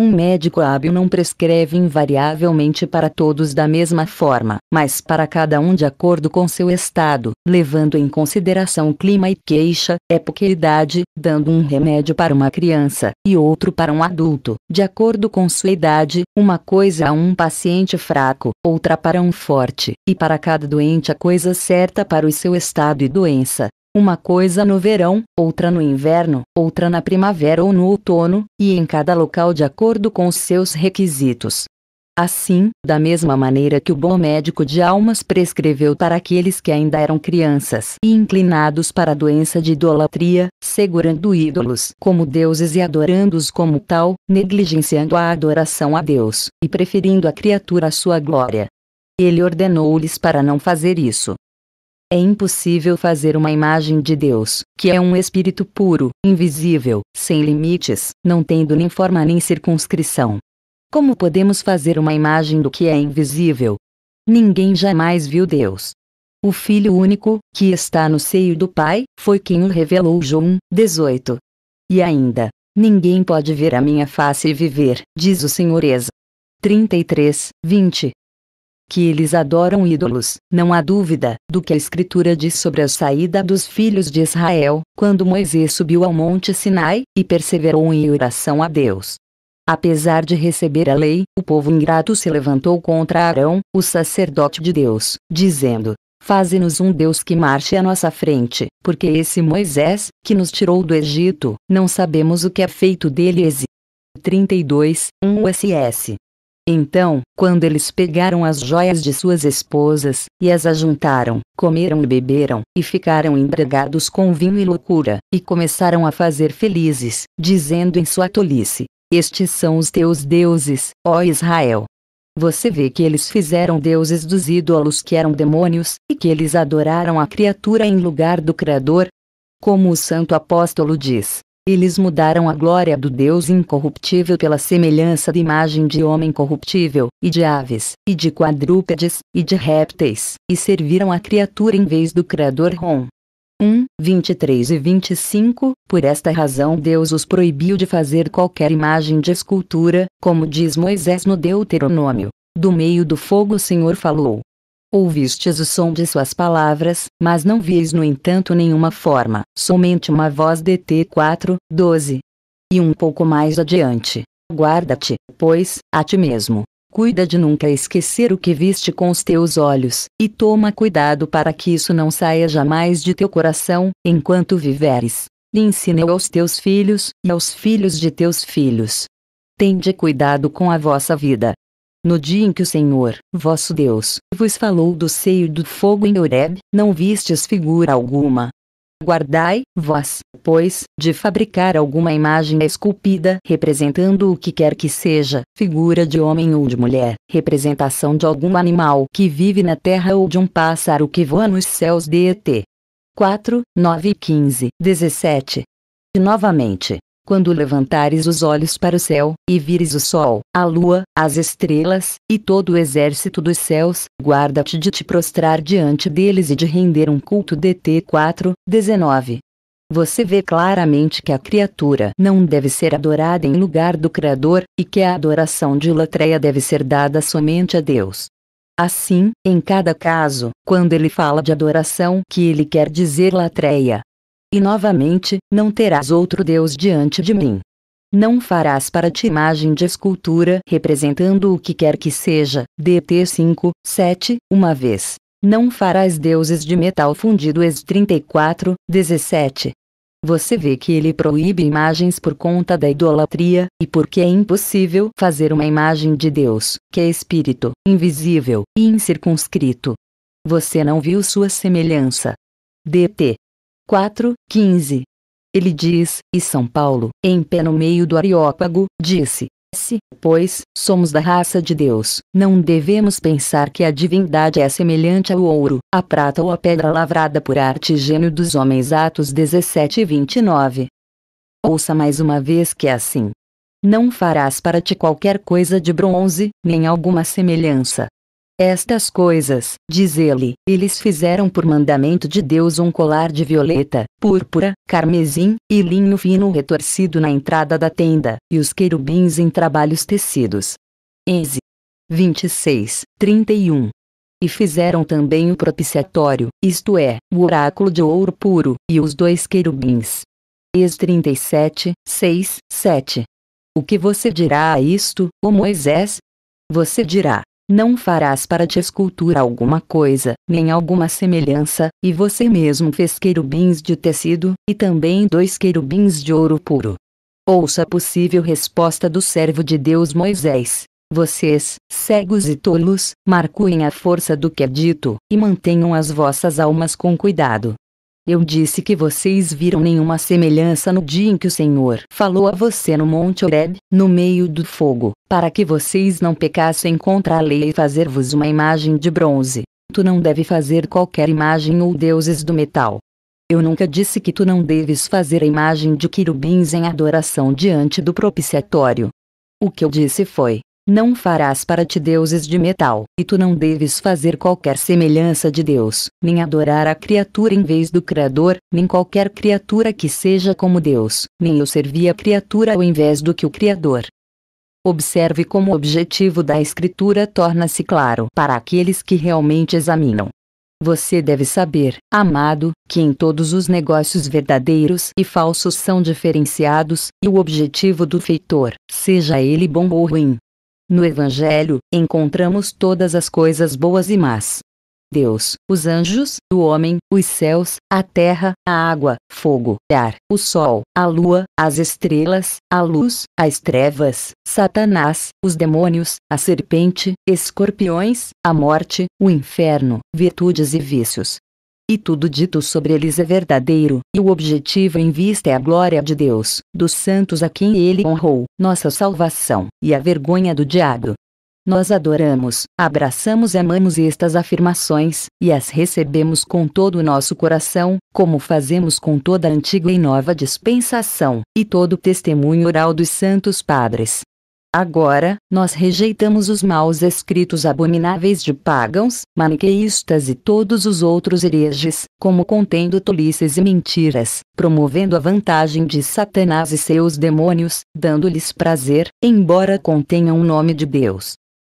Um médico hábil não prescreve invariavelmente para todos da mesma forma, mas para cada um de acordo com seu estado, levando em consideração clima e queixa, época e idade, dando um remédio para uma criança e outro para um adulto, de acordo com sua idade, uma coisa a um paciente fraco, outra para um forte, e para cada doente a coisa certa para o seu estado e doença, uma coisa no verão, outra no inverno, outra na primavera ou no outono, e em cada local de acordo com os seus requisitos. Assim, da mesma maneira que o bom médico de almas prescreveu para aqueles que ainda eram crianças e inclinados para a doença de idolatria, segurando ídolos como deuses e adorando-os como tal, negligenciando a adoração a Deus e preferindo a criatura à sua glória. Ele ordenou-lhes para não fazer isso, é impossível fazer uma imagem de Deus, que é um espírito puro, invisível, sem limites, não tendo nem forma nem circunscrição. Como podemos fazer uma imagem do que é invisível? Ninguém jamais viu Deus. O Filho único, que está no seio do Pai, foi quem o revelou. João 18. E ainda, ninguém pode ver a minha face e viver, diz o Senhor Esa. 33, 20 que eles adoram ídolos. Não há dúvida do que a Escritura diz sobre a saída dos filhos de Israel, quando Moisés subiu ao Monte Sinai e perseverou em oração a Deus. Apesar de receber a lei, o povo ingrato se levantou contra Arão, o sacerdote de Deus, dizendo: Faze-nos um Deus que marche à nossa frente, porque esse Moisés, que nos tirou do Egito, não sabemos o que é feito dele. 32, 1 SS então, quando eles pegaram as joias de suas esposas, e as ajuntaram, comeram e beberam, e ficaram embriagados com vinho e loucura, e começaram a fazer felizes, dizendo em sua tolice: Estes são os teus deuses, ó Israel. Você vê que eles fizeram deuses dos ídolos que eram demônios, e que eles adoraram a criatura em lugar do Criador? Como o santo apóstolo diz, eles mudaram a glória do Deus incorruptível pela semelhança da imagem de homem corruptível, e de aves, e de quadrúpedes, e de répteis, e serviram a criatura em vez do Criador Rom. 1, 23 e 25, por esta razão Deus os proibiu de fazer qualquer imagem de escultura, como diz Moisés no Deuteronômio. Do meio do fogo o Senhor falou, Ouvistes o som de suas palavras, mas não vieis no entanto nenhuma forma, somente uma voz de T4, 12. E um pouco mais adiante. Guarda-te, pois, a ti mesmo. Cuida de nunca esquecer o que viste com os teus olhos, e toma cuidado para que isso não saia jamais de teu coração, enquanto viveres. E o aos teus filhos, e aos filhos de teus filhos. Tende cuidado com a vossa vida, no dia em que o Senhor, vosso Deus, vos falou do seio do fogo em Horeb, não vistes figura alguma. Guardai, vós, pois, de fabricar alguma imagem esculpida representando o que quer que seja, figura de homem ou de mulher, representação de algum animal que vive na terra ou de um pássaro que voa nos céus. DT 4, 9 e 15, 17. E novamente, quando levantares os olhos para o céu, e vires o sol, a lua, as estrelas, e todo o exército dos céus, guarda-te de te prostrar diante deles e de render um culto. DT 4, 19. Você vê claramente que a criatura não deve ser adorada em lugar do Criador, e que a adoração de latreia deve ser dada somente a Deus. Assim, em cada caso, quando ele fala de adoração que ele quer dizer latreia, e novamente, não terás outro Deus diante de mim. Não farás para ti imagem de escultura representando o que quer que seja, DT 5, 7, uma vez. Não farás deuses de metal fundido ex 34, 17. Você vê que ele proíbe imagens por conta da idolatria, e porque é impossível fazer uma imagem de Deus, que é espírito, invisível e incircunscrito. Você não viu sua semelhança. DT 4, 15. Ele diz, e São Paulo, em pé no meio do Areópago, disse, se, pois, somos da raça de Deus, não devemos pensar que a divindade é semelhante ao ouro, à prata ou à pedra lavrada por arte e gênio dos homens. Atos 17 e 29. Ouça mais uma vez que é assim. Não farás para ti qualquer coisa de bronze, nem alguma semelhança, estas coisas, diz ele, eles fizeram por mandamento de Deus um colar de violeta, púrpura, carmesim, e linho fino retorcido na entrada da tenda, e os querubins em trabalhos tecidos. Enze. 26, 31. E fizeram também o propiciatório, isto é, o oráculo de ouro puro, e os dois querubins. Ex 37, 6, 7. O que você dirá a isto, o Moisés? Você dirá, não farás para ti escultura alguma coisa, nem alguma semelhança, e você mesmo fez querubins de tecido, e também dois querubins de ouro puro. Ouça a possível resposta do servo de Deus Moisés. Vocês, cegos e tolos, marcuem a força do que é dito, e mantenham as vossas almas com cuidado, eu disse que vocês viram nenhuma semelhança no dia em que o Senhor falou a você no Monte Horeb, no meio do fogo, para que vocês não pecassem contra a lei e fazer-vos uma imagem de bronze. Tu não deve fazer qualquer imagem ou deuses do metal. Eu nunca disse que tu não deves fazer a imagem de querubins em adoração diante do propiciatório. O que eu disse foi: não farás para ti deuses de metal, e tu não deves fazer qualquer semelhança de Deus, nem adorar a criatura em vez do Criador, nem qualquer criatura que seja como Deus, nem eu servi a criatura ao invés do que o Criador. Observe como o objetivo da Escritura torna-se claro para aqueles que realmente examinam. Você deve saber, amado, que em todos os negócios verdadeiros e falsos são diferenciados, e o objetivo do feitor, seja ele bom ou ruim, no Evangelho, encontramos todas as coisas boas e más. Deus, os anjos, o homem, os céus, a terra, a água, fogo, ar, o sol, a lua, as estrelas, a luz, as trevas, Satanás, os demônios, a serpente, escorpiões, a morte, o inferno, virtudes e vícios, e tudo dito sobre eles é verdadeiro, e o objetivo em vista é a glória de Deus, dos santos a quem ele honrou, nossa salvação, e a vergonha do diabo. Nós adoramos, abraçamos e amamos estas afirmações, e as recebemos com todo o nosso coração, como fazemos com toda a antiga e nova dispensação, e todo o testemunho oral dos santos padres. Agora, nós rejeitamos os maus escritos abomináveis de pagãos, maniqueístas e todos os outros hereges, como contendo tolices e mentiras, promovendo a vantagem de Satanás e seus demônios, dando-lhes prazer, embora contenham o nome de Deus.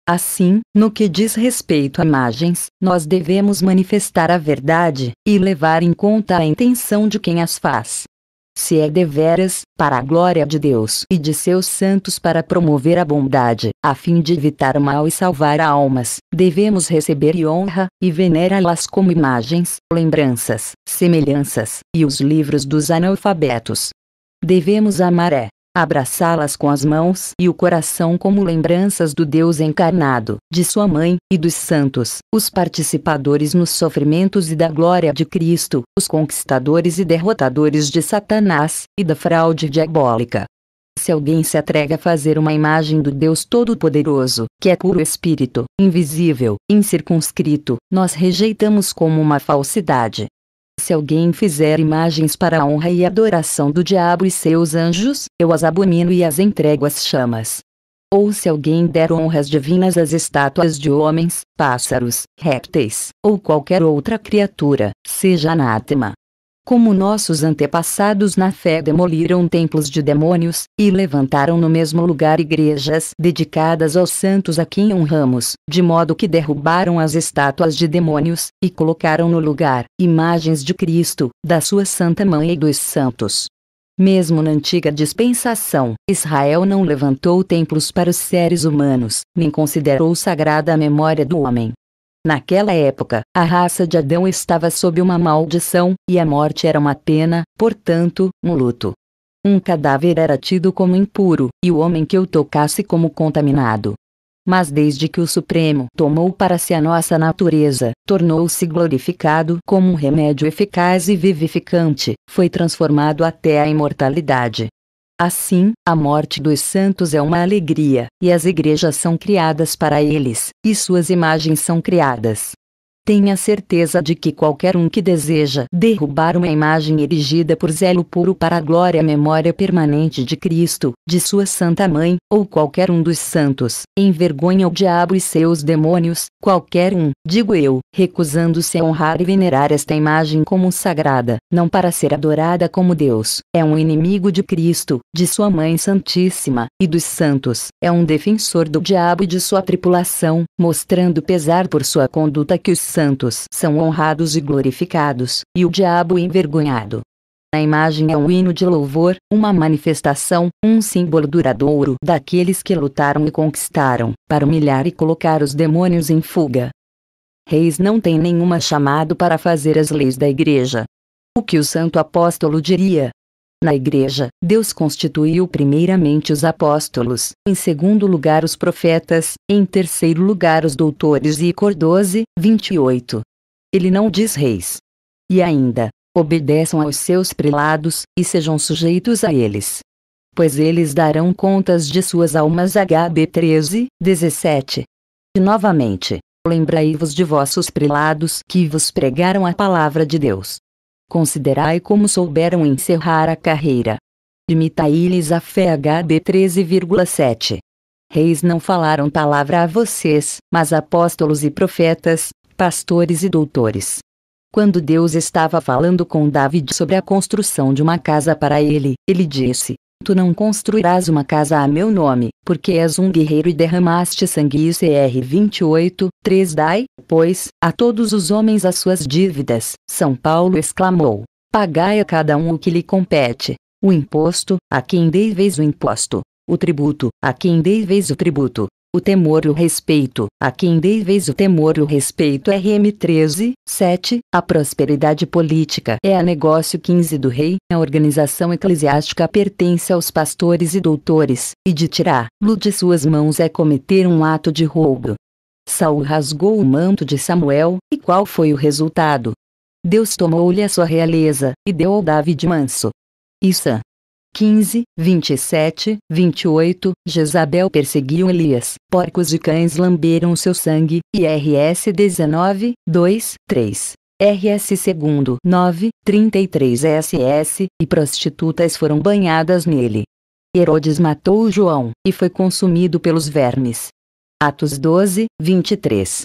Assim, no que diz respeito a imagens, nós devemos manifestar a verdade, e levar em conta a intenção de quem as faz se é deveras, para a glória de Deus e de seus santos para promover a bondade, a fim de evitar o mal e salvar almas, devemos receber e honra, e venerá-las como imagens, lembranças, semelhanças, e os livros dos analfabetos. Devemos amar é, abraçá-las com as mãos e o coração como lembranças do Deus encarnado, de sua mãe e dos santos, os participadores nos sofrimentos e da glória de Cristo, os conquistadores e derrotadores de Satanás e da fraude diabólica. Se alguém se atrega a fazer uma imagem do Deus Todo-Poderoso, que é puro espírito, invisível, incircunscrito, nós rejeitamos como uma falsidade, se alguém fizer imagens para a honra e adoração do diabo e seus anjos, eu as abomino e as entrego às chamas. Ou se alguém der honras divinas às estátuas de homens, pássaros, répteis, ou qualquer outra criatura, seja anátema como nossos antepassados na fé demoliram templos de demônios, e levantaram no mesmo lugar igrejas dedicadas aos santos a quem honramos, de modo que derrubaram as estátuas de demônios, e colocaram no lugar imagens de Cristo, da sua Santa Mãe e dos santos. Mesmo na antiga dispensação, Israel não levantou templos para os seres humanos, nem considerou sagrada a memória do homem. Naquela época, a raça de Adão estava sob uma maldição, e a morte era uma pena, portanto, um luto. Um cadáver era tido como impuro, e o homem que o tocasse como contaminado. Mas desde que o Supremo tomou para si a nossa natureza, tornou-se glorificado como um remédio eficaz e vivificante, foi transformado até a imortalidade. Assim, a morte dos santos é uma alegria, e as igrejas são criadas para eles, e suas imagens são criadas. Tenha certeza de que qualquer um que deseja derrubar uma imagem erigida por zelo puro para a glória e memória permanente de Cristo, de sua Santa Mãe, ou qualquer um dos santos, envergonha o diabo e seus demônios, qualquer um, digo eu, recusando-se a honrar e venerar esta imagem como sagrada, não para ser adorada como Deus, é um inimigo de Cristo, de sua Mãe Santíssima, e dos santos, é um defensor do diabo e de sua tripulação, mostrando pesar por sua conduta que os santos são honrados e glorificados, e o diabo envergonhado. A imagem é um hino de louvor, uma manifestação, um símbolo duradouro daqueles que lutaram e conquistaram, para humilhar e colocar os demônios em fuga. Reis não tem nenhuma chamado para fazer as leis da igreja. O que o santo apóstolo diria, na igreja, Deus constituiu primeiramente os apóstolos, em segundo lugar os profetas, em terceiro lugar os doutores e cor 12, 28. Ele não diz reis. E ainda, obedeçam aos seus prelados, e sejam sujeitos a eles. Pois eles darão contas de suas almas HB 13, 17. E novamente, lembrai-vos de vossos prelados que vos pregaram a palavra de Deus Considerai como souberam encerrar a carreira. Imitai-lhes a fé HB 13,7. Reis não falaram palavra a vocês, mas apóstolos e profetas, pastores e doutores. Quando Deus estava falando com David sobre a construção de uma casa para ele, ele disse: Tu não construirás uma casa a meu nome, porque és um guerreiro e derramaste sangue. CR 28, 3 Dai, pois, a todos os homens as suas dívidas, São Paulo exclamou. Pagai a cada um o que lhe compete. O imposto, a quem deveis o imposto. O tributo, a quem deveis o tributo o temor e o respeito. A quem deveis o temor e o respeito RM 13, 7. A prosperidade política é a negócio 15 do rei. A organização eclesiástica pertence aos pastores e doutores, e de tirar lo de suas mãos é cometer um ato de roubo. Saul rasgou o manto de Samuel, e qual foi o resultado? Deus tomou-lhe a sua realeza, e deu ao Davi de manso. Issa, 15, 27, 28, Jezabel perseguiu Elias, porcos e cães lamberam seu sangue, e RS 19, 2, 3. RS 2, 9, 33 SS, e prostitutas foram banhadas nele. Herodes matou João, e foi consumido pelos vermes. Atos 12, 23.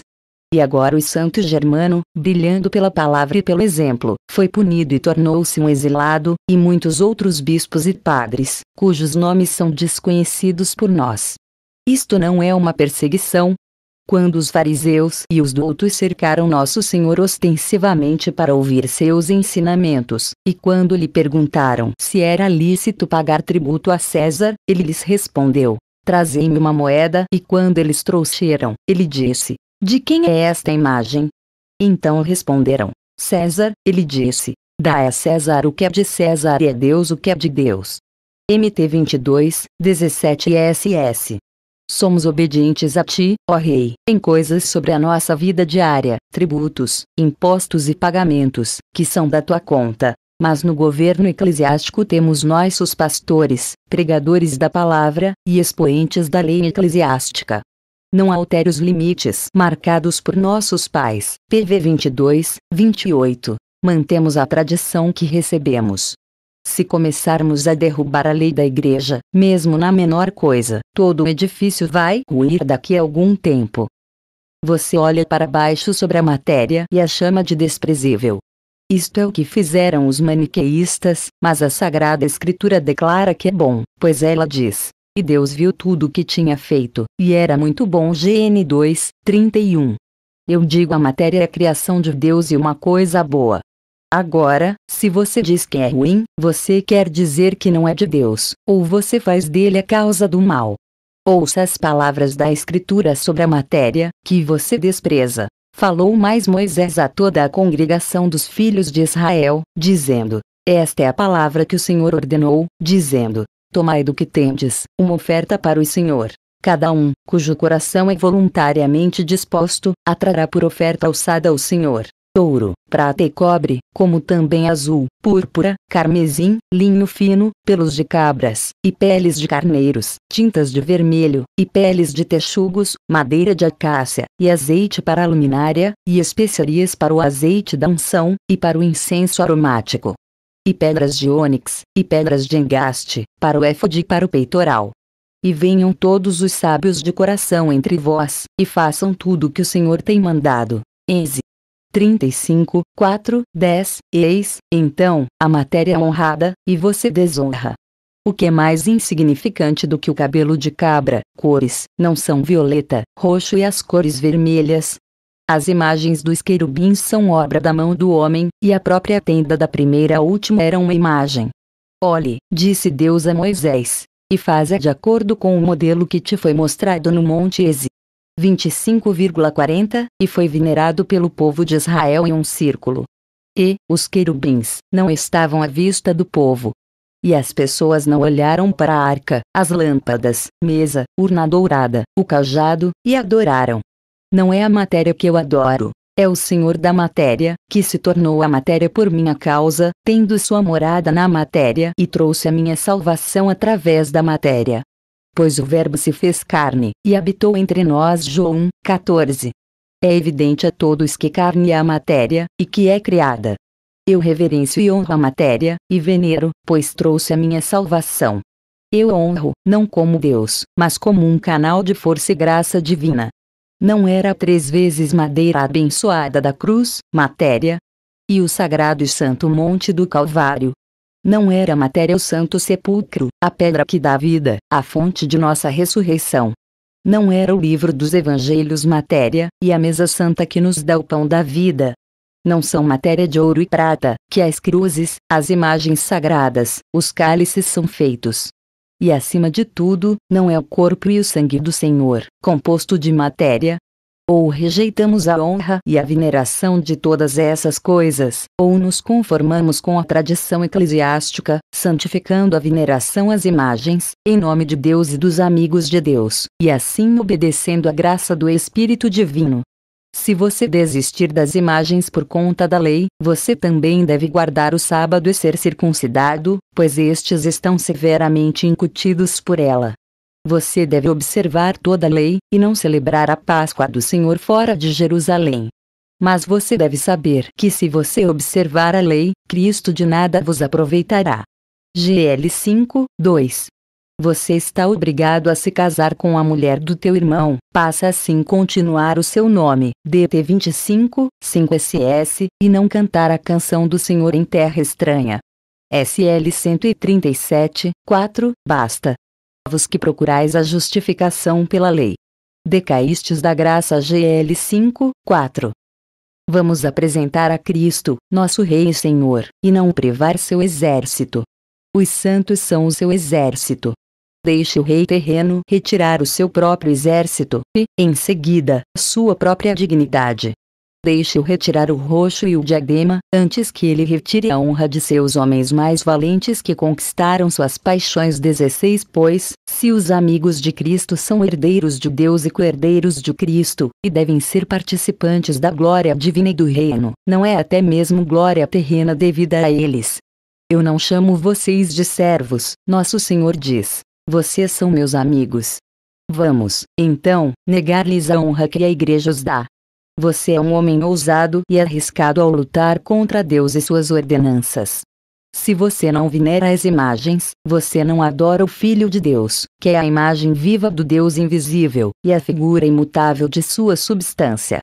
E agora o santo germano, brilhando pela palavra e pelo exemplo, foi punido e tornou-se um exilado, e muitos outros bispos e padres, cujos nomes são desconhecidos por nós. Isto não é uma perseguição, quando os fariseus e os doutos cercaram Nosso Senhor ostensivamente para ouvir seus ensinamentos, e quando lhe perguntaram se era lícito pagar tributo a César, ele lhes respondeu: Trazei-me uma moeda. E quando eles trouxeram, ele disse: de quem é esta imagem? Então responderam: César, ele disse. Dá a César o que é de César e a é Deus o que é de Deus. MT 22, 17 e SS. Somos obedientes a Ti, ó Rei, em coisas sobre a nossa vida diária, tributos, impostos e pagamentos, que são da Tua conta. Mas no governo eclesiástico temos nossos pastores, pregadores da palavra, e expoentes da lei eclesiástica não altere os limites marcados por nossos pais. PV 22, 28. Mantemos a tradição que recebemos. Se começarmos a derrubar a lei da igreja, mesmo na menor coisa, todo o edifício vai ruir daqui a algum tempo. Você olha para baixo sobre a matéria e a chama de desprezível. Isto é o que fizeram os maniqueístas, mas a Sagrada Escritura declara que é bom, pois ela diz: e Deus viu tudo o que tinha feito, e era muito bom. GN 2, 31. Eu digo a matéria é a criação de Deus e uma coisa boa. Agora, se você diz que é ruim, você quer dizer que não é de Deus, ou você faz dele a causa do mal. Ouça as palavras da Escritura sobre a matéria, que você despreza. Falou mais Moisés a toda a congregação dos filhos de Israel, dizendo: Esta é a palavra que o Senhor ordenou, dizendo: Tomai do que tendes, uma oferta para o Senhor. Cada um, cujo coração é voluntariamente disposto, atrará por oferta alçada ao Senhor. Ouro, prata e cobre, como também azul, púrpura, carmesim, linho fino, pelos de cabras, e peles de carneiros, tintas de vermelho, e peles de texugos, madeira de acácia, e azeite para a luminária, e especiarias para o azeite da unção, e para o incenso aromático, e pedras de ônix, e pedras de engaste, para o éfode e para o peitoral. E venham todos os sábios de coração entre vós, e façam tudo o que o Senhor tem mandado. Enze. 35, 4, 10, Eis, então, a matéria honrada, e você desonra. O que é mais insignificante do que o cabelo de cabra, cores, não são violeta, roxo e as cores vermelhas, as imagens dos querubins são obra da mão do homem, e a própria tenda da primeira à última era uma imagem. Olhe, disse Deus a Moisés, e faze de acordo com o modelo que te foi mostrado no Monte Ezi. 25,40 E foi venerado pelo povo de Israel em um círculo. E, os querubins, não estavam à vista do povo. E as pessoas não olharam para a arca, as lâmpadas, mesa, urna dourada, o cajado, e adoraram. Não é a matéria que eu adoro. É o Senhor da matéria, que se tornou a matéria por minha causa, tendo sua morada na matéria e trouxe a minha salvação através da matéria. Pois o Verbo se fez carne e habitou entre nós. João 14. É evidente a todos que carne é a matéria, e que é criada. Eu reverencio e honro a matéria, e venero, pois trouxe a minha salvação. Eu honro, não como Deus, mas como um canal de força e graça divina. Não era três vezes madeira abençoada da cruz, matéria? E o sagrado e santo monte do Calvário? Não era matéria o santo sepulcro, a pedra que dá vida, a fonte de nossa ressurreição? Não era o livro dos evangelhos matéria, e a mesa santa que nos dá o pão da vida, não são matéria de ouro e prata, que as cruzes, as imagens sagradas, os cálices são feitos. E acima de tudo, não é o corpo e o sangue do Senhor, composto de matéria? Ou rejeitamos a honra e a veneração de todas essas coisas, ou nos conformamos com a tradição eclesiástica, santificando a veneração às imagens, em nome de Deus e dos amigos de Deus, e assim obedecendo à graça do Espírito Divino. Se você desistir das imagens por conta da lei, você também deve guardar o sábado e ser circuncidado, pois estes estão severamente incutidos por ela. Você deve observar toda a lei, e não celebrar a Páscoa do Senhor fora de Jerusalém. Mas você deve saber que se você observar a lei, Cristo de nada vos aproveitará. GL 5, 2. Você está obrigado a se casar com a mulher do teu irmão, passa assim continuar o seu nome, DT25, 5SS, e não cantar a canção do Senhor em terra estranha. SL 137, 4, basta. Vos que procurais a justificação pela lei. Decaístes da graça GL 5, 4. Vamos apresentar a Cristo, nosso Rei e Senhor, e não privar seu exército. Os santos são o seu exército deixe o rei terreno retirar o seu próprio exército, e, em seguida, sua própria dignidade. Deixe-o retirar o roxo e o diadema, antes que ele retire a honra de seus homens mais valentes que conquistaram suas paixões. 16 Pois, se os amigos de Cristo são herdeiros de Deus e co-herdeiros de Cristo, e devem ser participantes da glória divina e do reino, não é até mesmo glória terrena devida a eles. Eu não chamo vocês de servos, nosso Senhor diz, vocês são meus amigos. Vamos, então, negar-lhes a honra que a igreja os dá. Você é um homem ousado e arriscado ao lutar contra Deus e suas ordenanças. Se você não venera as imagens, você não adora o Filho de Deus, que é a imagem viva do Deus invisível, e a figura imutável de sua substância.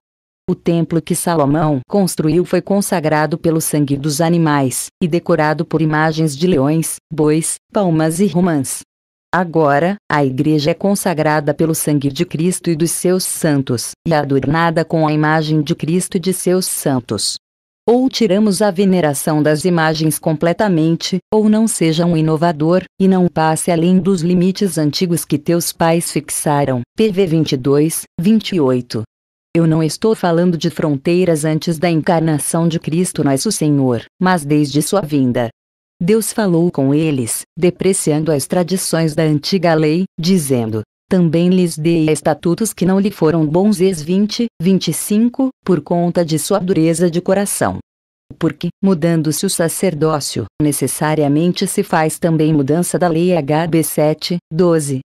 O templo que Salomão construiu foi consagrado pelo sangue dos animais, e decorado por imagens de leões, bois, palmas e romãs, Agora, a igreja é consagrada pelo sangue de Cristo e dos seus santos, e adornada com a imagem de Cristo e de seus santos. Ou tiramos a veneração das imagens completamente, ou não seja um inovador, e não passe além dos limites antigos que teus pais fixaram. PV 22, 28. Eu não estou falando de fronteiras antes da encarnação de Cristo nosso Senhor, mas desde sua vinda. Deus falou com eles, depreciando as tradições da antiga lei, dizendo: Também lhes dei estatutos que não lhe foram bons. Ex 20, 25, por conta de sua dureza de coração. Porque, mudando-se o sacerdócio, necessariamente se faz também mudança da lei HB 7, 12.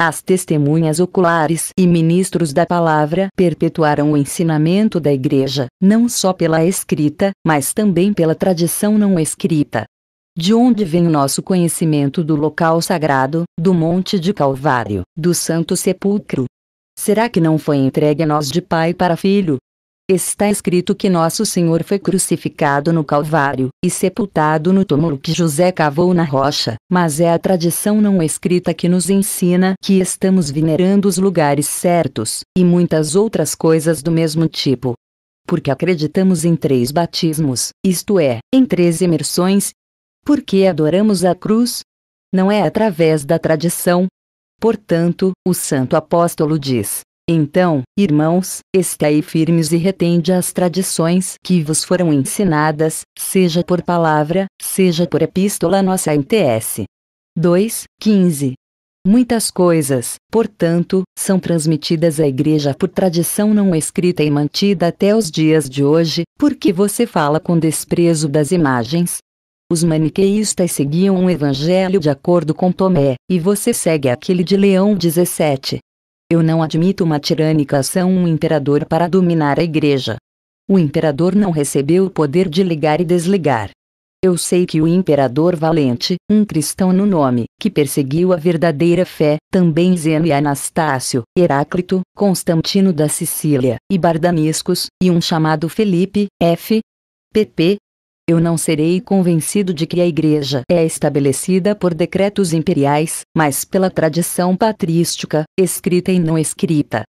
As testemunhas oculares e ministros da palavra perpetuaram o ensinamento da Igreja, não só pela escrita, mas também pela tradição não escrita. De onde vem o nosso conhecimento do local sagrado, do Monte de Calvário, do Santo Sepulcro? Será que não foi entregue a nós de pai para filho? Está escrito que Nosso Senhor foi crucificado no Calvário e sepultado no túmulo que José cavou na rocha, mas é a tradição não escrita que nos ensina que estamos venerando os lugares certos e muitas outras coisas do mesmo tipo. Porque acreditamos em três batismos, isto é, em três imersões, por que adoramos a cruz? Não é através da tradição. Portanto, o santo apóstolo diz: Então, irmãos, estai firmes e retende as tradições que vos foram ensinadas, seja por palavra, seja por epístola nossa NTS. 2, 15. Muitas coisas, portanto, são transmitidas à igreja por tradição não escrita e mantida até os dias de hoje, porque você fala com desprezo das imagens, os maniqueístas seguiam um evangelho de acordo com Tomé, e você segue aquele de Leão 17. Eu não admito uma tirânica ação um imperador para dominar a igreja. O imperador não recebeu o poder de ligar e desligar. Eu sei que o imperador valente, um cristão no nome, que perseguiu a verdadeira fé, também Zeno e Anastácio, Heráclito, Constantino da Sicília, e Bardaniscos, e um chamado Felipe, F. P.P., eu não serei convencido de que a Igreja é estabelecida por decretos imperiais, mas pela tradição patrística, escrita e não escrita.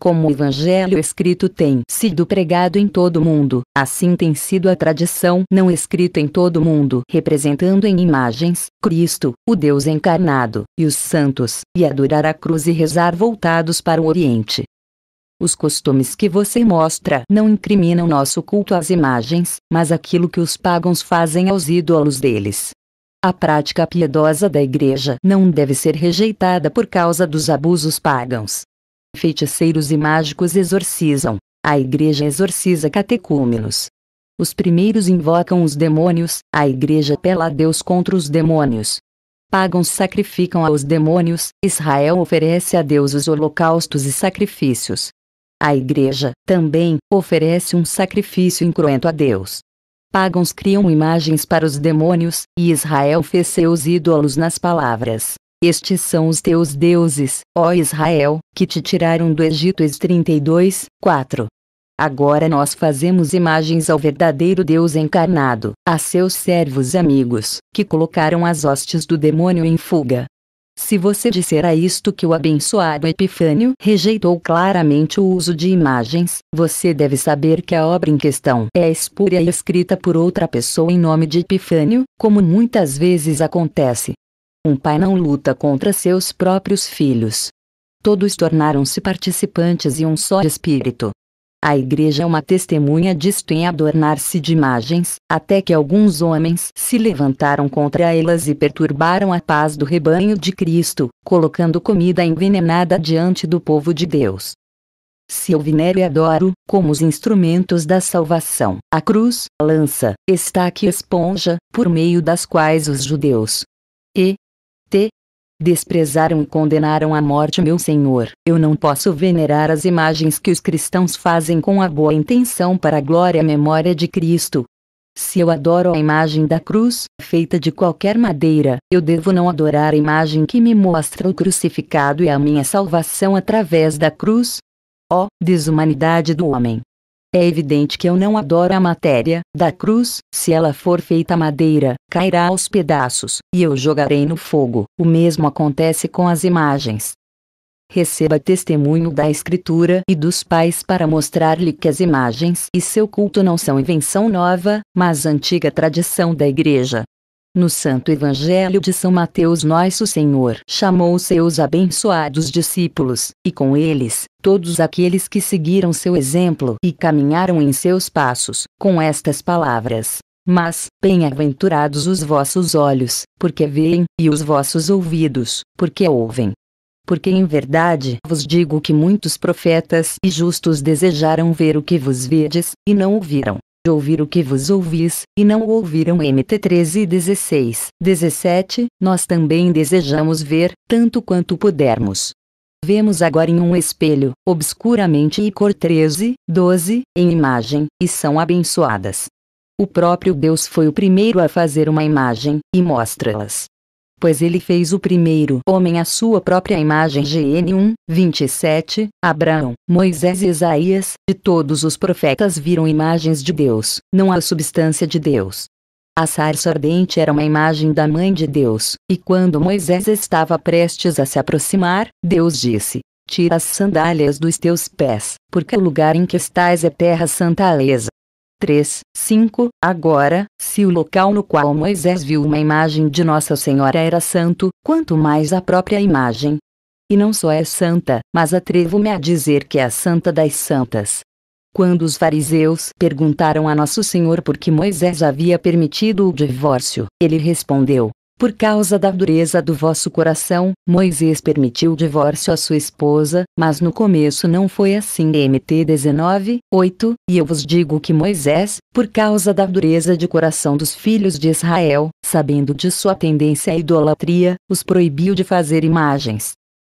Como o Evangelho escrito tem sido pregado em todo o mundo, assim tem sido a tradição não escrita em todo o mundo, representando em imagens Cristo, o Deus encarnado, e os santos, e adorar a cruz e rezar voltados para o Oriente. Os costumes que você mostra não incriminam nosso culto às imagens, mas aquilo que os pagãos fazem aos ídolos deles. A prática piedosa da igreja não deve ser rejeitada por causa dos abusos pagãos. Feiticeiros e mágicos exorcizam. A igreja exorciza catecúmenos. Os primeiros invocam os demônios, a igreja pela a Deus contra os demônios. Pagãos sacrificam aos demônios, Israel oferece a Deus os holocaustos e sacrifícios. A igreja, também, oferece um sacrifício incruento a Deus. Pagãos criam imagens para os demônios, e Israel fez seus ídolos nas palavras. Estes são os teus deuses, ó Israel, que te tiraram do Egito. 32, 4. Agora nós fazemos imagens ao verdadeiro Deus encarnado, a seus servos amigos, que colocaram as hostes do demônio em fuga, se você disser a isto que o abençoado Epifânio rejeitou claramente o uso de imagens, você deve saber que a obra em questão é espúria e escrita por outra pessoa em nome de Epifânio, como muitas vezes acontece. Um pai não luta contra seus próprios filhos. Todos tornaram-se participantes e um só espírito. A igreja é uma testemunha disto em adornar-se de imagens, até que alguns homens se levantaram contra elas e perturbaram a paz do rebanho de Cristo, colocando comida envenenada diante do povo de Deus. Se eu venero e adoro, como os instrumentos da salvação, a cruz, lança, estaque e esponja, por meio das quais os judeus e t desprezaram e condenaram à morte meu Senhor. Eu não posso venerar as imagens que os cristãos fazem com a boa intenção para a glória e a memória de Cristo. Se eu adoro a imagem da cruz, feita de qualquer madeira, eu devo não adorar a imagem que me mostra o crucificado e a minha salvação através da cruz? Ó, oh, desumanidade do homem! É evidente que eu não adoro a matéria da cruz, se ela for feita madeira, cairá aos pedaços, e eu jogarei no fogo. O mesmo acontece com as imagens. Receba testemunho da Escritura e dos pais para mostrar-lhe que as imagens e seu culto não são invenção nova, mas antiga tradição da Igreja. No Santo Evangelho de São Mateus, nosso Senhor chamou seus abençoados discípulos, e com eles, todos aqueles que seguiram seu exemplo e caminharam em seus passos, com estas palavras: Mas, bem-aventurados os vossos olhos, porque veem, e os vossos ouvidos, porque ouvem. Porque em verdade vos digo que muitos profetas e justos desejaram ver o que vos vedes, e não ouviram de ouvir o que vos ouvis, e não ouviram MT 13 16, 17, nós também desejamos ver, tanto quanto pudermos. Vemos agora em um espelho, obscuramente e cor 13, 12, em imagem, e são abençoadas. O próprio Deus foi o primeiro a fazer uma imagem, e mostra-las pois ele fez o primeiro homem à sua própria imagem. GN 1, 27, Abraão, Moisés e Isaías, de todos os profetas viram imagens de Deus, não a substância de Deus. A sarça ardente era uma imagem da mãe de Deus, e quando Moisés estava prestes a se aproximar, Deus disse: Tira as sandálias dos teus pés, porque o lugar em que estás é terra santa Aleza. 3, 5. Agora, se o local no qual Moisés viu uma imagem de Nossa Senhora era santo, quanto mais a própria imagem. E não só é santa, mas atrevo-me a dizer que é a santa das santas. Quando os fariseus perguntaram a Nosso Senhor por que Moisés havia permitido o divórcio, ele respondeu: por causa da dureza do vosso coração, Moisés permitiu o divórcio à sua esposa, mas no começo não foi assim. MT 19, 8, e eu vos digo que Moisés, por causa da dureza de coração dos filhos de Israel, sabendo de sua tendência à idolatria, os proibiu de fazer imagens.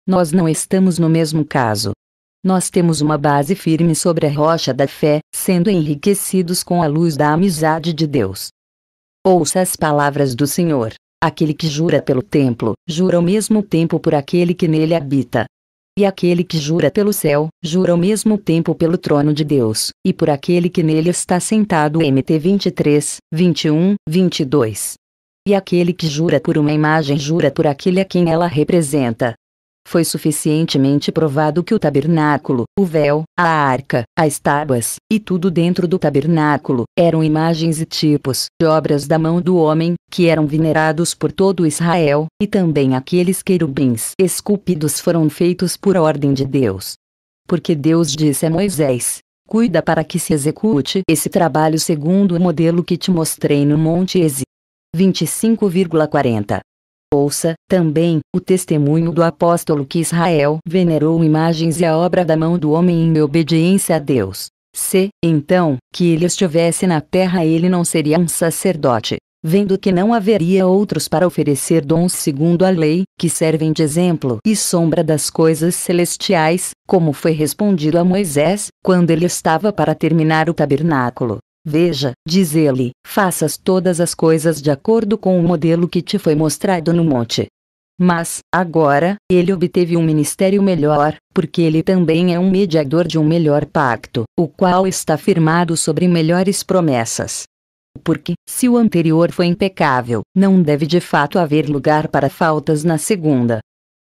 Nós não estamos no mesmo caso. Nós temos uma base firme sobre a rocha da fé, sendo enriquecidos com a luz da amizade de Deus. Ouça as palavras do Senhor. Aquele que jura pelo templo, jura ao mesmo tempo por aquele que nele habita. E aquele que jura pelo céu, jura ao mesmo tempo pelo trono de Deus, e por aquele que nele está sentado. MT 23, 21, 22. E aquele que jura por uma imagem jura por aquele a quem ela representa, foi suficientemente provado que o tabernáculo, o véu, a arca, as tábuas, e tudo dentro do tabernáculo, eram imagens e tipos de obras da mão do homem, que eram venerados por todo Israel, e também aqueles querubins esculpidos foram feitos por ordem de Deus. Porque Deus disse a Moisés: Cuida para que se execute esse trabalho segundo o modelo que te mostrei no Monte Exí. 25,40 Ouça, também, o testemunho do apóstolo que Israel venerou imagens e a obra da mão do homem em obediência a Deus. Se, então, que ele estivesse na terra ele não seria um sacerdote, vendo que não haveria outros para oferecer dons segundo a lei, que servem de exemplo e sombra das coisas celestiais, como foi respondido a Moisés, quando ele estava para terminar o tabernáculo. Veja, diz ele, faças todas as coisas de acordo com o modelo que te foi mostrado no monte. Mas, agora, ele obteve um ministério melhor, porque ele também é um mediador de um melhor pacto, o qual está firmado sobre melhores promessas. Porque, se o anterior foi impecável, não deve de fato haver lugar para faltas na segunda.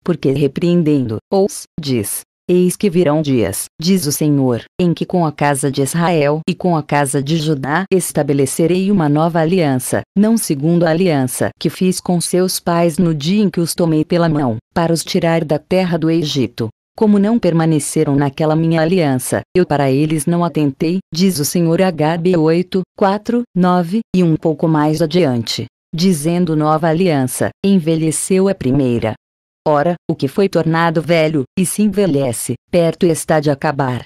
Porque repreendendo, ou diz, Eis que virão dias, diz o Senhor, em que com a casa de Israel e com a casa de Judá estabelecerei uma nova aliança, não segundo a aliança que fiz com seus pais no dia em que os tomei pela mão, para os tirar da terra do Egito. Como não permaneceram naquela minha aliança, eu para eles não atentei, diz o Senhor HB 8, 4, 9, e um pouco mais adiante. Dizendo nova aliança, envelheceu a primeira, Ora, o que foi tornado velho, e se envelhece, perto está de acabar.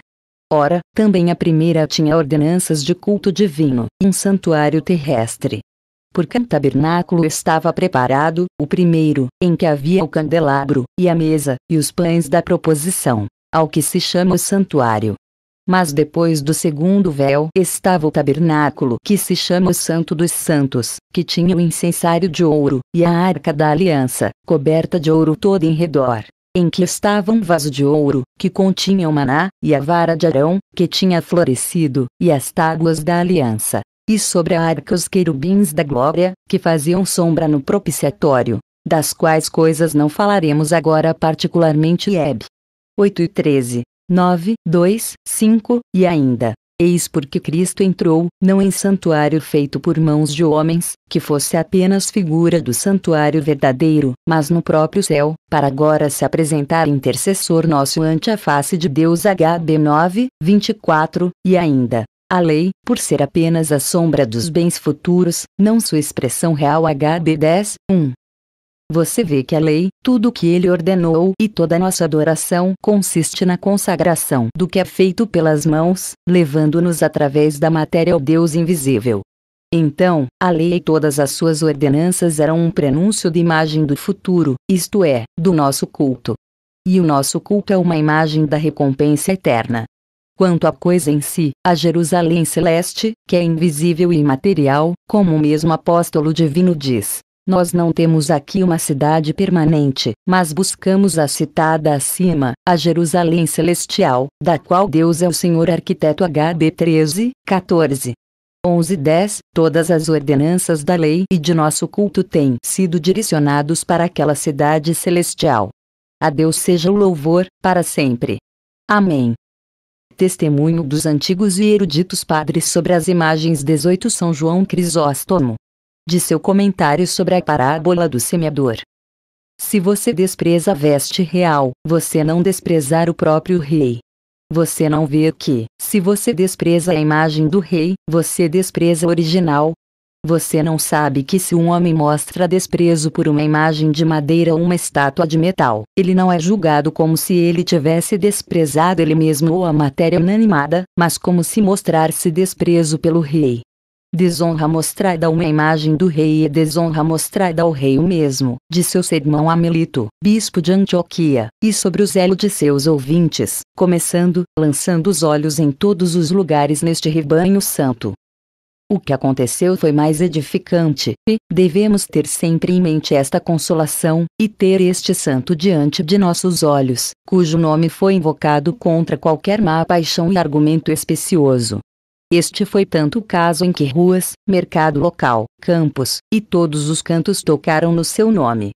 Ora, também a primeira tinha ordenanças de culto divino, e um santuário terrestre. Porque um tabernáculo estava preparado, o primeiro, em que havia o candelabro, e a mesa, e os pães da proposição, ao que se chama o santuário, mas depois do segundo véu estava o tabernáculo que se chama o Santo dos Santos, que tinha o incensário de ouro, e a arca da aliança, coberta de ouro toda em redor em que estava um vaso de ouro, que continha o maná, e a vara de Arão, que tinha florescido, e as tábuas da aliança. E sobre a arca os querubins da glória, que faziam sombra no propiciatório, das quais coisas não falaremos agora particularmente Eb. 8 e 13. 9, 2, 5, e ainda. Eis porque Cristo entrou, não em santuário feito por mãos de homens, que fosse apenas figura do santuário verdadeiro, mas no próprio céu, para agora se apresentar intercessor nosso ante a face de Deus HB 9, 24, e ainda. A lei, por ser apenas a sombra dos bens futuros, não sua expressão real HB 10, 1, você vê que a lei, tudo o que ele ordenou e toda nossa adoração consiste na consagração do que é feito pelas mãos, levando-nos através da matéria ao Deus invisível. Então, a lei e todas as suas ordenanças eram um prenúncio de imagem do futuro, isto é, do nosso culto. E o nosso culto é uma imagem da recompensa eterna. Quanto à coisa em si, a Jerusalém celeste, que é invisível e imaterial, como o mesmo apóstolo divino diz, nós não temos aqui uma cidade permanente, mas buscamos a citada acima, a Jerusalém Celestial, da qual Deus é o Senhor Arquiteto HB 13, 14. 11 10 Todas as ordenanças da lei e de nosso culto têm sido direcionados para aquela cidade celestial. A Deus seja o louvor, para sempre. Amém. Testemunho dos antigos e eruditos padres sobre as imagens 18 São João Crisóstomo de seu comentário sobre a parábola do semeador. Se você despreza a veste real, você não desprezar o próprio rei. Você não vê que, se você despreza a imagem do rei, você despreza o original. Você não sabe que se um homem mostra desprezo por uma imagem de madeira ou uma estátua de metal, ele não é julgado como se ele tivesse desprezado ele mesmo ou a matéria inanimada, mas como se mostrasse desprezo pelo rei. Desonra mostrada a uma imagem do rei e desonra mostrada ao rei o mesmo, de seu sermão a Melito, bispo de Antioquia, e sobre o zelo de seus ouvintes, começando, lançando os olhos em todos os lugares neste rebanho santo. O que aconteceu foi mais edificante, e devemos ter sempre em mente esta consolação, e ter este santo diante de nossos olhos, cujo nome foi invocado contra qualquer má paixão e argumento especioso, este foi tanto o caso em que ruas, mercado local, campos, e todos os cantos tocaram no seu nome.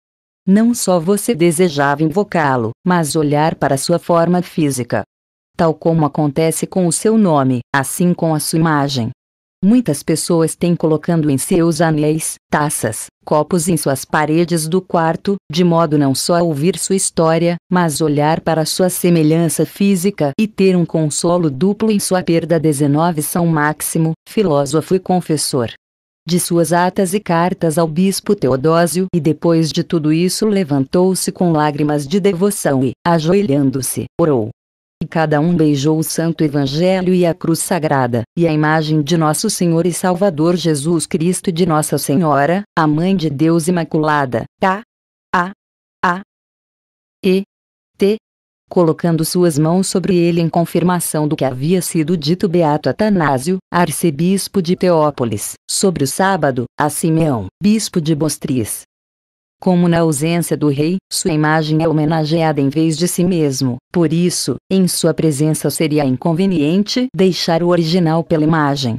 Não só você desejava invocá-lo, mas olhar para sua forma física. Tal como acontece com o seu nome, assim com a sua imagem, Muitas pessoas têm colocando em seus anéis, taças, copos em suas paredes do quarto, de modo não só a ouvir sua história, mas olhar para sua semelhança física e ter um consolo duplo em sua perda. 19 São Máximo, filósofo e confessor. De suas atas e cartas ao bispo Teodósio, e depois de tudo isso levantou-se com lágrimas de devoção e, ajoelhando-se, orou: e cada um beijou o Santo Evangelho e a cruz sagrada, e a imagem de Nosso Senhor e Salvador Jesus Cristo e de Nossa Senhora, a Mãe de Deus Imaculada, K. A. A. E. T. Colocando suas mãos sobre ele em confirmação do que havia sido dito Beato Atanásio, arcebispo de Teópolis, sobre o sábado, a Simeão, bispo de Bostris, como na ausência do rei, sua imagem é homenageada em vez de si mesmo, por isso, em sua presença seria inconveniente deixar o original pela imagem.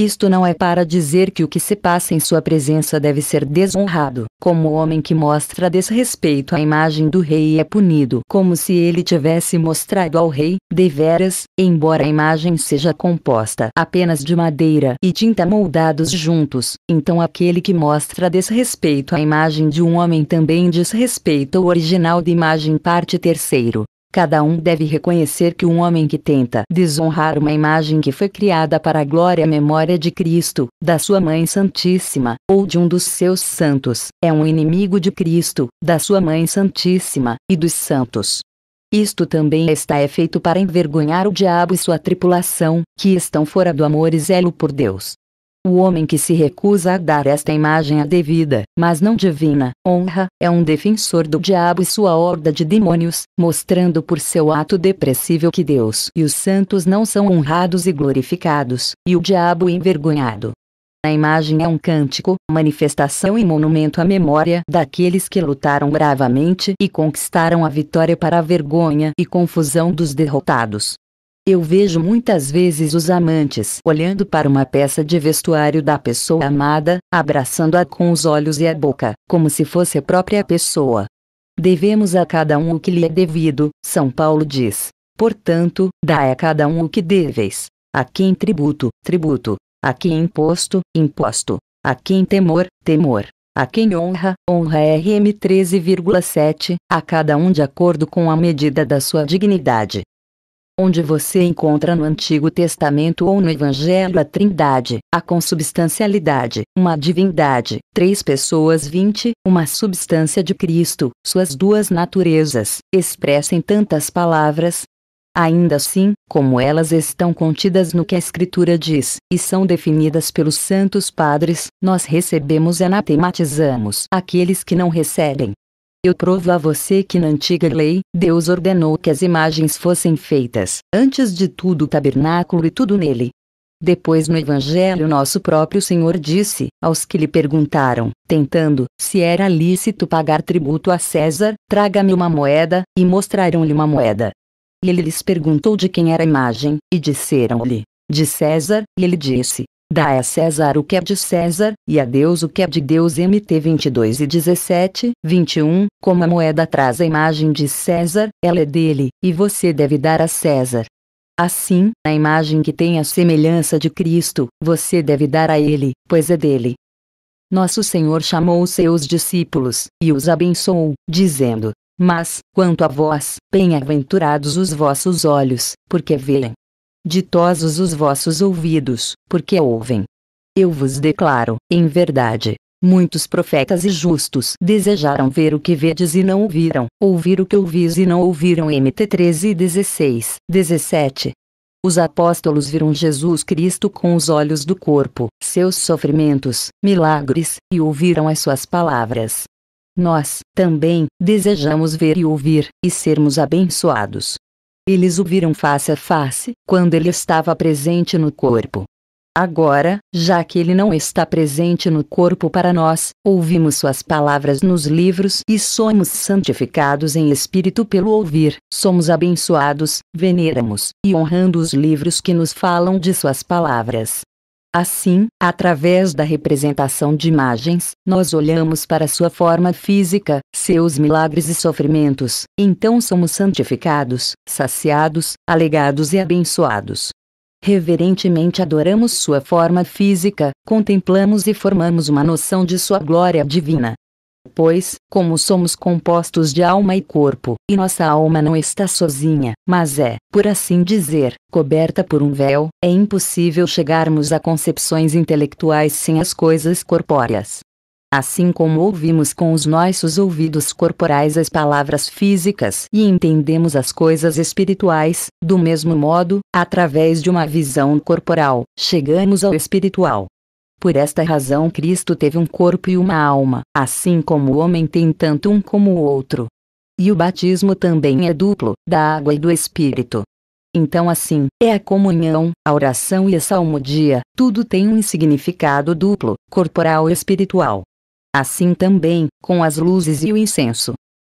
Isto não é para dizer que o que se passa em sua presença deve ser desonrado, como o homem que mostra desrespeito à imagem do rei é punido, como se ele tivesse mostrado ao rei, deveras, embora a imagem seja composta apenas de madeira e tinta moldados juntos, então aquele que mostra desrespeito à imagem de um homem também desrespeita o original da imagem parte terceiro, Cada um deve reconhecer que um homem que tenta desonrar uma imagem que foi criada para a glória e memória de Cristo, da sua Mãe Santíssima, ou de um dos seus santos, é um inimigo de Cristo, da sua Mãe Santíssima, e dos santos. Isto também está feito para envergonhar o diabo e sua tripulação, que estão fora do amor e zelo por Deus, o homem que se recusa a dar esta imagem a devida, mas não divina, honra, é um defensor do diabo e sua horda de demônios, mostrando por seu ato depressível que Deus e os santos não são honrados e glorificados, e o diabo envergonhado. A imagem é um cântico, manifestação e monumento à memória daqueles que lutaram bravamente e conquistaram a vitória para a vergonha e confusão dos derrotados. Eu vejo muitas vezes os amantes olhando para uma peça de vestuário da pessoa amada, abraçando-a com os olhos e a boca, como se fosse a própria pessoa. Devemos a cada um o que lhe é devido, São Paulo diz. Portanto, dai a cada um o que deveis. A quem tributo, tributo. A quem imposto, imposto. A quem temor, temor. A quem honra, honra RM 13,7, a cada um de acordo com a medida da sua dignidade onde você encontra no Antigo Testamento ou no Evangelho a Trindade, a consubstancialidade, uma divindade, três pessoas vinte, uma substância de Cristo, suas duas naturezas, expressa em tantas palavras, ainda assim, como elas estão contidas no que a Escritura diz e são definidas pelos santos padres, nós recebemos e anatematizamos aqueles que não recebem, eu provo a você que na antiga lei, Deus ordenou que as imagens fossem feitas, antes de tudo o tabernáculo e tudo nele. Depois no Evangelho nosso próprio Senhor disse, aos que lhe perguntaram, tentando, se era lícito pagar tributo a César, traga-me uma moeda, e mostraram-lhe uma moeda. E ele lhes perguntou de quem era a imagem, e disseram-lhe, de César, e ele disse, Dá a César o que é de César, e a Deus o que é de Deus. MT 22 e 17, 21. Como a moeda traz a imagem de César, ela é dele, e você deve dar a César. Assim, a imagem que tem a semelhança de Cristo, você deve dar a ele, pois é dele. Nosso Senhor chamou os seus discípulos, e os abençoou, dizendo: Mas, quanto a vós, bem-aventurados os vossos olhos, porque veem ditosos os vossos ouvidos, porque ouvem. Eu vos declaro, em verdade, muitos profetas e justos desejaram ver o que vedes e não ouviram, ouvir o que ouvis e não ouviram. MT 13 e 16, 17. Os apóstolos viram Jesus Cristo com os olhos do corpo, seus sofrimentos, milagres, e ouviram as suas palavras. Nós, também, desejamos ver e ouvir, e sermos abençoados. Eles o viram face a face, quando ele estava presente no corpo. Agora, já que ele não está presente no corpo para nós, ouvimos suas palavras nos livros e somos santificados em espírito pelo ouvir, somos abençoados, veneramos e honrando os livros que nos falam de suas palavras. Assim, através da representação de imagens, nós olhamos para sua forma física, seus milagres e sofrimentos, então somos santificados, saciados, alegados e abençoados. Reverentemente adoramos sua forma física, contemplamos e formamos uma noção de sua glória divina. Pois, como somos compostos de alma e corpo, e nossa alma não está sozinha, mas é, por assim dizer, coberta por um véu, é impossível chegarmos a concepções intelectuais sem as coisas corpóreas. Assim como ouvimos com os nossos ouvidos corporais as palavras físicas e entendemos as coisas espirituais, do mesmo modo, através de uma visão corporal, chegamos ao espiritual. Por esta razão Cristo teve um corpo e uma alma, assim como o homem tem tanto um como o outro. E o batismo também é duplo, da água e do Espírito. Então assim, é a comunhão, a oração e a salmodia, tudo tem um significado duplo, corporal e espiritual. Assim também, com as luzes e o incenso.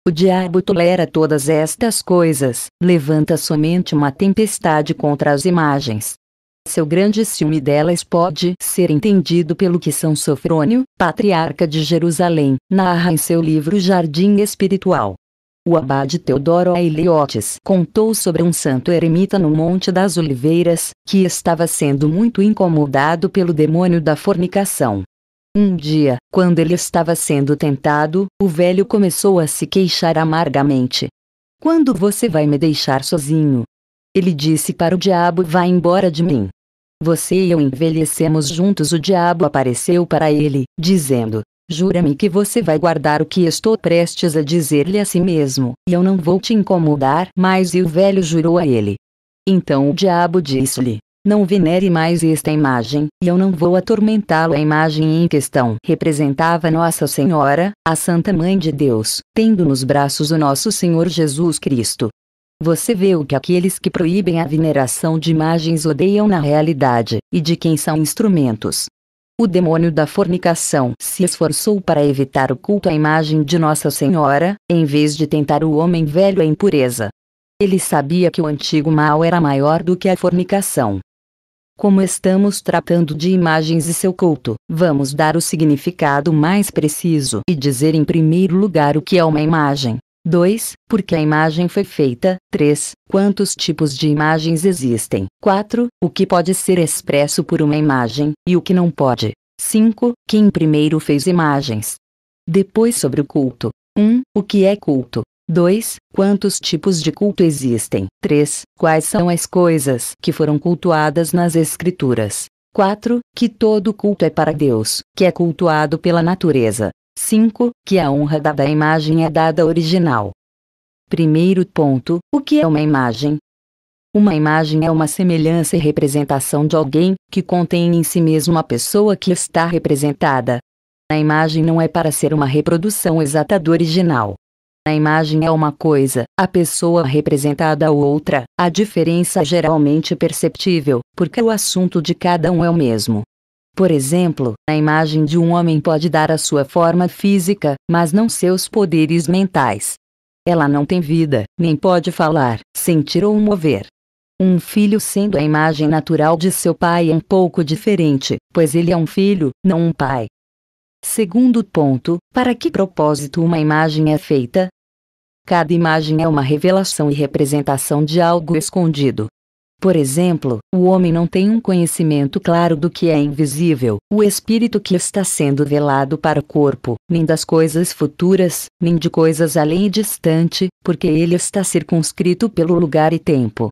O diabo tolera todas estas coisas, levanta somente uma tempestade contra as imagens, seu grande ciúme delas pode ser entendido pelo que São Sofrônio, patriarca de Jerusalém, narra em seu livro Jardim Espiritual. O abade Teodoro Eliotes contou sobre um santo eremita no Monte das Oliveiras, que estava sendo muito incomodado pelo demônio da fornicação. Um dia, quando ele estava sendo tentado, o velho começou a se queixar amargamente. Quando você vai me deixar sozinho? Ele disse para o diabo: Vá embora de mim. Você e eu envelhecemos juntos. O diabo apareceu para ele, dizendo: Jura-me que você vai guardar o que estou prestes a dizer-lhe a si mesmo, e eu não vou te incomodar mais. E o velho jurou a ele. Então o diabo disse-lhe: Não venere mais esta imagem, e eu não vou atormentá-lo. A imagem em questão representava Nossa Senhora, a Santa Mãe de Deus, tendo nos braços o nosso Senhor Jesus Cristo você vê o que aqueles que proíbem a veneração de imagens odeiam na realidade, e de quem são instrumentos. O demônio da fornicação se esforçou para evitar o culto à imagem de Nossa Senhora, em vez de tentar o homem velho à impureza. Ele sabia que o antigo mal era maior do que a fornicação. Como estamos tratando de imagens e seu culto, vamos dar o significado mais preciso e dizer em primeiro lugar o que é uma imagem. 2. Por que a imagem foi feita? 3. Quantos tipos de imagens existem? 4. O que pode ser expresso por uma imagem, e o que não pode? 5. Quem primeiro fez imagens? Depois sobre o culto. 1. O que é culto? 2. Quantos tipos de culto existem? 3. Quais são as coisas que foram cultuadas nas Escrituras? 4. Que todo culto é para Deus, que é cultuado pela natureza. 5. Que a honra dada à imagem é dada original. Primeiro ponto: o que é uma imagem? Uma imagem é uma semelhança e representação de alguém, que contém em si mesmo a pessoa que está representada. A imagem não é para ser uma reprodução exata do original. A imagem é uma coisa, a pessoa representada ou outra, a diferença é geralmente perceptível, porque o assunto de cada um é o mesmo. Por exemplo, a imagem de um homem pode dar a sua forma física, mas não seus poderes mentais. Ela não tem vida, nem pode falar, sentir ou mover. Um filho sendo a imagem natural de seu pai é um pouco diferente, pois ele é um filho, não um pai. Segundo ponto, para que propósito uma imagem é feita? Cada imagem é uma revelação e representação de algo escondido. Por exemplo, o homem não tem um conhecimento claro do que é invisível, o espírito que está sendo velado para o corpo, nem das coisas futuras, nem de coisas além e distante, porque ele está circunscrito pelo lugar e tempo.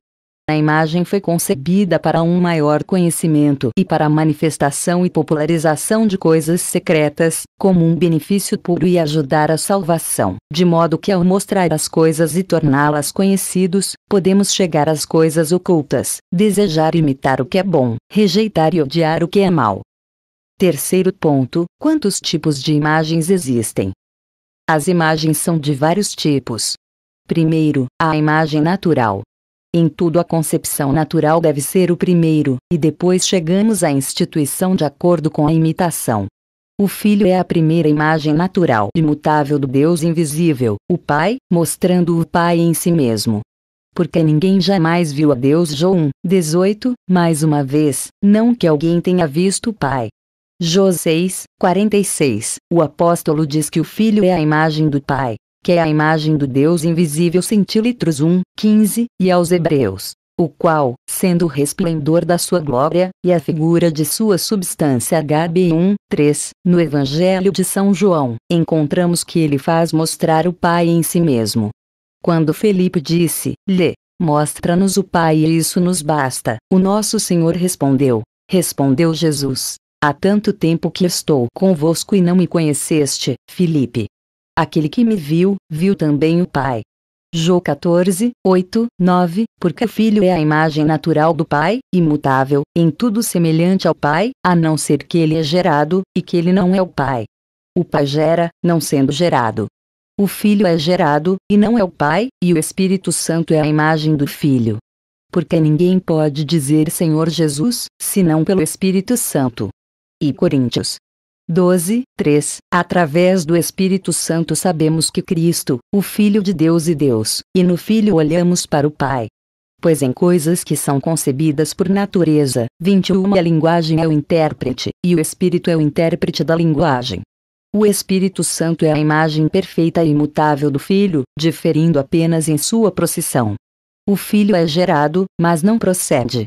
A imagem foi concebida para um maior conhecimento e para a manifestação e popularização de coisas secretas, como um benefício puro e ajudar a salvação, de modo que ao mostrar as coisas e torná-las conhecidos, podemos chegar às coisas ocultas, desejar imitar o que é bom, rejeitar e odiar o que é mal. Terceiro ponto: quantos tipos de imagens existem? As imagens são de vários tipos. Primeiro, a imagem natural, em tudo a concepção natural deve ser o primeiro, e depois chegamos à instituição de acordo com a imitação. O Filho é a primeira imagem natural imutável do Deus invisível, o Pai, mostrando o Pai em si mesmo. Porque ninguém jamais viu a Deus João 18, mais uma vez, não que alguém tenha visto o Pai. Jô 6, 46, o apóstolo diz que o Filho é a imagem do Pai que é a imagem do Deus invisível Centilitros 1, 15, e aos Hebreus, o qual, sendo o resplendor da sua glória, e a figura de sua substância HB 1, 3, no Evangelho de São João, encontramos que ele faz mostrar o Pai em si mesmo. Quando Felipe disse, lhe, mostra-nos o Pai e isso nos basta, o nosso Senhor respondeu, respondeu Jesus, há tanto tempo que estou convosco e não me conheceste, Felipe, Aquele que me viu, viu também o Pai. Jô 14, 8, 9, porque o Filho é a imagem natural do Pai, imutável, em tudo semelhante ao Pai, a não ser que ele é gerado, e que ele não é o Pai. O Pai gera, não sendo gerado. O Filho é gerado, e não é o Pai, e o Espírito Santo é a imagem do Filho. Porque ninguém pode dizer Senhor Jesus, senão pelo Espírito Santo. E Coríntios 12, 3. Através do Espírito Santo sabemos que Cristo, o Filho de Deus e Deus, e no Filho olhamos para o Pai. Pois em coisas que são concebidas por natureza, 21 a linguagem é o intérprete, e o Espírito é o intérprete da linguagem. O Espírito Santo é a imagem perfeita e imutável do Filho, diferindo apenas em sua procissão. O Filho é gerado, mas não procede.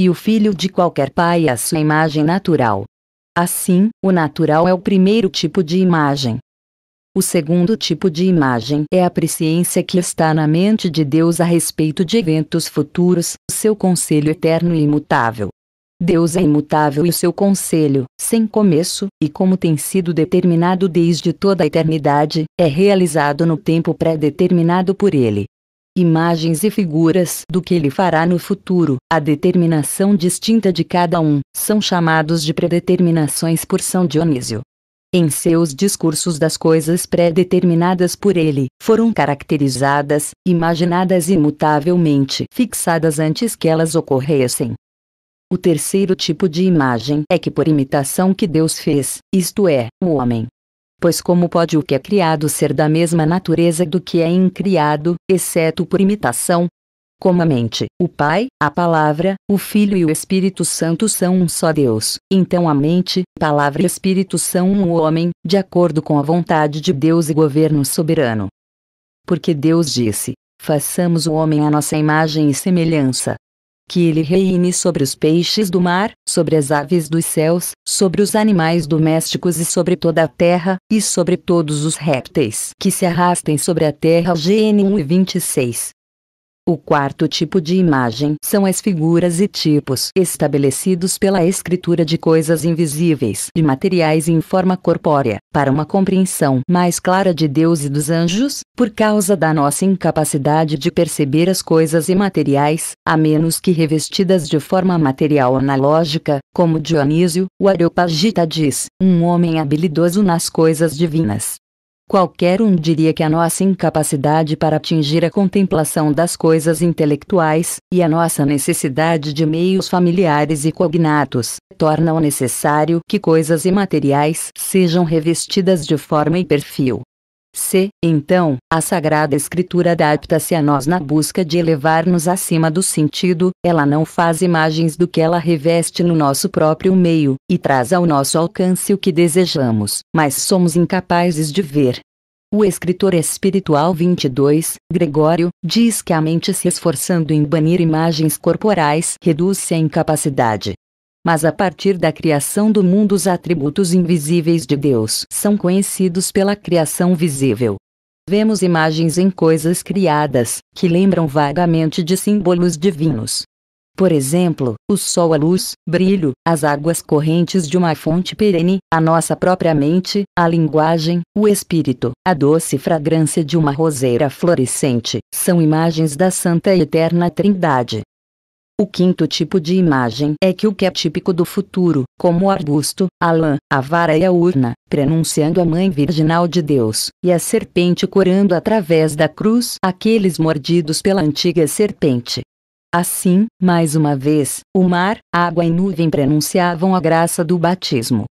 E o Filho de qualquer pai é a sua imagem natural, Assim, o natural é o primeiro tipo de imagem. O segundo tipo de imagem é a presciência que está na mente de Deus a respeito de eventos futuros, seu conselho eterno e imutável. Deus é imutável e o seu conselho, sem começo, e como tem sido determinado desde toda a eternidade, é realizado no tempo pré-determinado por ele imagens e figuras do que ele fará no futuro. A determinação distinta de cada um são chamados de predeterminações por São Dionísio. Em seus discursos das coisas pré-determinadas por ele, foram caracterizadas, imaginadas imutavelmente, fixadas antes que elas ocorressem. O terceiro tipo de imagem é que por imitação que Deus fez, isto é, o homem, Pois como pode o que é criado ser da mesma natureza do que é incriado, exceto por imitação? Como a mente, o Pai, a Palavra, o Filho e o Espírito Santo são um só Deus, então a mente, Palavra e Espírito são um homem, de acordo com a vontade de Deus e governo soberano. Porque Deus disse: Façamos o homem à nossa imagem e semelhança, que ele reine sobre os peixes do mar, sobre as aves dos céus, sobre os animais domésticos e sobre toda a terra, e sobre todos os répteis que se arrastem sobre a terra. GN 1 e 26. O quarto tipo de imagem são as figuras e tipos estabelecidos pela escritura de coisas invisíveis e materiais em forma corpórea, para uma compreensão mais clara de Deus e dos anjos, por causa da nossa incapacidade de perceber as coisas imateriais, a menos que revestidas de forma material analógica, como Dionísio, o Areopagita diz, um homem habilidoso nas coisas divinas, Qualquer um diria que a nossa incapacidade para atingir a contemplação das coisas intelectuais, e a nossa necessidade de meios familiares e cognatos, tornam necessário que coisas imateriais sejam revestidas de forma e perfil. C. Então, a Sagrada Escritura adapta-se a nós na busca de elevar-nos acima do sentido, ela não faz imagens do que ela reveste no nosso próprio meio, e traz ao nosso alcance o que desejamos, mas somos incapazes de ver. O escritor espiritual 22, Gregório, diz que a mente se esforçando em banir imagens corporais reduz-se à incapacidade, mas a partir da criação do mundo, os atributos invisíveis de Deus são conhecidos pela criação visível. Vemos imagens em coisas criadas, que lembram vagamente de símbolos divinos. Por exemplo, o sol, a luz, brilho, as águas correntes de uma fonte perene, a nossa própria mente, a linguagem, o espírito, a doce fragrância de uma roseira florescente, são imagens da Santa e Eterna Trindade. O quinto tipo de imagem é que o que é típico do futuro, como o arbusto, a lã, a vara e a urna, prenunciando a mãe virginal de Deus, e a serpente corando através da cruz aqueles mordidos pela antiga serpente. Assim, mais uma vez, o mar, água e nuvem prenunciavam a graça do batismo,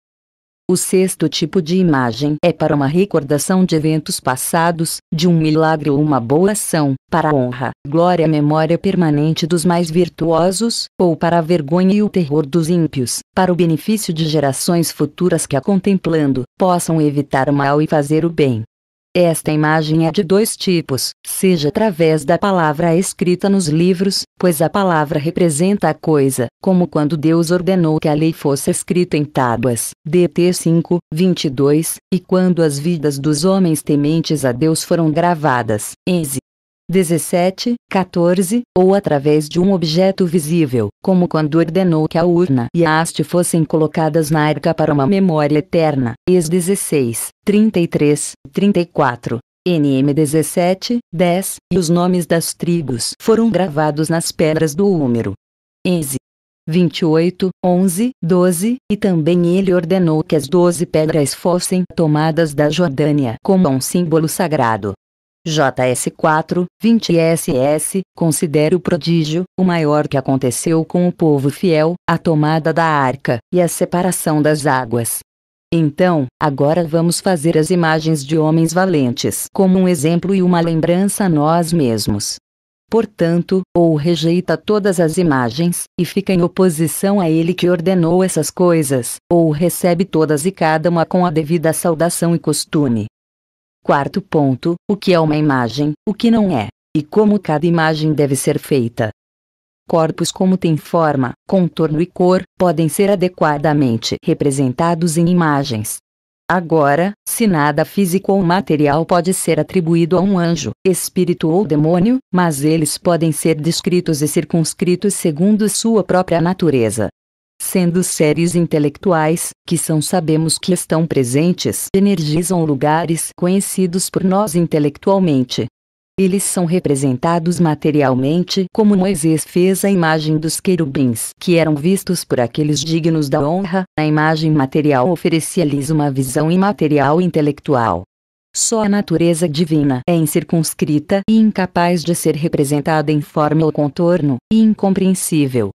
o sexto tipo de imagem é para uma recordação de eventos passados, de um milagre ou uma boa ação, para a honra, glória e memória permanente dos mais virtuosos, ou para a vergonha e o terror dos ímpios, para o benefício de gerações futuras que a contemplando, possam evitar o mal e fazer o bem. Esta imagem é de dois tipos, seja através da palavra escrita nos livros, pois a palavra representa a coisa, como quando Deus ordenou que a lei fosse escrita em tábuas, DT 5, 22, e quando as vidas dos homens tementes a Deus foram gravadas, Enze 17, 14, ou através de um objeto visível, como quando ordenou que a urna e a haste fossem colocadas na arca para uma memória eterna. Ex 16, 33, 34. NM 17, 10, e os nomes das tribos foram gravados nas pedras do Húmero. Enze 28, 11, 12, e também ele ordenou que as doze pedras fossem tomadas da Jordânia como um símbolo sagrado. JS4, 20 SS, considere o prodígio, o maior que aconteceu com o povo fiel, a tomada da arca, e a separação das águas. Então, agora vamos fazer as imagens de homens valentes como um exemplo e uma lembrança a nós mesmos. Portanto, ou rejeita todas as imagens, e fica em oposição a ele que ordenou essas coisas, ou recebe todas e cada uma com a devida saudação e costume. Quarto ponto: o que é uma imagem, o que não é, e como cada imagem deve ser feita. Corpos como têm forma, contorno e cor podem ser adequadamente representados em imagens. Agora, se nada físico ou material pode ser atribuído a um anjo, espírito ou demônio, mas eles podem ser descritos e circunscritos segundo sua própria natureza, sendo séries intelectuais, que são sabemos que estão presentes, energizam lugares conhecidos por nós intelectualmente. Eles são representados materialmente como Moisés fez a imagem dos querubins, que eram vistos por aqueles dignos da honra, a imagem material oferecia-lhes uma visão imaterial intelectual. Só a natureza divina é incircunscrita e incapaz de ser representada em forma ou contorno, e incompreensível.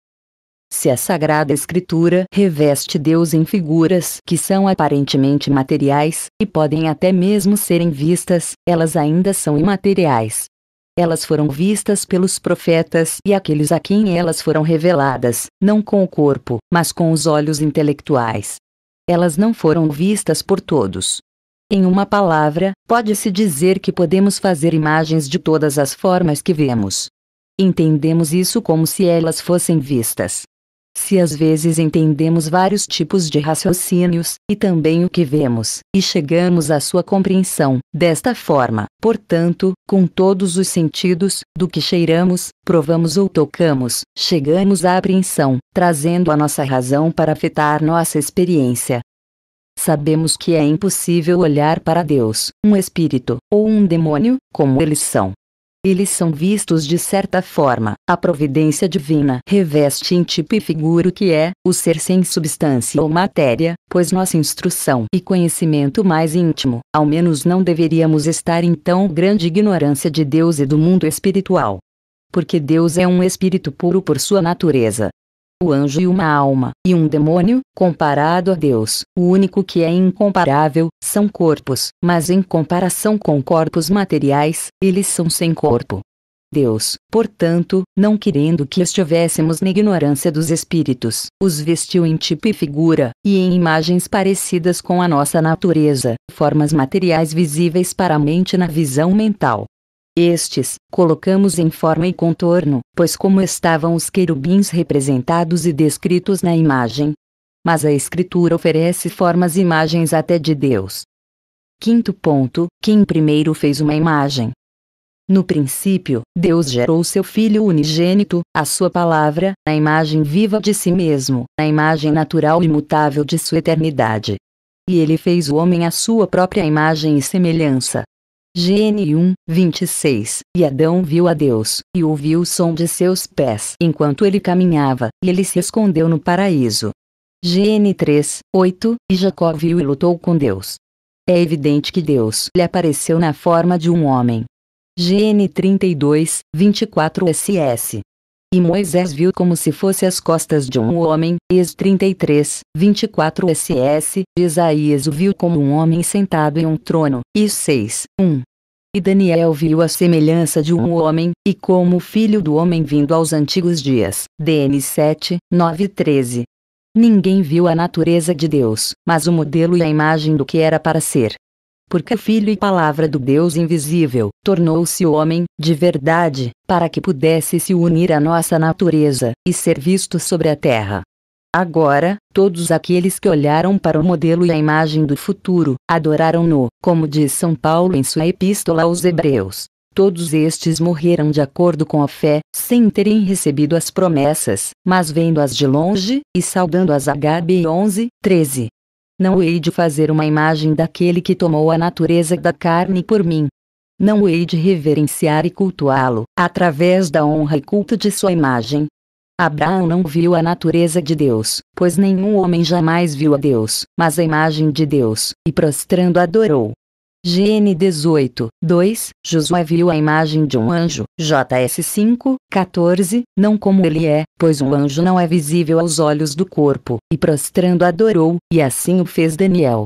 Se a Sagrada Escritura reveste Deus em figuras que são aparentemente materiais, e podem até mesmo serem vistas, elas ainda são imateriais. Elas foram vistas pelos profetas e aqueles a quem elas foram reveladas, não com o corpo, mas com os olhos intelectuais. Elas não foram vistas por todos. Em uma palavra, pode-se dizer que podemos fazer imagens de todas as formas que vemos. Entendemos isso como se elas fossem vistas. Se às vezes entendemos vários tipos de raciocínios, e também o que vemos, e chegamos à sua compreensão, desta forma, portanto, com todos os sentidos, do que cheiramos, provamos ou tocamos, chegamos à apreensão, trazendo a nossa razão para afetar nossa experiência. Sabemos que é impossível olhar para Deus, um espírito, ou um demônio, como eles são, eles são vistos de certa forma. A providência divina reveste em tipo e figura o que é o ser sem substância ou matéria, pois nossa instrução e conhecimento mais íntimo, ao menos não deveríamos estar em tão grande ignorância de Deus e do mundo espiritual. Porque Deus é um espírito puro por sua natureza, o anjo e uma alma, e um demônio, comparado a Deus. O único que é incomparável, são corpos, mas em comparação com corpos materiais, eles são sem corpo. Deus, portanto, não querendo que estivéssemos na ignorância dos espíritos, os vestiu em tipo e figura, e em imagens parecidas com a nossa natureza, formas materiais visíveis para a mente na visão mental. Estes, colocamos em forma e contorno, pois como estavam os querubins representados e descritos na imagem. Mas a Escritura oferece formas e imagens até de Deus. Quinto ponto: quem primeiro fez uma imagem. No princípio, Deus gerou seu Filho unigênito, a sua palavra, na imagem viva de si mesmo, na imagem natural e mutável de sua eternidade. E ele fez o homem à sua própria imagem e semelhança. GN1, 26. E Adão viu a Deus, e ouviu o som de seus pés enquanto ele caminhava, e ele se escondeu no paraíso. GN3, 8. E Jacó viu e lutou com Deus. É evidente que Deus lhe apareceu na forma de um homem. GN 32, 24 SS. E Moisés viu como se fosse as costas de um homem, Ex 33, 24 SS, Isaías o viu como um homem sentado em um trono, e 6, 1. E Daniel viu a semelhança de um homem, e como o filho do homem vindo aos antigos dias, DN 7, 9 13. Ninguém viu a natureza de Deus, mas o modelo e a imagem do que era para ser, porque Filho e Palavra do Deus invisível, tornou-se homem, de verdade, para que pudesse se unir à nossa natureza, e ser visto sobre a terra. Agora, todos aqueles que olharam para o modelo e a imagem do futuro, adoraram-no, como diz São Paulo em sua Epístola aos Hebreus. Todos estes morreram de acordo com a fé, sem terem recebido as promessas, mas vendo-as de longe, e saudando as HB 11, 13, não hei de fazer uma imagem daquele que tomou a natureza da carne por mim. Não hei de reverenciar e cultuá-lo, através da honra e culto de sua imagem. Abraão não viu a natureza de Deus, pois nenhum homem jamais viu a Deus, mas a imagem de Deus, e prostrando adorou. GN 18, 2, Josué viu a imagem de um anjo, JS 5, 14, não como ele é, pois um anjo não é visível aos olhos do corpo, e prostrando adorou, e assim o fez Daniel.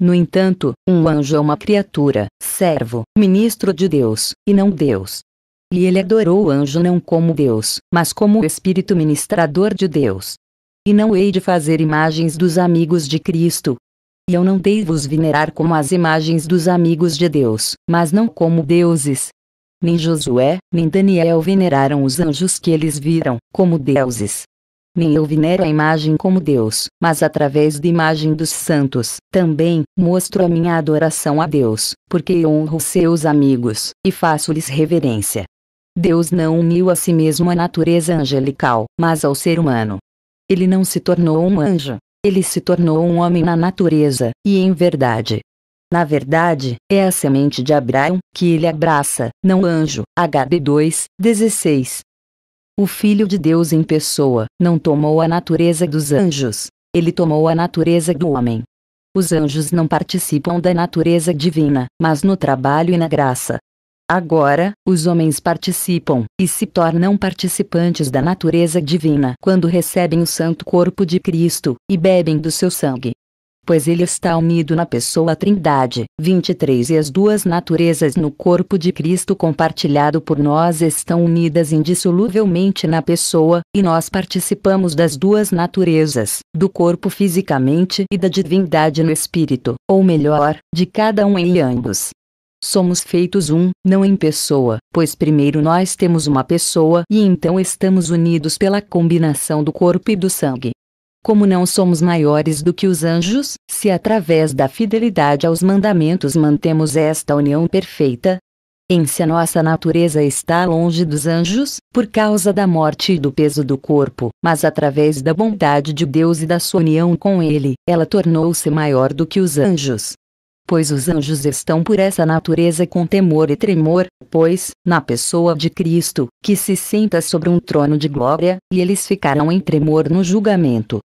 No entanto, um anjo é uma criatura, servo, ministro de Deus, e não Deus. E ele adorou o anjo não como Deus, mas como o Espírito ministrador de Deus. E não hei de fazer imagens dos amigos de Cristo, e eu não dei-vos venerar como as imagens dos amigos de Deus, mas não como deuses. Nem Josué, nem Daniel veneraram os anjos que eles viram, como deuses. Nem eu venero a imagem como Deus, mas através da imagem dos santos, também, mostro a minha adoração a Deus, porque honro seus amigos, e faço-lhes reverência. Deus não uniu a si mesmo a natureza angelical, mas ao ser humano. Ele não se tornou um anjo, ele se tornou um homem na natureza, e em verdade. Na verdade, é a semente de Abraão, que ele abraça, não anjo. HB2, 16. O Filho de Deus em pessoa, não tomou a natureza dos anjos. Ele tomou a natureza do homem. Os anjos não participam da natureza divina, mas no trabalho e na graça, Agora, os homens participam e se tornam participantes da natureza divina quando recebem o santo corpo de Cristo e bebem do seu sangue. Pois ele está unido na pessoa Trindade. 23 E as duas naturezas no corpo de Cristo compartilhado por nós estão unidas indissoluvelmente na pessoa, e nós participamos das duas naturezas, do corpo fisicamente e da divindade no espírito, ou melhor, de cada um em ambos. Somos feitos um, não em pessoa, pois primeiro nós temos uma pessoa e então estamos unidos pela combinação do corpo e do sangue. Como não somos maiores do que os anjos, se através da fidelidade aos mandamentos mantemos esta união perfeita, em si a nossa natureza está longe dos anjos, por causa da morte e do peso do corpo, mas através da bondade de Deus e da sua união com Ele, ela tornou-se maior do que os anjos pois os anjos estão por essa natureza com temor e tremor, pois, na pessoa de Cristo, que se senta sobre um trono de glória, e eles ficarão em tremor no julgamento.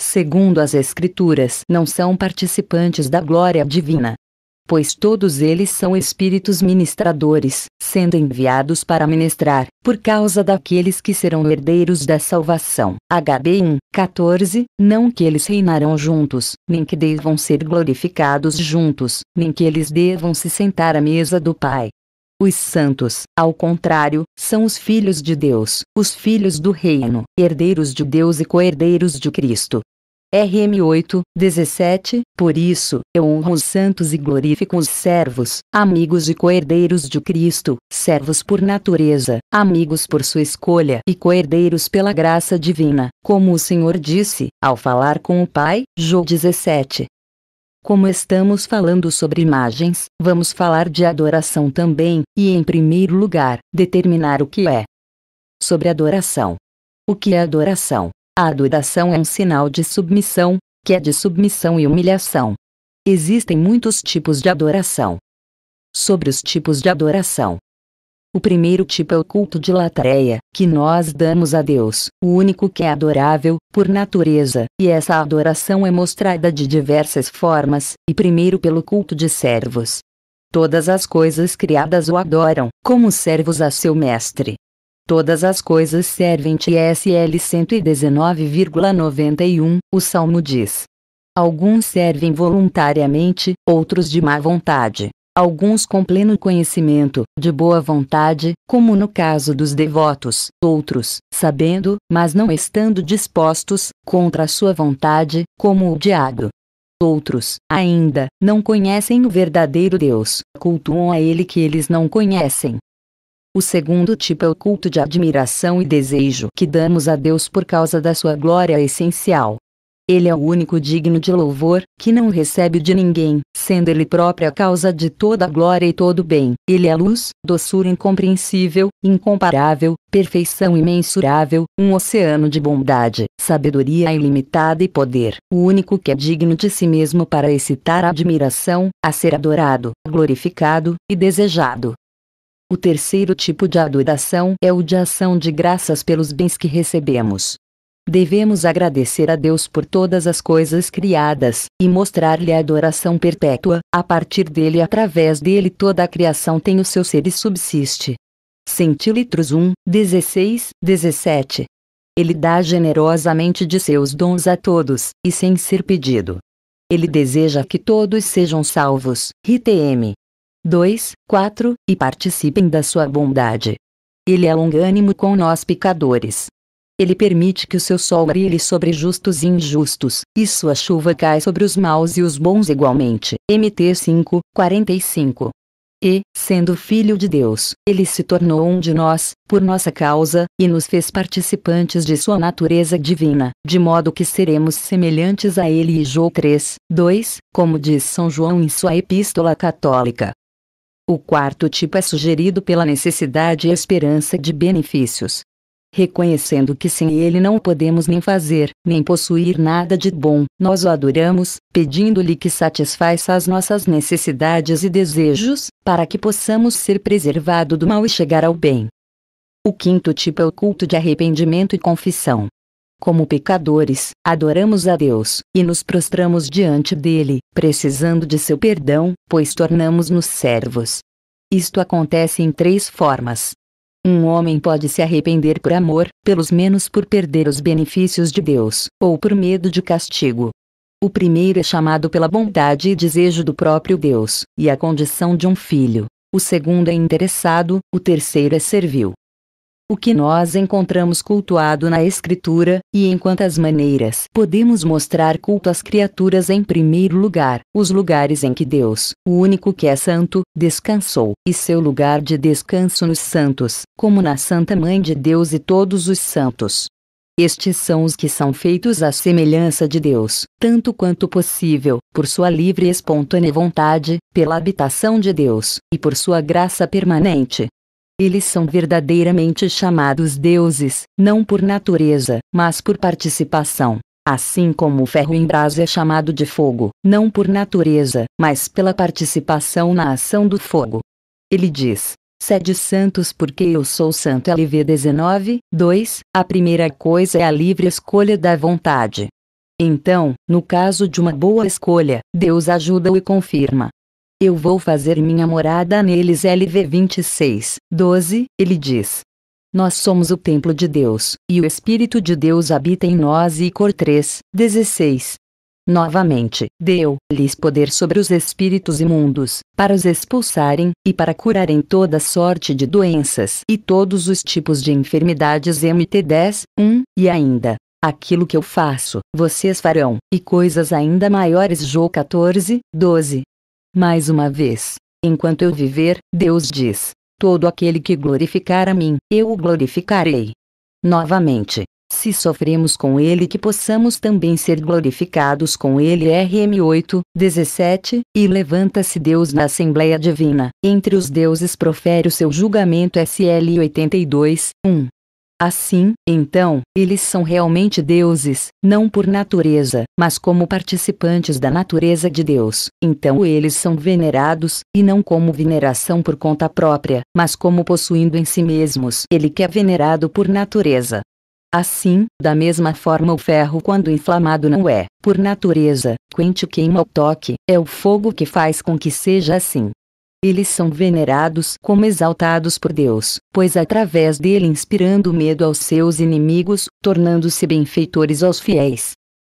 Segundo as Escrituras, não são participantes da glória divina, pois todos eles são espíritos ministradores, sendo enviados para ministrar, por causa daqueles que serão herdeiros da salvação. HB 1, 14, não que eles reinarão juntos, nem que devam ser glorificados juntos, nem que eles devam se sentar à mesa do Pai. Os santos, ao contrário, são os filhos de Deus, os filhos do reino, herdeiros de Deus e co-herdeiros de Cristo, RM8, 17, por isso, eu honro os santos e glorifico os servos, amigos e coerdeiros de Cristo, servos por natureza, amigos por sua escolha e coerdeiros pela graça divina, como o Senhor disse, ao falar com o Pai, João 17. Como estamos falando sobre imagens, vamos falar de adoração também, e em primeiro lugar, determinar o que é. Sobre adoração. O que é adoração? A adoração é um sinal de submissão, que é de submissão e humilhação. Existem muitos tipos de adoração. Sobre os tipos de adoração. O primeiro tipo é o culto de latreia, que nós damos a Deus, o único que é adorável, por natureza, e essa adoração é mostrada de diversas formas, e primeiro pelo culto de servos. Todas as coisas criadas o adoram, como servos a seu mestre, Todas as coisas servem-te SL 119,91, o Salmo diz. Alguns servem voluntariamente, outros de má vontade. Alguns com pleno conhecimento, de boa vontade, como no caso dos devotos, outros, sabendo, mas não estando dispostos, contra a sua vontade, como o diabo. Outros, ainda, não conhecem o verdadeiro Deus, cultuam a ele que eles não conhecem, o segundo tipo é o culto de admiração e desejo que damos a Deus por causa da sua glória essencial. Ele é o único digno de louvor, que não recebe de ninguém, sendo ele próprio a causa de toda a glória e todo bem. Ele é luz, doçura incompreensível, incomparável, perfeição imensurável, um oceano de bondade, sabedoria ilimitada e poder. O único que é digno de si mesmo para excitar a admiração, a ser adorado, glorificado e desejado. O terceiro tipo de adoração é o de ação de graças pelos bens que recebemos. Devemos agradecer a Deus por todas as coisas criadas, e mostrar-lhe a adoração perpétua, a partir dele e através dele toda a criação tem o seu ser e subsiste. Centílitros 1, 16, 17. Ele dá generosamente de seus dons a todos, e sem ser pedido. Ele deseja que todos sejam salvos. Rite M. 2, 4, e participem da sua bondade. Ele é longânimo com nós pecadores. Ele permite que o seu sol brilhe sobre justos e injustos, e sua chuva cai sobre os maus e os bons igualmente. MT 5, 45. E, sendo filho de Deus, ele se tornou um de nós, por nossa causa, e nos fez participantes de sua natureza divina, de modo que seremos semelhantes a ele. E João 3, 2, como diz São João em sua Epístola Católica. O quarto tipo é sugerido pela necessidade e esperança de benefícios. Reconhecendo que sem ele não podemos nem fazer, nem possuir nada de bom, nós o adoramos, pedindo-lhe que satisfaça as nossas necessidades e desejos, para que possamos ser preservados do mal e chegar ao bem. O quinto tipo é o culto de arrependimento e confissão. Como pecadores, adoramos a Deus e nos prostramos diante dele, precisando de seu perdão, pois tornamos-nos servos. Isto acontece em três formas. Um homem pode se arrepender por amor, pelos menos por perder os benefícios de Deus, ou por medo de castigo. O primeiro é chamado pela bondade e desejo do próprio Deus, e a condição de um filho. O segundo é interessado, o terceiro é servil o que nós encontramos cultuado na Escritura, e em quantas maneiras podemos mostrar culto às criaturas em primeiro lugar, os lugares em que Deus, o único que é santo, descansou, e seu lugar de descanso nos santos, como na Santa Mãe de Deus e todos os santos. Estes são os que são feitos à semelhança de Deus, tanto quanto possível, por sua livre e espontânea vontade, pela habitação de Deus, e por sua graça permanente, eles são verdadeiramente chamados deuses, não por natureza, mas por participação. Assim como o ferro em brasa é chamado de fogo, não por natureza, mas pela participação na ação do fogo. Ele diz: Sede santos porque eu sou santo LV 19, 2. A primeira coisa é a livre escolha da vontade. Então, no caso de uma boa escolha, Deus ajuda-o e confirma, eu vou fazer minha morada neles. LV 26, 12, ele diz. Nós somos o templo de Deus, e o Espírito de Deus habita em nós. E Cor 3, 16. Novamente, deu-lhes poder sobre os espíritos imundos, para os expulsarem, e para curarem toda sorte de doenças e todos os tipos de enfermidades. MT 10, 1, e ainda, Aquilo que eu faço, vocês farão, e coisas ainda maiores. João 14, 12. Mais uma vez, enquanto eu viver, Deus diz: todo aquele que glorificar a mim, eu o glorificarei. Novamente, se sofremos com ele, que possamos também ser glorificados com ele. RM 8, 17. E levanta-se Deus na Assembleia Divina, entre os deuses profere o seu julgamento. SL 82, 1. Assim, então, eles são realmente deuses, não por natureza, mas como participantes da natureza de Deus. Então eles são venerados, e não como veneração por conta própria, mas como possuindo em si mesmos ele que é venerado por natureza. Assim, da mesma forma o ferro quando inflamado não é, por natureza, quente queima o toque, é o fogo que faz com que seja assim. Eles são venerados como exaltados por Deus, pois através dele inspirando medo aos seus inimigos, tornando-se benfeitores aos fiéis.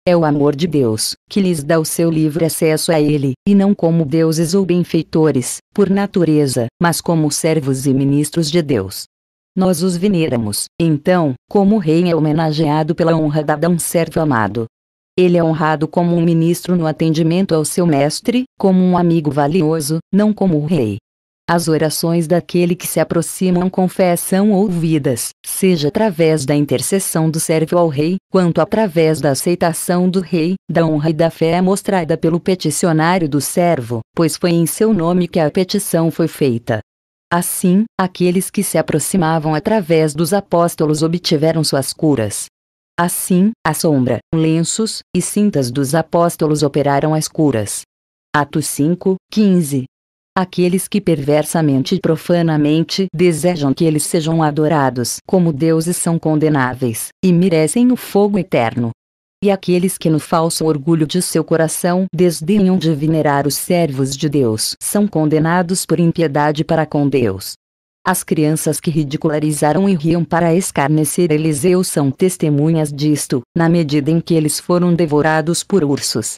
É o amor de Deus, que lhes dá o seu livre acesso a Ele, e não como deuses ou benfeitores, por natureza, mas como servos e ministros de Deus. Nós os veneramos, então, como rei é homenageado pela honra dada a um servo amado, ele é honrado como um ministro no atendimento ao seu mestre, como um amigo valioso, não como o rei. As orações daquele que se aproximam com fé são ouvidas, seja através da intercessão do servo ao rei, quanto através da aceitação do rei, da honra e da fé mostrada pelo peticionário do servo, pois foi em seu nome que a petição foi feita. Assim, aqueles que se aproximavam através dos apóstolos obtiveram suas curas, Assim, a sombra, lenços e cintas dos apóstolos operaram as curas. Atos 5, 15. Aqueles que perversamente e profanamente desejam que eles sejam adorados como deuses são condenáveis e merecem o fogo eterno. E aqueles que no falso orgulho de seu coração desdenham de venerar os servos de Deus são condenados por impiedade para com Deus. As crianças que ridicularizaram e riam para escarnecer Eliseu são testemunhas disto, na medida em que eles foram devorados por ursos.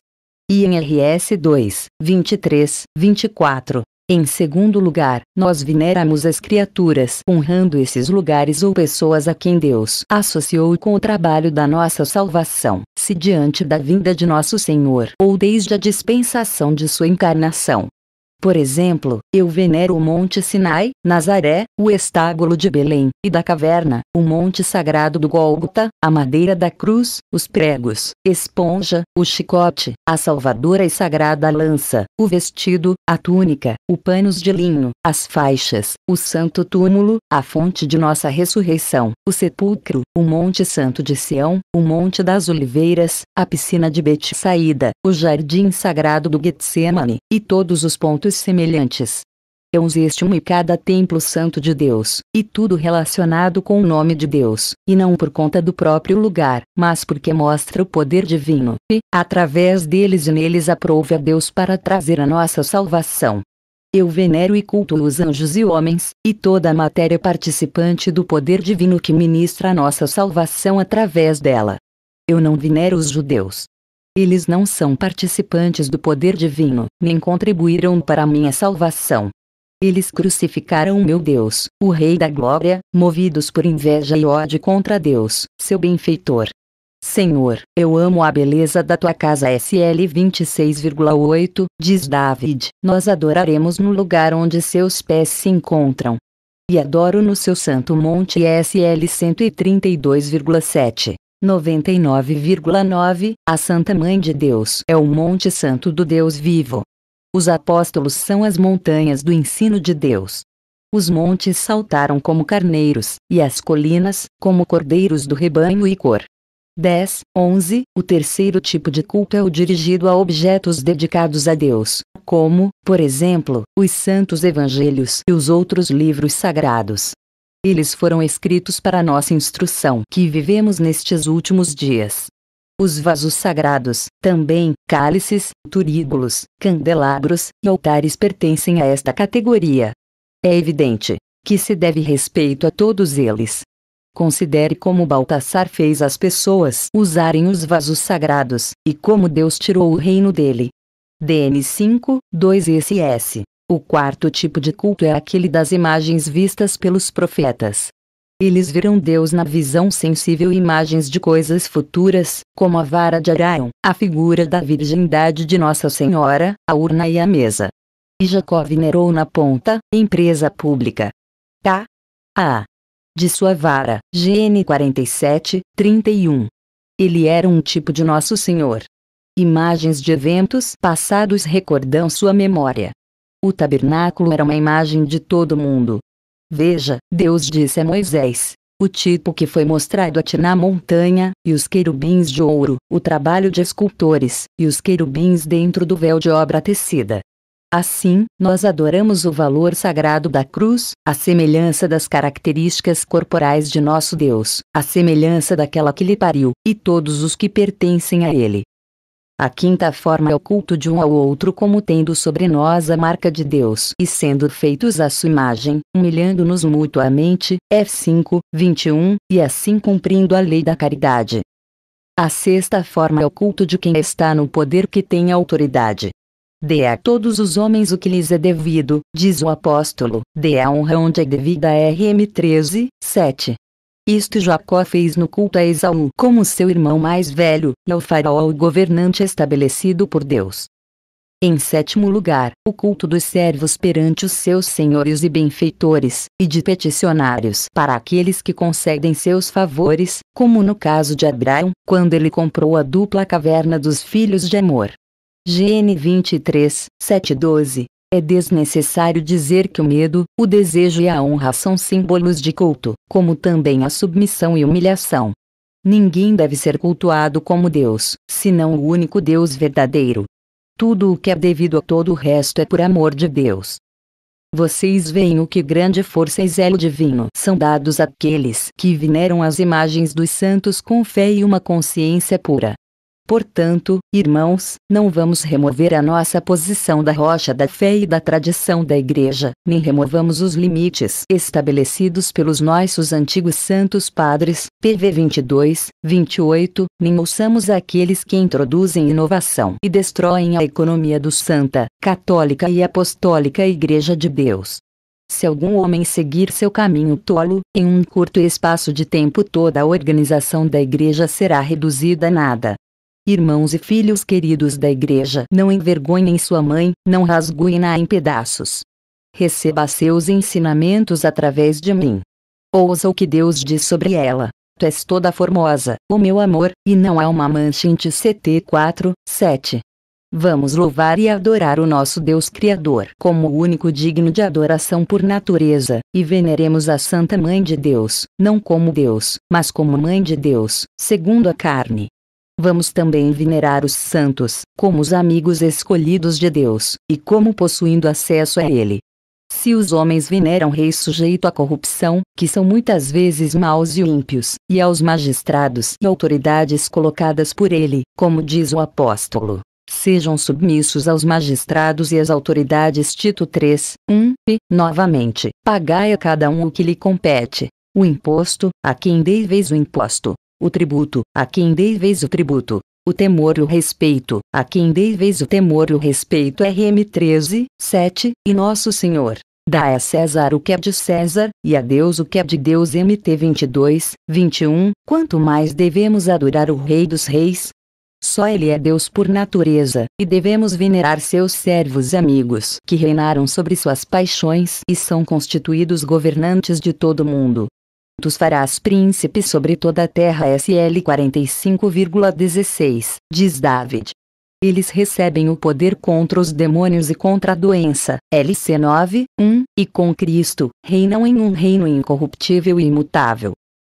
E em RS 2, 23, 24. Em segundo lugar, nós veneramos as criaturas honrando esses lugares ou pessoas a quem Deus associou com o trabalho da nossa salvação, se diante da vinda de nosso Senhor ou desde a dispensação de sua encarnação, por exemplo, eu venero o Monte Sinai, Nazaré, o estábulo de Belém, e da caverna, o Monte Sagrado do Gólgota, a madeira da cruz, os pregos, esponja, o chicote, a salvadora e sagrada lança, o vestido, a túnica, o panos de linho, as faixas, o santo túmulo, a fonte de nossa ressurreição, o sepulcro, o Monte Santo de Sião, o Monte das Oliveiras, a piscina de Betsaída, o jardim sagrado do Getsemane, e todos os pontos semelhantes. Existe um e cada templo santo de Deus, e tudo relacionado com o nome de Deus, e não por conta do próprio lugar, mas porque mostra o poder divino, e, através deles e neles aprove a Deus para trazer a nossa salvação. Eu venero e culto os anjos e homens, e toda a matéria participante do poder divino que ministra a nossa salvação através dela. Eu não venero os judeus, eles não são participantes do poder divino, nem contribuíram para minha salvação. Eles crucificaram meu Deus, o Rei da Glória, movidos por inveja e ódio contra Deus, seu benfeitor. Senhor, eu amo a beleza da tua casa SL 26,8, diz David, nós adoraremos no lugar onde seus pés se encontram. E adoro no seu santo monte SL 132,7. 99,9 A Santa Mãe de Deus é o Monte Santo do Deus vivo. Os apóstolos são as montanhas do ensino de Deus. Os montes saltaram como carneiros, e as colinas, como cordeiros do rebanho e cor. 10, 11 O terceiro tipo de culto é o dirigido a objetos dedicados a Deus, como, por exemplo, os santos evangelhos e os outros livros sagrados. Eles foram escritos para nossa instrução que vivemos nestes últimos dias. Os vasos sagrados, também, cálices, turíbulos, candelabros e altares pertencem a esta categoria. É evidente que se deve respeito a todos eles. Considere como Baltasar fez as pessoas usarem os vasos sagrados, e como Deus tirou o reino dele. DN 5, 2 SS o quarto tipo de culto é aquele das imagens vistas pelos profetas. Eles viram Deus na visão sensível imagens de coisas futuras, como a vara de Arão, a figura da virgindade de Nossa Senhora, a urna e a mesa. E Jacó venerou na ponta, empresa pública. K. A. De sua vara, GN 47, 31. Ele era um tipo de Nosso Senhor. Imagens de eventos passados recordam sua memória. O tabernáculo era uma imagem de todo mundo. Veja, Deus disse a Moisés: o tipo que foi mostrado a ti na montanha, e os querubins de ouro, o trabalho de escultores, e os querubins dentro do véu de obra tecida. Assim, nós adoramos o valor sagrado da cruz, a semelhança das características corporais de nosso Deus, a semelhança daquela que lhe pariu, e todos os que pertencem a ele. A quinta forma é o culto de um ao outro como tendo sobre nós a marca de Deus e sendo feitos à sua imagem, humilhando-nos mutuamente, F5, 21, e assim cumprindo a lei da caridade. A sexta forma é o culto de quem está no poder que tem autoridade. Dê a todos os homens o que lhes é devido, diz o apóstolo, dê a honra onde é devida RM 13, 7. Isto Jacó fez no culto a Esaú como seu irmão mais velho, e ao faraó o governante estabelecido por Deus. Em sétimo lugar, o culto dos servos perante os seus senhores e benfeitores, e de peticionários para aqueles que concedem seus favores, como no caso de Abraão, quando ele comprou a dupla caverna dos filhos de Amor. GN 23, 712. É desnecessário dizer que o medo, o desejo e a honra são símbolos de culto, como também a submissão e humilhação. Ninguém deve ser cultuado como Deus, senão o único Deus verdadeiro. Tudo o que é devido a todo o resto é por amor de Deus. Vocês veem o que grande força e zelo divino são dados àqueles que veneram as imagens dos santos com fé e uma consciência pura. Portanto, irmãos, não vamos remover a nossa posição da rocha da fé e da tradição da Igreja, nem removamos os limites estabelecidos pelos nossos antigos santos padres, PV 22, 28, nem ouçamos aqueles que introduzem inovação e destroem a economia do Santa, Católica e Apostólica Igreja de Deus. Se algum homem seguir seu caminho tolo, em um curto espaço de tempo toda a organização da igreja será reduzida a nada. Irmãos e filhos queridos da igreja, não envergonhem sua mãe, não rasguem-na em pedaços. Receba seus ensinamentos através de mim. Ouça o que Deus diz sobre ela. Tu és toda formosa, o meu amor, e não há uma mancha em ti. CT 4, 7. Vamos louvar e adorar o nosso Deus Criador como o único digno de adoração por natureza, e veneremos a Santa Mãe de Deus, não como Deus, mas como Mãe de Deus, segundo a carne. Vamos também venerar os santos, como os amigos escolhidos de Deus, e como possuindo acesso a Ele. Se os homens veneram reis sujeito à corrupção, que são muitas vezes maus e ímpios, e aos magistrados e autoridades colocadas por ele, como diz o apóstolo, sejam submissos aos magistrados e às autoridades. Tito 3, 1, e, novamente, pagai a cada um o que lhe compete. O imposto, a quem deveis o imposto, o tributo, a quem deveis o tributo, o temor e o respeito, a quem deveis o temor e o respeito RM 13, 7, e Nosso Senhor. Dá a César o que é de César, e a Deus o que é de Deus MT 22, 21, quanto mais devemos adorar o Rei dos Reis? Só ele é Deus por natureza, e devemos venerar seus servos amigos que reinaram sobre suas paixões e são constituídos governantes de todo o mundo. Tus farás príncipe sobre toda a terra SL 45,16, diz David. Eles recebem o poder contra os demônios e contra a doença, LC 9, 1, e com Cristo, reinam em um reino incorruptível e imutável.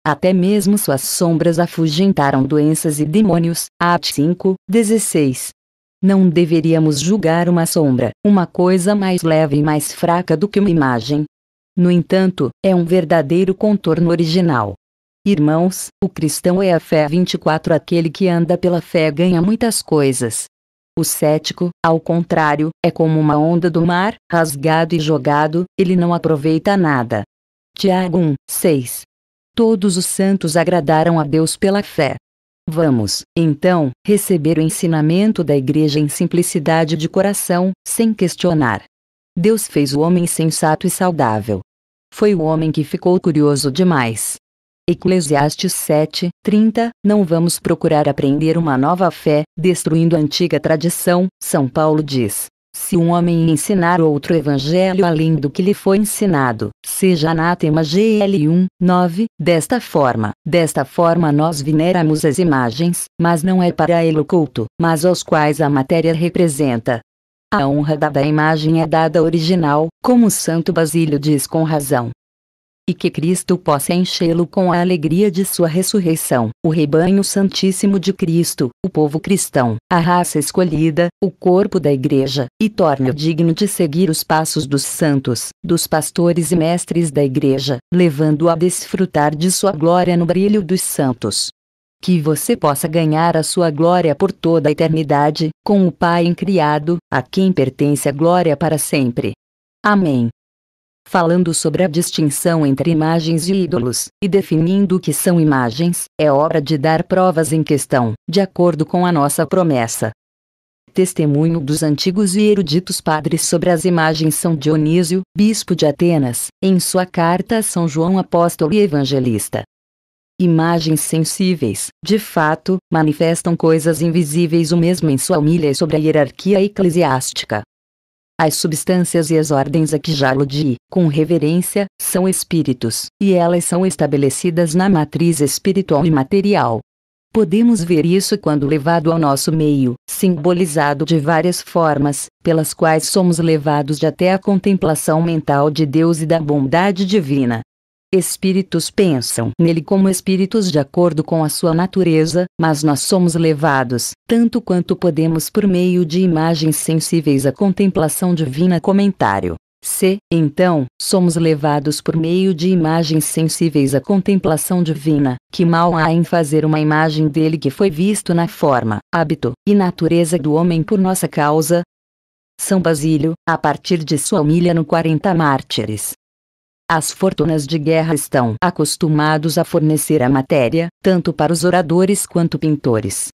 Até mesmo suas sombras afugentaram doenças e demônios, At 5, 16. Não deveríamos julgar uma sombra, uma coisa mais leve e mais fraca do que uma imagem, no entanto, é um verdadeiro contorno original. Irmãos, o cristão é a fé 24 aquele que anda pela fé ganha muitas coisas. O cético, ao contrário, é como uma onda do mar, rasgado e jogado, ele não aproveita nada. Tiago 1, 6. Todos os santos agradaram a Deus pela fé. Vamos, então, receber o ensinamento da Igreja em simplicidade de coração, sem questionar. Deus fez o homem sensato e saudável. Foi o homem que ficou curioso demais. Eclesiastes 7, 30, não vamos procurar aprender uma nova fé, destruindo a antiga tradição, São Paulo diz. Se um homem ensinar outro evangelho além do que lhe foi ensinado, seja anátema GL1, 9, desta forma, desta forma nós veneramos as imagens, mas não é para ele o culto, mas aos quais a matéria representa, a honra dada à imagem é dada original, como Santo Basílio diz com razão. E que Cristo possa enchê-lo com a alegria de sua ressurreição, o rebanho santíssimo de Cristo, o povo cristão, a raça escolhida, o corpo da Igreja, e torne-o digno de seguir os passos dos santos, dos pastores e mestres da Igreja, levando-o a desfrutar de sua glória no brilho dos santos que você possa ganhar a sua glória por toda a eternidade, com o Pai incriado, a quem pertence a glória para sempre. Amém. Falando sobre a distinção entre imagens e ídolos, e definindo o que são imagens, é hora de dar provas em questão, de acordo com a nossa promessa. Testemunho dos antigos e eruditos padres sobre as imagens São Dionísio, bispo de Atenas, em sua carta a São João Apóstolo e Evangelista, Imagens sensíveis, de fato, manifestam coisas invisíveis o mesmo em sua humilha sobre a hierarquia eclesiástica. As substâncias e as ordens a que já aludi, com reverência, são espíritos, e elas são estabelecidas na matriz espiritual e material. Podemos ver isso quando levado ao nosso meio, simbolizado de várias formas, pelas quais somos levados até a contemplação mental de Deus e da bondade divina. Espíritos pensam nele como espíritos de acordo com a sua natureza, mas nós somos levados, tanto quanto podemos por meio de imagens sensíveis à contemplação divina. Comentário. Se, então, somos levados por meio de imagens sensíveis à contemplação divina, que mal há em fazer uma imagem dele que foi visto na forma, hábito e natureza do homem por nossa causa? São Basílio, a partir de sua humilha no 40 Mártires, as fortunas de guerra estão acostumados a fornecer a matéria, tanto para os oradores quanto pintores.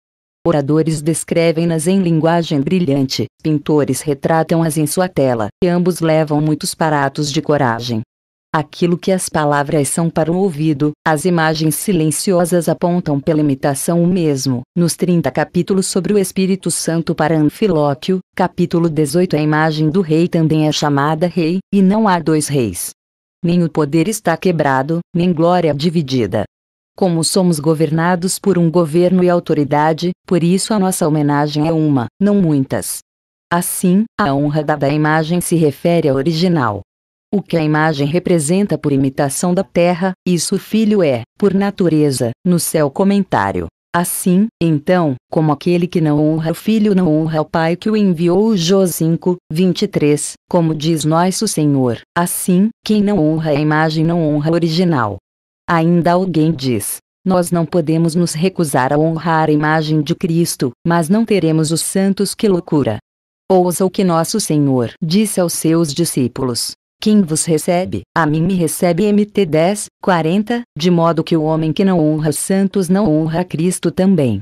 Oradores descrevem-nas em linguagem brilhante, pintores retratam-as em sua tela, e ambos levam muitos paratos de coragem. Aquilo que as palavras são para o ouvido, as imagens silenciosas apontam pela imitação o mesmo. Nos 30 capítulos sobre o Espírito Santo para Anfilóquio, capítulo 18 a imagem do rei também é chamada rei, e não há dois reis nem o poder está quebrado, nem glória dividida. Como somos governados por um governo e autoridade, por isso a nossa homenagem é uma, não muitas. Assim, a honra dada à imagem se refere à original. O que a imagem representa por imitação da terra, isso o filho é, por natureza, no céu comentário. Assim, então, como aquele que não honra o filho não honra o pai que o enviou, Jó 5, 23, como diz nosso Senhor, assim, quem não honra a imagem não honra o original. Ainda alguém diz, nós não podemos nos recusar a honrar a imagem de Cristo, mas não teremos os santos que loucura. Ouça o que nosso Senhor disse aos seus discípulos. Quem vos recebe, a mim me recebe MT 10, 40, de modo que o homem que não honra santos não honra Cristo também.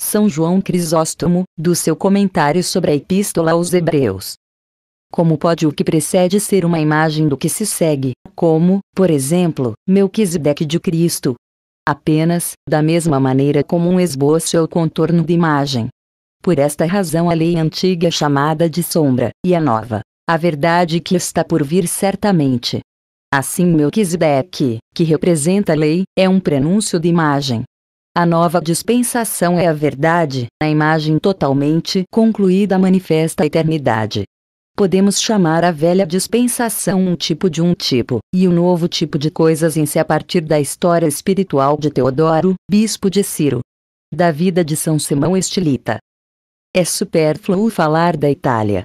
São João Crisóstomo, do seu comentário sobre a Epístola aos Hebreus. Como pode o que precede ser uma imagem do que se segue, como, por exemplo, Melquisedeque de Cristo? Apenas, da mesma maneira como um esboço ou contorno de imagem. Por esta razão a lei antiga é chamada de sombra, e a é nova, a verdade que está por vir certamente. Assim Melquisedeque, que representa a lei, é um prenúncio de imagem. A nova dispensação é a verdade, a imagem totalmente concluída manifesta a eternidade. Podemos chamar a velha dispensação um tipo de um tipo, e o um novo tipo de coisas em si a partir da história espiritual de Teodoro, bispo de Ciro. Da vida de São Simão Estilita. É supérfluo falar da Itália,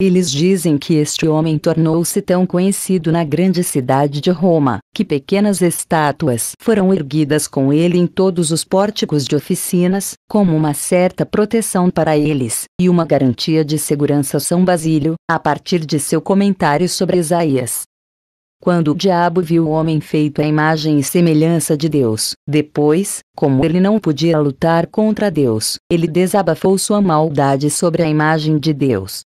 eles dizem que este homem tornou-se tão conhecido na grande cidade de Roma, que pequenas estátuas foram erguidas com ele em todos os pórticos de oficinas, como uma certa proteção para eles, e uma garantia de segurança São Basílio, a partir de seu comentário sobre Isaías. Quando o diabo viu o homem feito à imagem e semelhança de Deus, depois, como ele não podia lutar contra Deus, ele desabafou sua maldade sobre a imagem de Deus,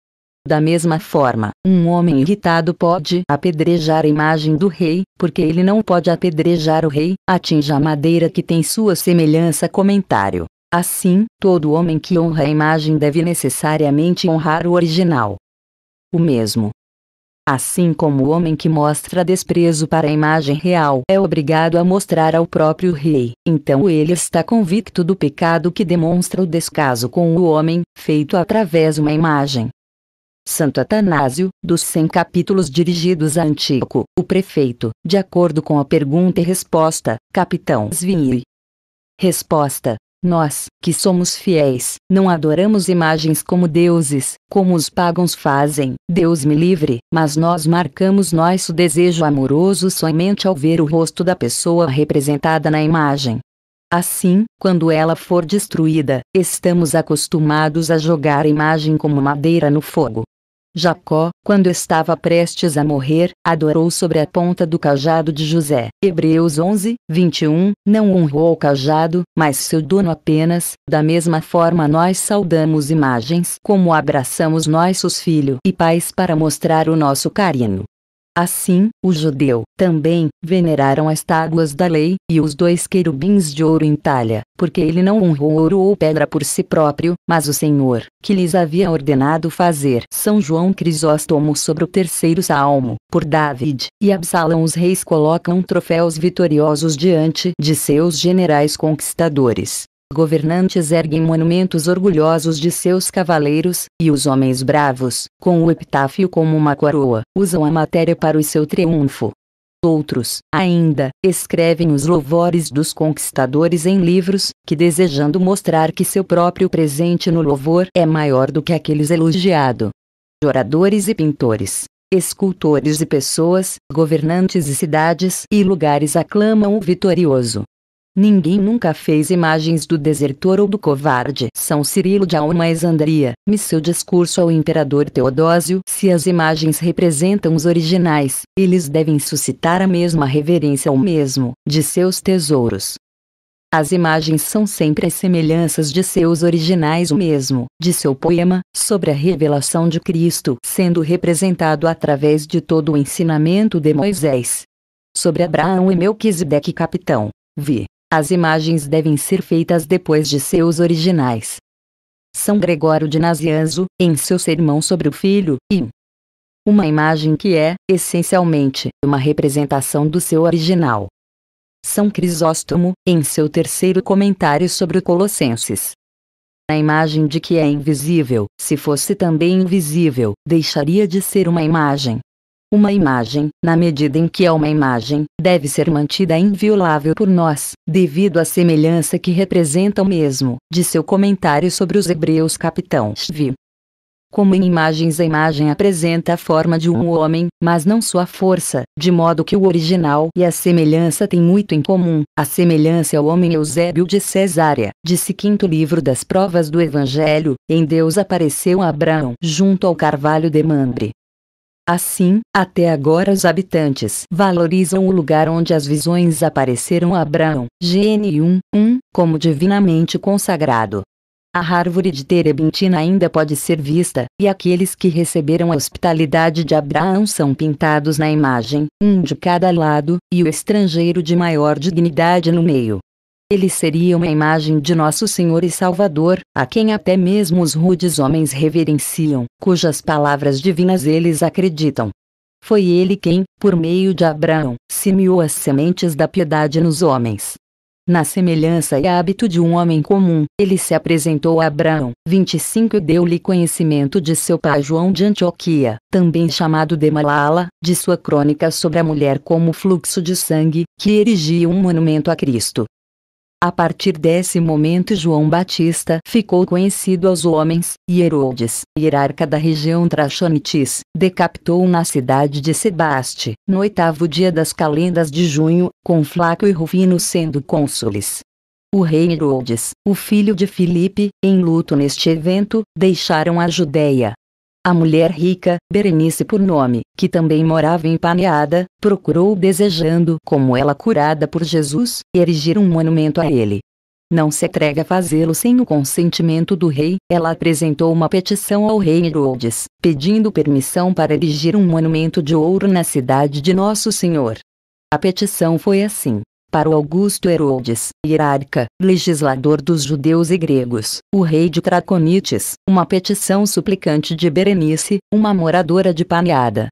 da mesma forma, um homem irritado pode apedrejar a imagem do rei, porque ele não pode apedrejar o rei, atinja a madeira que tem sua semelhança. Comentário. Assim, todo homem que honra a imagem deve necessariamente honrar o original. O mesmo. Assim como o homem que mostra desprezo para a imagem real é obrigado a mostrar ao próprio rei, então ele está convicto do pecado que demonstra o descaso com o homem, feito através uma imagem. Santo Atanásio, dos 100 capítulos dirigidos a Antíoco, o prefeito, de acordo com a pergunta e resposta, capitão Svini. Resposta: Nós, que somos fiéis, não adoramos imagens como deuses, como os pagãos fazem, Deus me livre, mas nós marcamos nosso desejo amoroso somente ao ver o rosto da pessoa representada na imagem. Assim, quando ela for destruída, estamos acostumados a jogar a imagem como madeira no fogo. Jacó, quando estava prestes a morrer, adorou sobre a ponta do cajado de José. Hebreus 11, 21. Não honrou o cajado, mas seu dono apenas. Da mesma forma, nós saudamos imagens como abraçamos nossos filhos e pais para mostrar o nosso carinho. Assim, o judeu também veneraram as tábuas da lei e os dois querubins de ouro em talha, porque ele não honrou ouro ou pedra por si próprio, mas o Senhor, que lhes havia ordenado fazer. São João Crisóstomo sobre o terceiro salmo, por David e Absalão os reis colocam troféus vitoriosos diante de seus generais conquistadores governantes erguem monumentos orgulhosos de seus cavaleiros, e os homens bravos, com o epitáfio como uma coroa, usam a matéria para o seu triunfo. Outros, ainda, escrevem os louvores dos conquistadores em livros, que desejando mostrar que seu próprio presente no louvor é maior do que aqueles elogiado. Oradores e pintores, escultores e pessoas, governantes e cidades e lugares aclamam o vitorioso, Ninguém nunca fez imagens do desertor ou do covarde. São Cirilo de Alma Alexandria, me seu discurso ao imperador Teodósio. Se as imagens representam os originais, eles devem suscitar a mesma reverência ao mesmo, de seus tesouros. As imagens são sempre as semelhanças de seus originais o mesmo, de seu poema, sobre a revelação de Cristo, sendo representado através de todo o ensinamento de Moisés. Sobre Abraão e Melquisedeque capitão, vi. As imagens devem ser feitas depois de seus originais. São Gregório de Nazianzo, em seu sermão sobre o filho, e uma imagem que é, essencialmente, uma representação do seu original. São Crisóstomo, em seu terceiro comentário sobre o Colossenses. A imagem de que é invisível, se fosse também invisível, deixaria de ser uma imagem, uma imagem, na medida em que é uma imagem, deve ser mantida inviolável por nós, devido à semelhança que representa o mesmo, de seu comentário sobre os hebreus capitão Shvi. Como em imagens a imagem apresenta a forma de um homem, mas não sua força, de modo que o original e a semelhança têm muito em comum. A semelhança ao homem Eusébio de Cesária, disse quinto livro das provas do Evangelho, em Deus apareceu Abraão junto ao carvalho de Mambre. Assim, até agora os habitantes valorizam o lugar onde as visões apareceram a Abraão, GN1, 1, como divinamente consagrado. A árvore de Terebintina ainda pode ser vista, e aqueles que receberam a hospitalidade de Abraão são pintados na imagem, um de cada lado, e o estrangeiro de maior dignidade no meio. Ele seria uma imagem de nosso Senhor e Salvador, a quem até mesmo os rudes homens reverenciam, cujas palavras divinas eles acreditam. Foi ele quem, por meio de Abraão, semeou as sementes da piedade nos homens. Na semelhança e hábito de um homem comum, ele se apresentou a Abraão, 25 e deu-lhe conhecimento de seu pai João de Antioquia, também chamado de Malala, de sua crônica sobre a mulher como fluxo de sangue, que erigia um monumento a Cristo, a partir desse momento João Batista ficou conhecido aos homens, e Herodes, hierarca da região Trachonitis, decapitou na cidade de Sebaste, no oitavo dia das calendas de junho, com Flaco e Rufino sendo cônsules. O rei Herodes, o filho de Filipe, em luto neste evento, deixaram a Judéia, a mulher rica, Berenice por nome, que também morava em Paneada, procurou desejando, como ela curada por Jesus, erigir um monumento a ele. Não se atrega a fazê-lo sem o consentimento do rei, ela apresentou uma petição ao rei Herodes, pedindo permissão para erigir um monumento de ouro na cidade de Nosso Senhor. A petição foi assim: para o Augusto Herodes, hierarca, legislador dos judeus e gregos, o rei de Traconites, uma petição suplicante de Berenice, uma moradora de Paneada.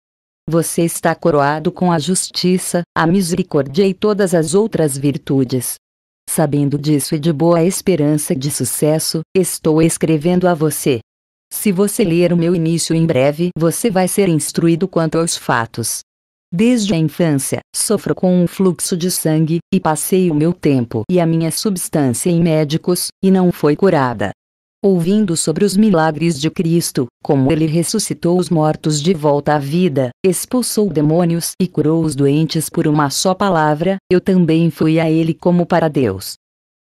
Você está coroado com a justiça, a misericórdia e todas as outras virtudes. Sabendo disso e de boa esperança de sucesso, estou escrevendo a você. Se você ler o meu início em breve, você vai ser instruído quanto aos fatos. Desde a infância, sofro com um fluxo de sangue, e passei o meu tempo e a minha substância em médicos, e não foi curada. Ouvindo sobre os milagres de Cristo, como ele ressuscitou os mortos de volta à vida, expulsou demônios e curou os doentes por uma só palavra, eu também fui a ele como para Deus,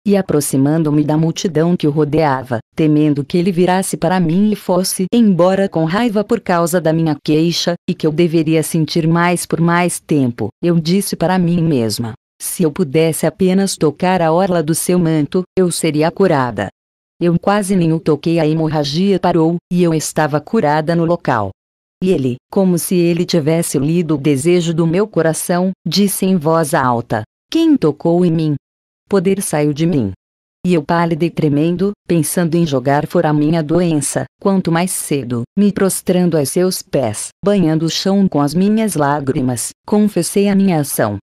e aproximando-me da multidão que o rodeava, temendo que ele virasse para mim e fosse embora com raiva por causa da minha queixa, e que eu deveria sentir mais por mais tempo, eu disse para mim mesma: se eu pudesse apenas tocar a orla do seu manto, eu seria curada. Eu quase nem o toquei, a hemorragia parou, e eu estava curada no local. E ele, como se ele tivesse lido o desejo do meu coração, disse em voz alta: Quem tocou em mim? poder saiu de mim. E eu pálido e tremendo, pensando em jogar fora a minha doença, quanto mais cedo, me prostrando a seus pés, banhando o chão com as minhas lágrimas, confessei a minha ação.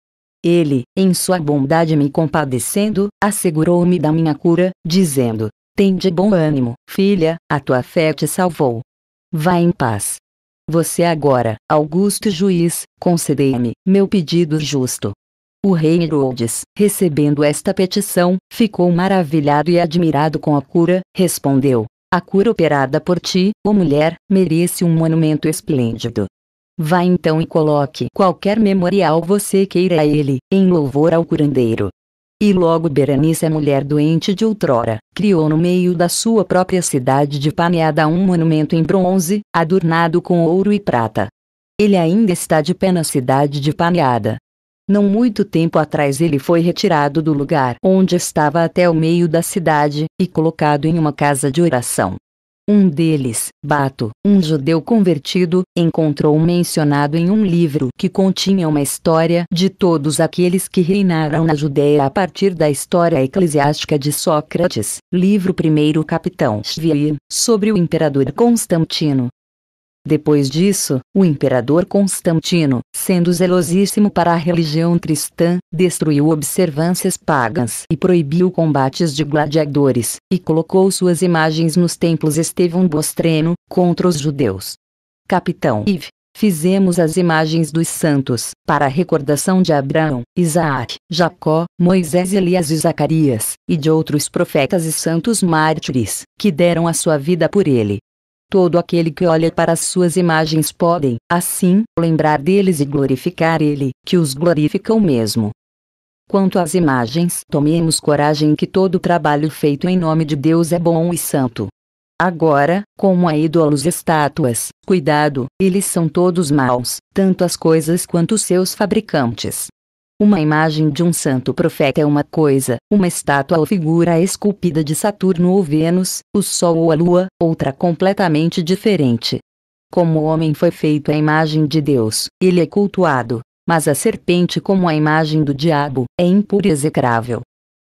Ele, em sua bondade me compadecendo, assegurou-me da minha cura, dizendo: Tende bom ânimo, filha, a tua fé te salvou. Vá em paz. Você agora, Augusto Juiz, concedei-me meu pedido justo. O rei Herodes, recebendo esta petição, ficou maravilhado e admirado com a cura, respondeu: A cura operada por ti, ó mulher, merece um monumento esplêndido. Vá então e coloque qualquer memorial você queira a ele, em louvor ao curandeiro. E logo Berenice, a mulher doente de outrora, criou no meio da sua própria cidade de Paneada um monumento em bronze, adornado com ouro e prata. Ele ainda está de pé na cidade de Paneada, não muito tempo atrás ele foi retirado do lugar onde estava até o meio da cidade e colocado em uma casa de oração. Um deles, Bato, um judeu convertido, encontrou mencionado em um livro que continha uma história de todos aqueles que reinaram na Judéia a partir da história eclesiástica de Sócrates, livro primeiro capitão Shvii, sobre o imperador Constantino, depois disso, o imperador Constantino, sendo zelosíssimo para a religião cristã, destruiu observâncias pagãs e proibiu combates de gladiadores, e colocou suas imagens nos templos Estevão Bostreno, contra os judeus. Capitão Ive Fizemos as imagens dos santos, para recordação de Abraão, Isaac, Jacó, Moisés, Elias e Zacarias, e de outros profetas e santos mártires, que deram a sua vida por ele, Todo aquele que olha para as suas imagens podem, assim, lembrar deles e glorificar ele, que os glorificam mesmo. Quanto às imagens, tomemos coragem que todo trabalho feito em nome de Deus é bom e santo. Agora, como a ídolos estátuas, cuidado, eles são todos maus, tanto as coisas quanto os seus fabricantes. Uma imagem de um santo profeta é uma coisa, uma estátua ou figura esculpida de Saturno ou Vênus, o Sol ou a Lua, outra completamente diferente. Como o homem foi feito à imagem de Deus, ele é cultuado, mas a serpente, como a imagem do diabo, é impura e execrável.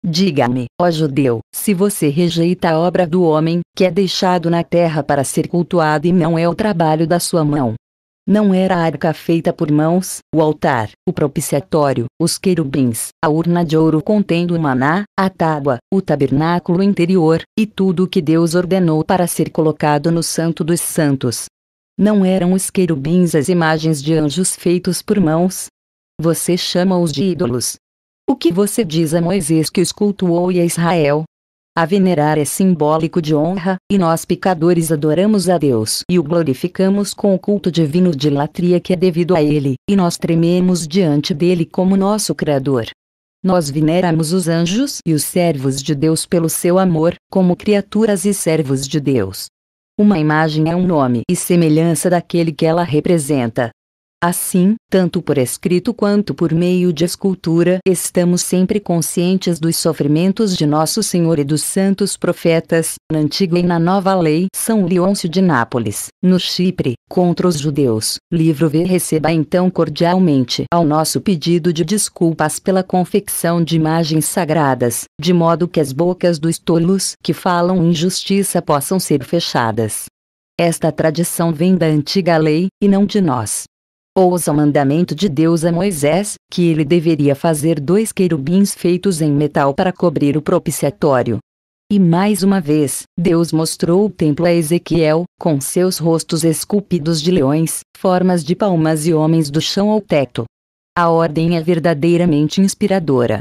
Diga-me, ó judeu, se você rejeita a obra do homem, que é deixado na terra para ser cultuado e não é o trabalho da sua mão, não era a arca feita por mãos, o altar, o propiciatório, os querubins, a urna de ouro contendo o maná, a tábua, o tabernáculo interior, e tudo o que Deus ordenou para ser colocado no Santo dos Santos. Não eram os querubins as imagens de anjos feitos por mãos? Você chama-os de ídolos. O que você diz a Moisés que os cultuou e a Israel, a venerar é simbólico de honra, e nós pecadores adoramos a Deus e o glorificamos com o culto divino de latria que é devido a Ele, e nós trememos diante dele como nosso Criador. Nós veneramos os anjos e os servos de Deus pelo seu amor, como criaturas e servos de Deus. Uma imagem é um nome e semelhança daquele que ela representa, Assim, tanto por escrito quanto por meio de escultura, estamos sempre conscientes dos sofrimentos de Nosso Senhor e dos santos profetas, na Antiga e na Nova Lei. São Leôncio de Nápoles, no Chipre, contra os judeus. Livro V. Receba então cordialmente ao nosso pedido de desculpas pela confecção de imagens sagradas, de modo que as bocas dos tolos que falam injustiça possam ser fechadas. Esta tradição vem da antiga lei, e não de nós ousa o mandamento de Deus a Moisés, que ele deveria fazer dois querubins feitos em metal para cobrir o propiciatório. E mais uma vez, Deus mostrou o templo a Ezequiel, com seus rostos esculpidos de leões, formas de palmas e homens do chão ao teto. A ordem é verdadeiramente inspiradora.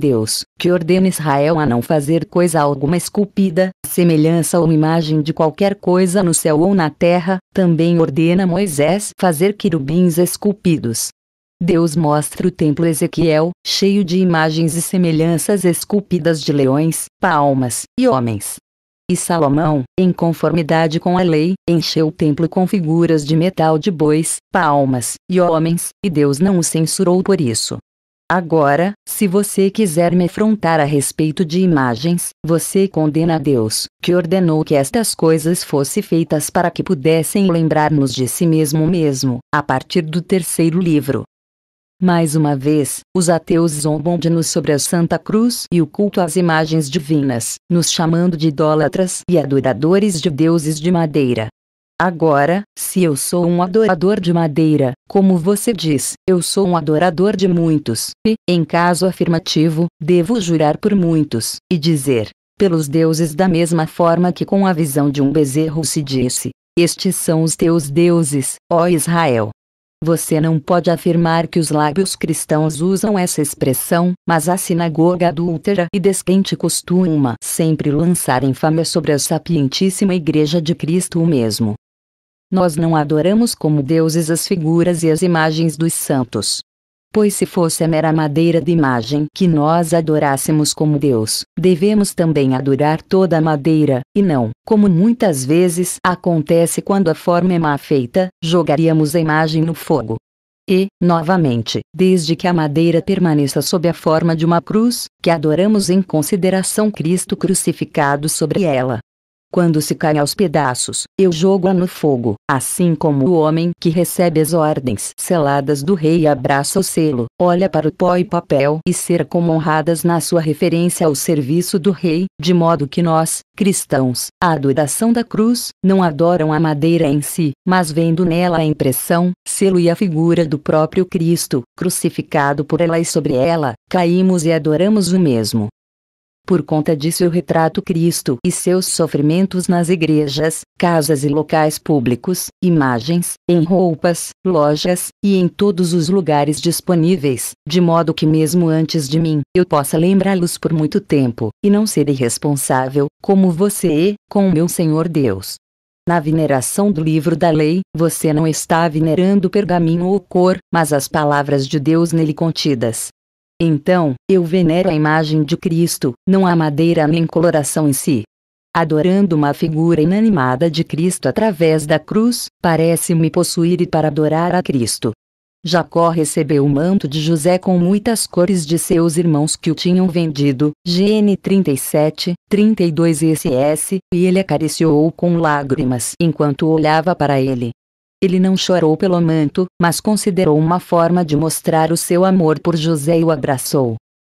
Deus, que ordena Israel a não fazer coisa alguma esculpida, semelhança ou imagem de qualquer coisa no céu ou na terra, também ordena Moisés fazer querubins esculpidos. Deus mostra o templo Ezequiel, cheio de imagens e semelhanças esculpidas de leões, palmas e homens. E Salomão, em conformidade com a lei, encheu o templo com figuras de metal de bois, palmas e homens, e Deus não o censurou por isso. Agora, se você quiser me afrontar a respeito de imagens, você condena a Deus, que ordenou que estas coisas fossem feitas para que pudessem lembrar-nos de si mesmo mesmo, a partir do terceiro livro. Mais uma vez, os ateus zombam de nos sobre a Santa Cruz e o culto às imagens divinas, nos chamando de idólatras e adoradores de deuses de madeira. Agora, se eu sou um adorador de madeira, como você diz, eu sou um adorador de muitos, e, em caso afirmativo, devo jurar por muitos, e dizer, pelos deuses da mesma forma que com a visão de um bezerro se disse, estes são os teus deuses, ó Israel. Você não pode afirmar que os lábios cristãos usam essa expressão, mas a sinagoga adúltera e desquente costuma sempre lançar infâmia sobre a sapientíssima Igreja de Cristo o mesmo. Nós não adoramos como deuses as figuras e as imagens dos santos. Pois se fosse a mera madeira de imagem que nós adorássemos como Deus, devemos também adorar toda a madeira, e não, como muitas vezes acontece quando a forma é má feita, jogaríamos a imagem no fogo. E, novamente, desde que a madeira permaneça sob a forma de uma cruz, que adoramos em consideração Cristo crucificado sobre ela, quando se cai aos pedaços, eu jogo-a no fogo, assim como o homem que recebe as ordens seladas do rei abraça o selo, olha para o pó e papel e ser como honradas na sua referência ao serviço do rei, de modo que nós, cristãos, a adoração da cruz, não adoram a madeira em si, mas vendo nela a impressão, selo e a figura do próprio Cristo, crucificado por ela e sobre ela, caímos e adoramos o mesmo. Por conta disso eu retrato Cristo e seus sofrimentos nas igrejas, casas e locais públicos, imagens, em roupas, lojas, e em todos os lugares disponíveis, de modo que mesmo antes de mim, eu possa lembrá-los por muito tempo, e não ser irresponsável, como você é, com meu Senhor Deus. Na veneração do livro da lei, você não está venerando o pergaminho ou cor, mas as palavras de Deus nele contidas, então, eu venero a imagem de Cristo, não a madeira nem coloração em si. Adorando uma figura inanimada de Cristo através da cruz, parece-me possuir e para adorar a Cristo. Jacó recebeu o manto de José com muitas cores de seus irmãos que o tinham vendido, GN 37, 32 SS, e ele acariciou-o com lágrimas enquanto olhava para ele. Ele não chorou pelo manto, mas considerou uma forma de mostrar o seu amor por José e o abraçou.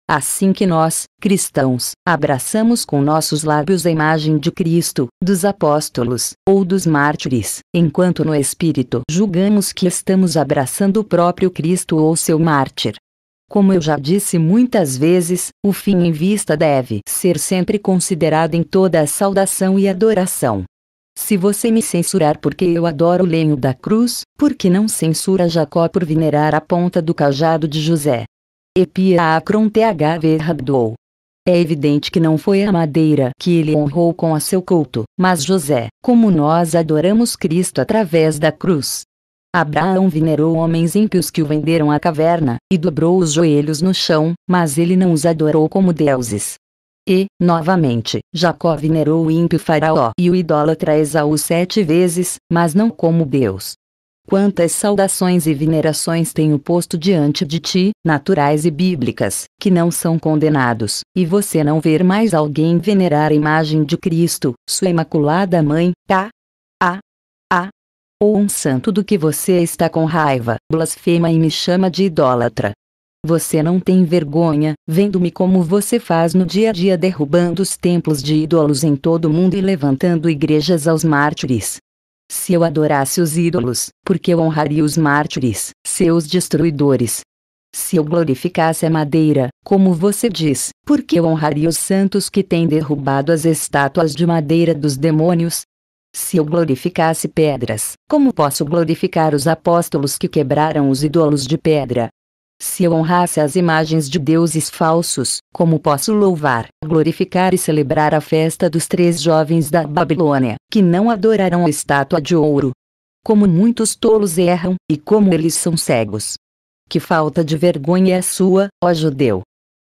Assim que nós, cristãos, abraçamos com nossos lábios a imagem de Cristo, dos apóstolos, ou dos mártires, enquanto no espírito julgamos que estamos abraçando o próprio Cristo ou seu mártir. Como eu já disse muitas vezes, o fim em vista deve ser sempre considerado em toda a saudação e adoração. Se você me censurar porque eu adoro o lenho da cruz, por que não censura Jacó por venerar a ponta do cajado de José? Epia Acron THV Rabdou. É evidente que não foi a madeira que ele honrou com a seu culto, mas José, como nós adoramos Cristo através da cruz. Abraão venerou homens ímpios que o venderam à caverna, e dobrou os joelhos no chão, mas ele não os adorou como deuses. E, novamente, Jacó venerou o ímpio Faraó e o idólatra Esaú sete vezes, mas não como Deus. Quantas saudações e venerações tenho posto diante de ti, naturais e bíblicas, que não são condenados, e você não ver mais alguém venerar a imagem de Cristo, sua imaculada mãe, tá? A. A. Ou um santo do que você está com raiva, blasfema e me chama de idólatra. Você não tem vergonha, vendo-me como você faz no dia a dia derrubando os templos de ídolos em todo o mundo e levantando igrejas aos mártires. Se eu adorasse os ídolos, porque eu honraria os mártires, seus destruidores. Se eu glorificasse a madeira, como você diz, porque eu honraria os santos que têm derrubado as estátuas de madeira dos demônios, se eu glorificasse pedras, como posso glorificar os apóstolos que quebraram os ídolos de pedra? Se eu honrasse as imagens de deuses falsos, como posso louvar, glorificar e celebrar a festa dos três jovens da Babilônia, que não adorarão a estátua de ouro? Como muitos tolos erram, e como eles são cegos. Que falta de vergonha é sua, ó judeu!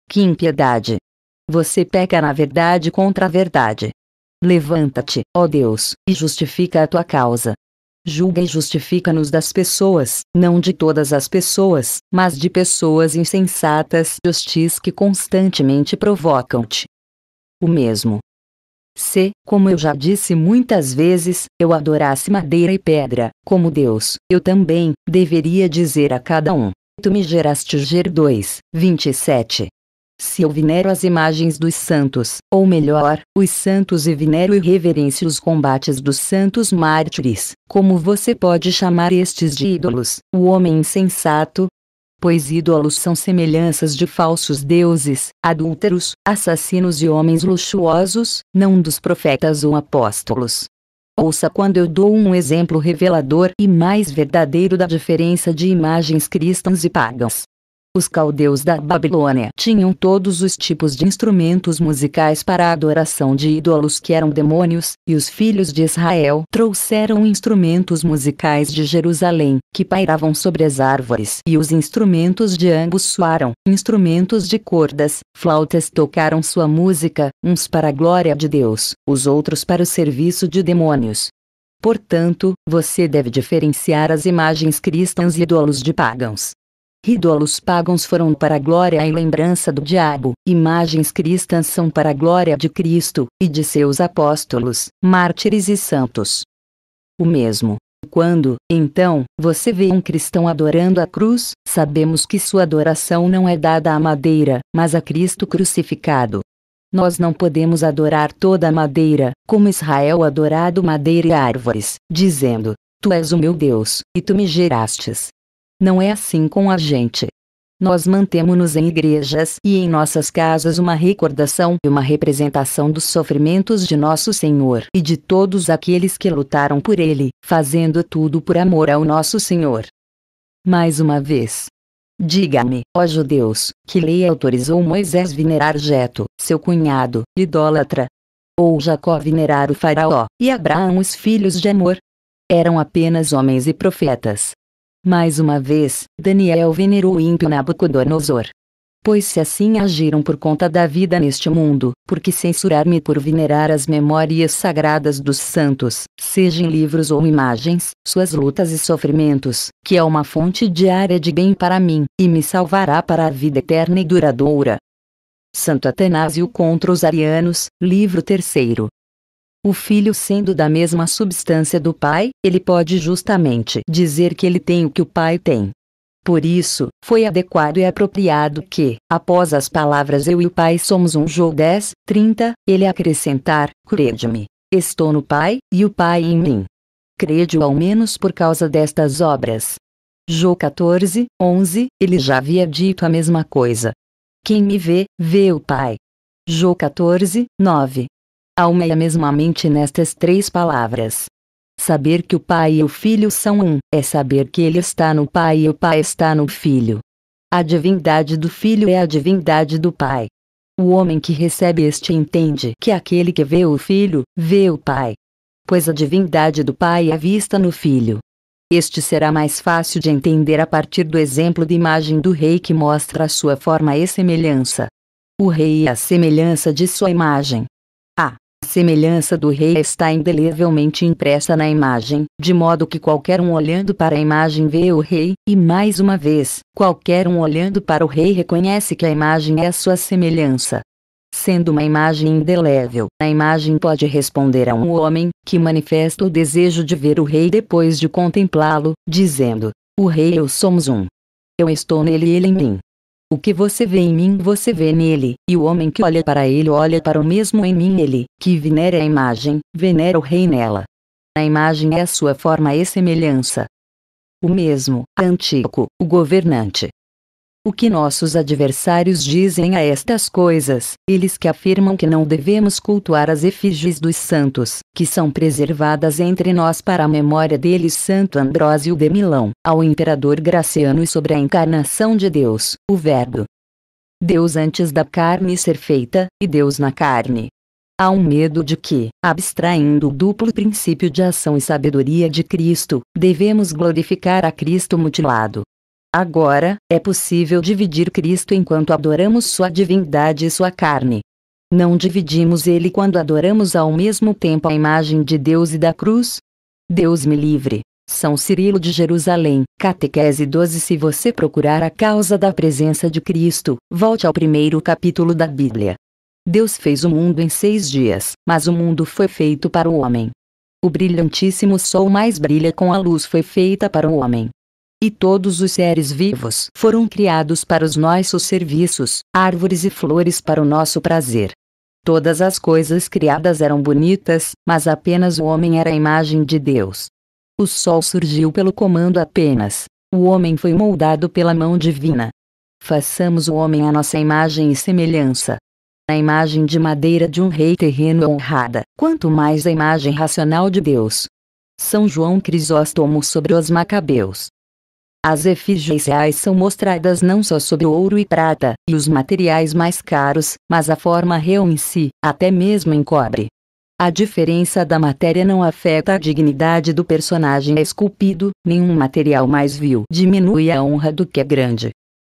Que impiedade! Você peca na verdade contra a verdade. Levanta-te, ó Deus, e justifica a tua causa, julga e justifica-nos das pessoas, não de todas as pessoas, mas de pessoas insensatas e hostis que constantemente provocam-te. O mesmo. Se, como eu já disse muitas vezes, eu adorasse madeira e pedra, como Deus, eu também, deveria dizer a cada um: Tu me geraste Ger 2, 27. Se eu venero as imagens dos santos, ou melhor, os santos e venero e reverencio os combates dos santos mártires, como você pode chamar estes de ídolos, o homem insensato? Pois ídolos são semelhanças de falsos deuses, adúlteros, assassinos e homens luxuosos, não dos profetas ou apóstolos. Ouça quando eu dou um exemplo revelador e mais verdadeiro da diferença de imagens cristãs e pagãs. Os caldeus da Babilônia tinham todos os tipos de instrumentos musicais para a adoração de ídolos que eram demônios, e os filhos de Israel trouxeram instrumentos musicais de Jerusalém, que pairavam sobre as árvores, e os instrumentos de ambos soaram, instrumentos de cordas, flautas tocaram sua música, uns para a glória de Deus, os outros para o serviço de demônios. Portanto, você deve diferenciar as imagens cristãs e ídolos de pagãos. Ídolos pagãos foram para a glória e lembrança do diabo, imagens cristãs são para a glória de Cristo, e de seus apóstolos, mártires e santos. O mesmo. Quando, então, você vê um cristão adorando a cruz, sabemos que sua adoração não é dada à madeira, mas a Cristo crucificado. Nós não podemos adorar toda a madeira, como Israel adorado madeira e árvores, dizendo: Tu és o meu Deus, e tu me gerastes. Não é assim com a gente. Nós mantemos-nos em igrejas e em nossas casas uma recordação e uma representação dos sofrimentos de nosso Senhor e de todos aqueles que lutaram por Ele, fazendo tudo por amor ao nosso Senhor. Mais uma vez. Diga-me, ó judeus, que lei autorizou Moisés venerar Jeto, seu cunhado, idólatra? Ou Jacó venerar o faraó, e Abraão os filhos de Amor? Eram apenas homens e profetas, mais uma vez, Daniel venerou o ímpio Nabucodonosor. Pois se assim agiram por conta da vida neste mundo, por que censurar-me por venerar as memórias sagradas dos santos, sejam livros ou imagens, suas lutas e sofrimentos, que é uma fonte diária de bem para mim, e me salvará para a vida eterna e duradoura. Santo Atanásio contra os Arianos, livro 3 o filho sendo da mesma substância do pai, ele pode justamente dizer que ele tem o que o pai tem. Por isso, foi adequado e apropriado que, após as palavras eu e o pai somos um João 10, 30, ele acrescentar, crede-me, estou no pai, e o pai em mim. Crede-o ao menos por causa destas obras. João 14, 11, ele já havia dito a mesma coisa. Quem me vê, vê o pai. João 14, 9. Almeia uma a mesma mente nestas três palavras. Saber que o Pai e o Filho são um é saber que Ele está no Pai e o Pai está no Filho. A divindade do Filho é a divindade do Pai. O homem que recebe este entende que aquele que vê o Filho, vê o Pai. Pois a divindade do Pai é vista no Filho. Este será mais fácil de entender a partir do exemplo de imagem do rei que mostra a sua forma e semelhança. O rei é a semelhança de sua imagem semelhança do rei está indelevelmente impressa na imagem, de modo que qualquer um olhando para a imagem vê o rei, e mais uma vez, qualquer um olhando para o rei reconhece que a imagem é a sua semelhança. Sendo uma imagem indelével, a imagem pode responder a um homem que manifesta o desejo de ver o rei depois de contemplá-lo, dizendo: O rei eu somos um. Eu estou nele e ele em mim. O que você vê em mim, você vê nele, e o homem que olha para ele olha para o mesmo em mim ele, que venera a imagem, venera o rei nela. A imagem é a sua forma e semelhança. O mesmo, Antíoco, o governante, o que nossos adversários dizem a estas coisas, eles que afirmam que não devemos cultuar as efígies dos santos, que são preservadas entre nós para a memória deles Santo Ambrósio de Milão, ao imperador Graciano e sobre a encarnação de Deus, o Verbo. Deus antes da carne ser feita, e Deus na carne. Há um medo de que, abstraindo o duplo princípio de ação e sabedoria de Cristo, devemos glorificar a Cristo mutilado, Agora, é possível dividir Cristo enquanto adoramos sua divindade e sua carne. Não dividimos ele quando adoramos ao mesmo tempo a imagem de Deus e da cruz? Deus me livre. São Cirilo de Jerusalém, Catequese 12 Se você procurar a causa da presença de Cristo, volte ao primeiro capítulo da Bíblia. Deus fez o mundo em seis dias, mas o mundo foi feito para o homem. O brilhantíssimo sol mais brilha com a luz foi feita para o homem e todos os seres vivos foram criados para os nossos serviços, árvores e flores para o nosso prazer. Todas as coisas criadas eram bonitas, mas apenas o homem era a imagem de Deus. O sol surgiu pelo comando apenas. O homem foi moldado pela mão divina. Façamos o homem à nossa imagem e semelhança. A imagem de madeira de um rei terreno é honrada, quanto mais a imagem racional de Deus. São João Crisóstomo sobre os Macabeus. As efígies reais são mostradas não só sobre ouro e prata, e os materiais mais caros, mas a forma real em si, até mesmo em cobre. A diferença da matéria não afeta a dignidade do personagem esculpido, nenhum material mais vil diminui a honra do que é grande.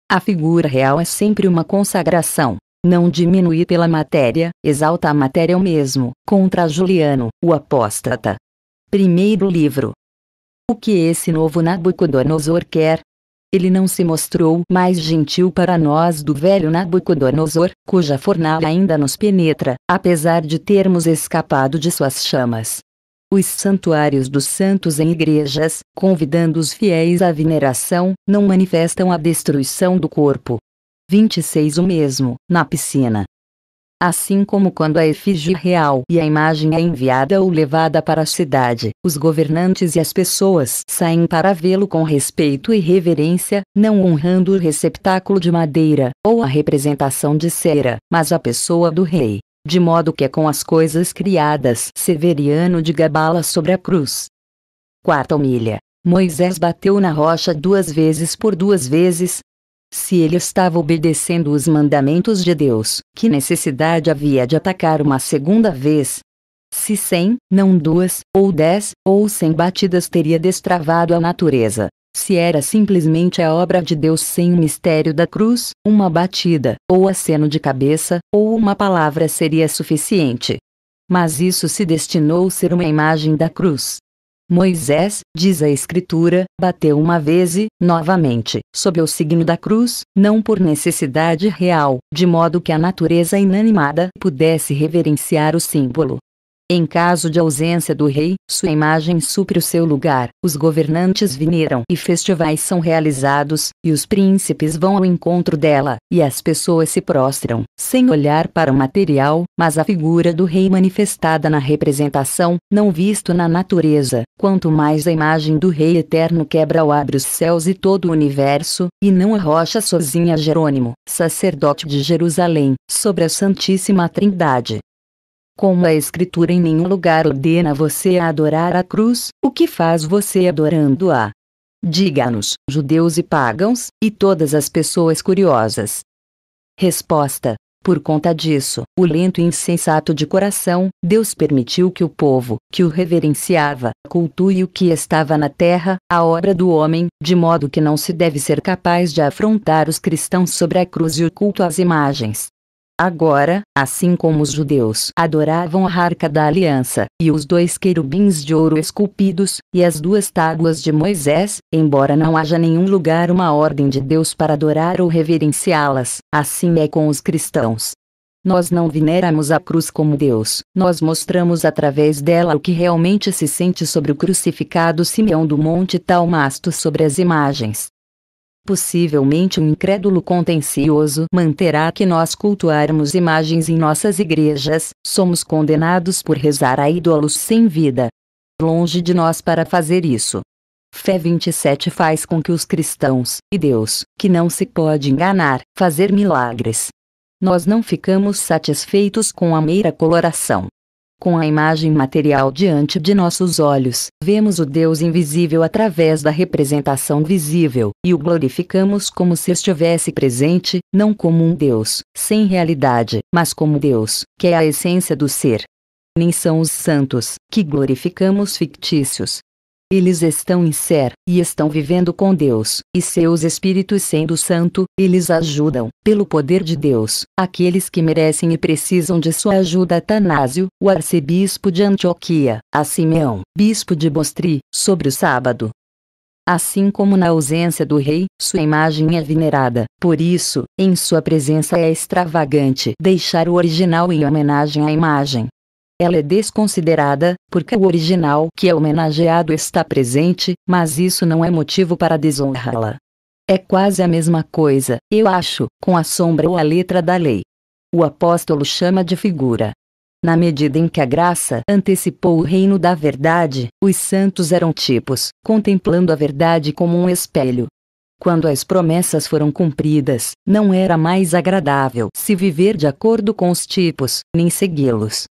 A figura real é sempre uma consagração. Não diminui pela matéria, exalta a matéria mesmo, contra Juliano, o apóstata. Primeiro livro. O que esse novo Nabucodonosor quer? Ele não se mostrou mais gentil para nós do velho Nabucodonosor, cuja fornalha ainda nos penetra, apesar de termos escapado de suas chamas. Os santuários dos santos em igrejas, convidando os fiéis à veneração, não manifestam a destruição do corpo. 26 O mesmo, na piscina. Assim como quando a efígie é real e a imagem é enviada ou levada para a cidade, os governantes e as pessoas saem para vê-lo com respeito e reverência, não honrando o receptáculo de madeira, ou a representação de cera, mas a pessoa do rei. De modo que é com as coisas criadas Severiano de Gabala sobre a cruz. Quarta humilha: Moisés bateu na rocha duas vezes por duas vezes, se ele estava obedecendo os mandamentos de Deus, que necessidade havia de atacar uma segunda vez? Se cem, não duas, ou dez, ou cem batidas teria destravado a natureza. Se era simplesmente a obra de Deus sem o mistério da cruz, uma batida, ou aceno de cabeça, ou uma palavra seria suficiente. Mas isso se destinou a ser uma imagem da cruz, Moisés, diz a Escritura, bateu uma vez e, novamente, sob o signo da cruz, não por necessidade real, de modo que a natureza inanimada pudesse reverenciar o símbolo, em caso de ausência do rei, sua imagem supre o seu lugar. Os governantes veneram e festivais são realizados, e os príncipes vão ao encontro dela, e as pessoas se prostram, sem olhar para o material, mas a figura do rei manifestada na representação, não visto na natureza. Quanto mais a imagem do rei eterno quebra ou abre os céus e todo o universo, e não a rocha sozinha Jerônimo, sacerdote de Jerusalém, sobre a Santíssima Trindade. Como a Escritura em nenhum lugar ordena você a adorar a cruz, o que faz você adorando-a? Diga-nos, judeus e pagãos, e todas as pessoas curiosas. Resposta: Por conta disso, o lento e insensato de coração, Deus permitiu que o povo, que o reverenciava, cultue o que estava na terra, a obra do homem, de modo que não se deve ser capaz de afrontar os cristãos sobre a cruz e o culto às imagens. Agora, assim como os judeus adoravam a arca da aliança, e os dois querubins de ouro esculpidos, e as duas tábuas de Moisés, embora não haja nenhum lugar uma ordem de Deus para adorar ou reverenciá-las, assim é com os cristãos. Nós não veneramos a cruz como Deus, nós mostramos através dela o que realmente se sente sobre o crucificado Simeão do Monte Talmasto sobre as imagens, Possivelmente um incrédulo contencioso manterá que nós cultuarmos imagens em nossas igrejas, somos condenados por rezar a ídolos sem vida. Longe de nós para fazer isso. Fé 27 faz com que os cristãos, e Deus, que não se pode enganar, fazer milagres. Nós não ficamos satisfeitos com a meira coloração. Com a imagem material diante de nossos olhos, vemos o Deus invisível através da representação visível, e o glorificamos como se estivesse presente, não como um Deus, sem realidade, mas como Deus, que é a essência do ser. Nem são os santos, que glorificamos fictícios, eles estão em Ser, e estão vivendo com Deus, e seus espíritos sendo santo, eles ajudam, pelo poder de Deus, aqueles que merecem e precisam de sua ajuda. Atanásio, o arcebispo de Antioquia, a Simeão, bispo de Bostri, sobre o sábado, Assim como na ausência do rei, sua imagem é venerada, por isso, em sua presença é extravagante deixar o original em homenagem à imagem ela é desconsiderada, porque o original que é homenageado está presente, mas isso não é motivo para desonrá-la. É quase a mesma coisa, eu acho, com a sombra ou a letra da lei. O apóstolo chama de figura. Na medida em que a graça antecipou o reino da verdade, os santos eram tipos, contemplando a verdade como um espelho. Quando as promessas foram cumpridas, não era mais agradável se viver de acordo com os tipos, nem segui-los.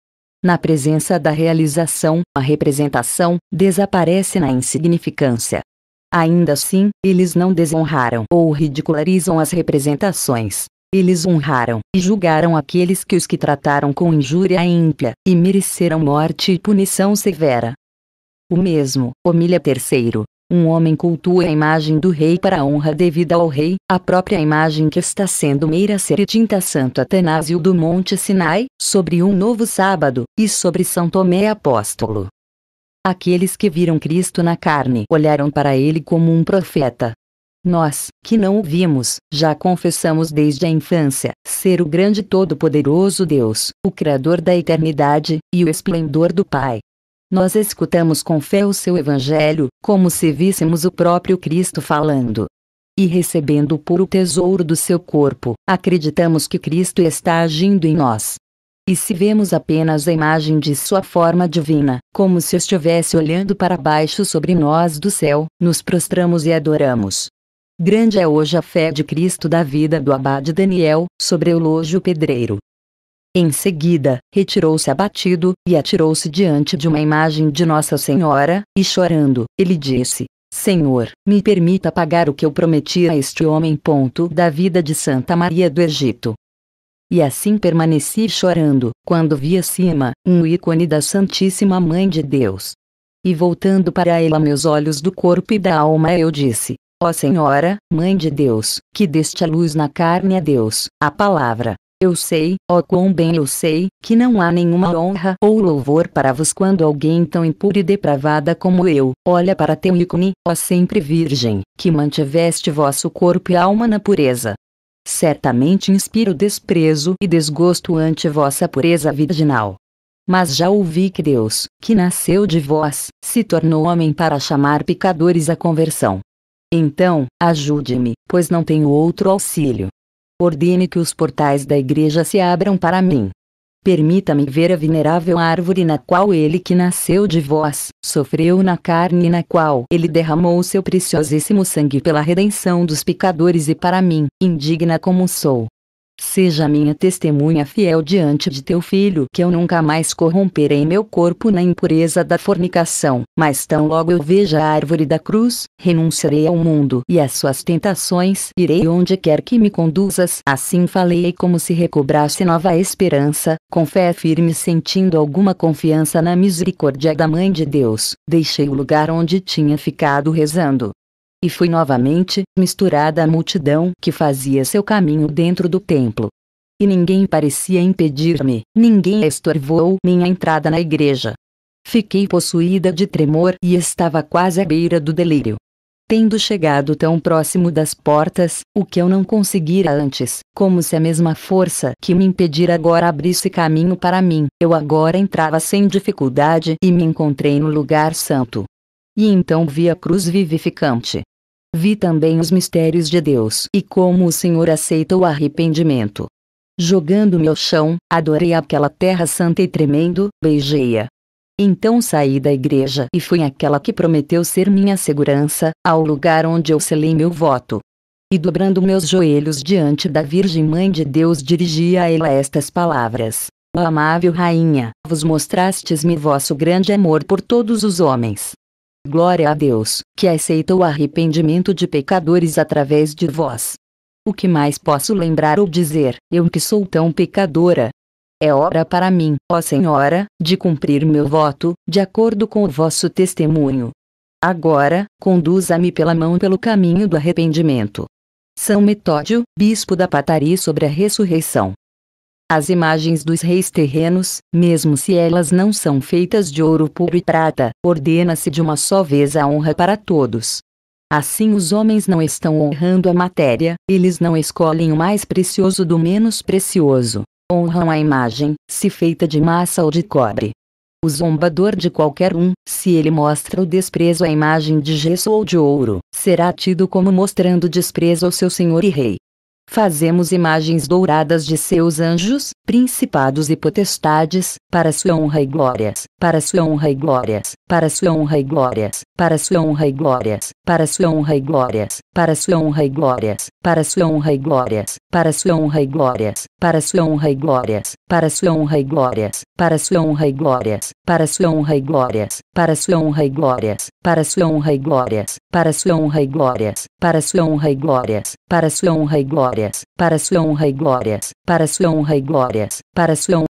Na presença da realização, a representação desaparece na insignificância. Ainda assim, eles não desonraram ou ridicularizam as representações. Eles honraram e julgaram aqueles que os que trataram com injúria ímpia e mereceram morte e punição severa. O mesmo, homilha terceiro. Um homem cultua a imagem do rei para a honra devida ao rei, a própria imagem que está sendo meira ser e tinta Santo Atanásio do Monte Sinai, sobre um novo sábado, e sobre São Tomé Apóstolo. Aqueles que viram Cristo na carne olharam para ele como um profeta. Nós, que não o vimos, já confessamos desde a infância, ser o grande Todo-Poderoso Deus, o Criador da eternidade, e o esplendor do Pai. Nós escutamos com fé o seu Evangelho, como se víssemos o próprio Cristo falando. E recebendo o puro tesouro do seu corpo, acreditamos que Cristo está agindo em nós. E se vemos apenas a imagem de sua forma divina, como se estivesse olhando para baixo sobre nós do céu, nos prostramos e adoramos. Grande é hoje a fé de Cristo da vida do abade Daniel, sobre o lojo pedreiro. Em seguida, retirou-se abatido, e atirou-se diante de uma imagem de Nossa Senhora, e chorando, ele disse: Senhor, me permita pagar o que eu prometi a este homem. Ponto da vida de Santa Maria do Egito. E assim permaneci chorando, quando vi acima, um ícone da Santíssima Mãe de Deus. E voltando para ela meus olhos do corpo e da alma eu disse, ó Senhora, Mãe de Deus, que deste a luz na carne a Deus, a palavra, eu sei, ó quão bem eu sei, que não há nenhuma honra ou louvor para vos quando alguém tão impura e depravada como eu, olha para teu ícone, ó sempre virgem, que mantiveste vosso corpo e alma na pureza. Certamente inspiro desprezo e desgosto ante vossa pureza virginal. Mas já ouvi que Deus, que nasceu de vós, se tornou homem para chamar pecadores à conversão. Então, ajude-me, pois não tenho outro auxílio ordene que os portais da igreja se abram para mim. Permita-me ver a venerável árvore na qual ele que nasceu de vós, sofreu na carne e na qual ele derramou seu preciosíssimo sangue pela redenção dos pecadores e para mim, indigna como sou, Seja minha testemunha fiel diante de teu filho que eu nunca mais corromperei meu corpo na impureza da fornicação, mas tão logo eu veja a árvore da cruz, renunciarei ao mundo e às suas tentações, irei onde quer que me conduzas. Assim falei como se recobrasse nova esperança, com fé firme sentindo alguma confiança na misericórdia da Mãe de Deus, deixei o lugar onde tinha ficado rezando, e fui novamente misturada à multidão que fazia seu caminho dentro do templo. E ninguém parecia impedir-me, ninguém estorvou minha entrada na igreja. Fiquei possuída de tremor e estava quase à beira do delírio. Tendo chegado tão próximo das portas, o que eu não conseguira antes, como se a mesma força que me impedira agora abrisse caminho para mim, eu agora entrava sem dificuldade e me encontrei no lugar santo. E então vi a cruz vivificante. Vi também os mistérios de Deus e como o Senhor aceita o arrependimento. Jogando-me ao chão, adorei aquela terra santa e tremendo, beijei-a. Então saí da igreja e fui àquela que prometeu ser minha segurança, ao lugar onde eu selei meu voto. E dobrando meus joelhos diante da Virgem Mãe de Deus dirigi a ela estas palavras. amável rainha, vos mostrastes-me vosso grande amor por todos os homens. Glória a Deus, que aceita o arrependimento de pecadores através de vós. O que mais posso lembrar ou dizer, eu que sou tão pecadora? É hora para mim, ó Senhora, de cumprir meu voto, de acordo com o vosso testemunho. Agora, conduza-me pela mão pelo caminho do arrependimento. São Metódio, bispo da Patari sobre a ressurreição. As imagens dos reis terrenos, mesmo se elas não são feitas de ouro puro e prata, ordena-se de uma só vez a honra para todos. Assim os homens não estão honrando a matéria, eles não escolhem o mais precioso do menos precioso. Honram a imagem, se feita de massa ou de cobre. O zombador de qualquer um, se ele mostra o desprezo à imagem de gesso ou de ouro, será tido como mostrando desprezo ao seu senhor e rei. Fazemos imagens douradas de seus anjos, principados e potestades, para sua honra e glórias, para sua honra e glórias, para sua honra e glórias para sua honra e glórias, para sua honra e glórias, para sua honra e glórias, para sua honra e glórias, para sua honra e glórias, para sua honra e glórias, para sua honra e glórias, para sua honra e glórias, para sua honra e glórias, para sua honra e glórias, para sua honra e glórias, para sua honra e glórias, para sua honra e glórias, para sua honra e glórias, para sua honra e glórias, para sua honra e glórias, para sua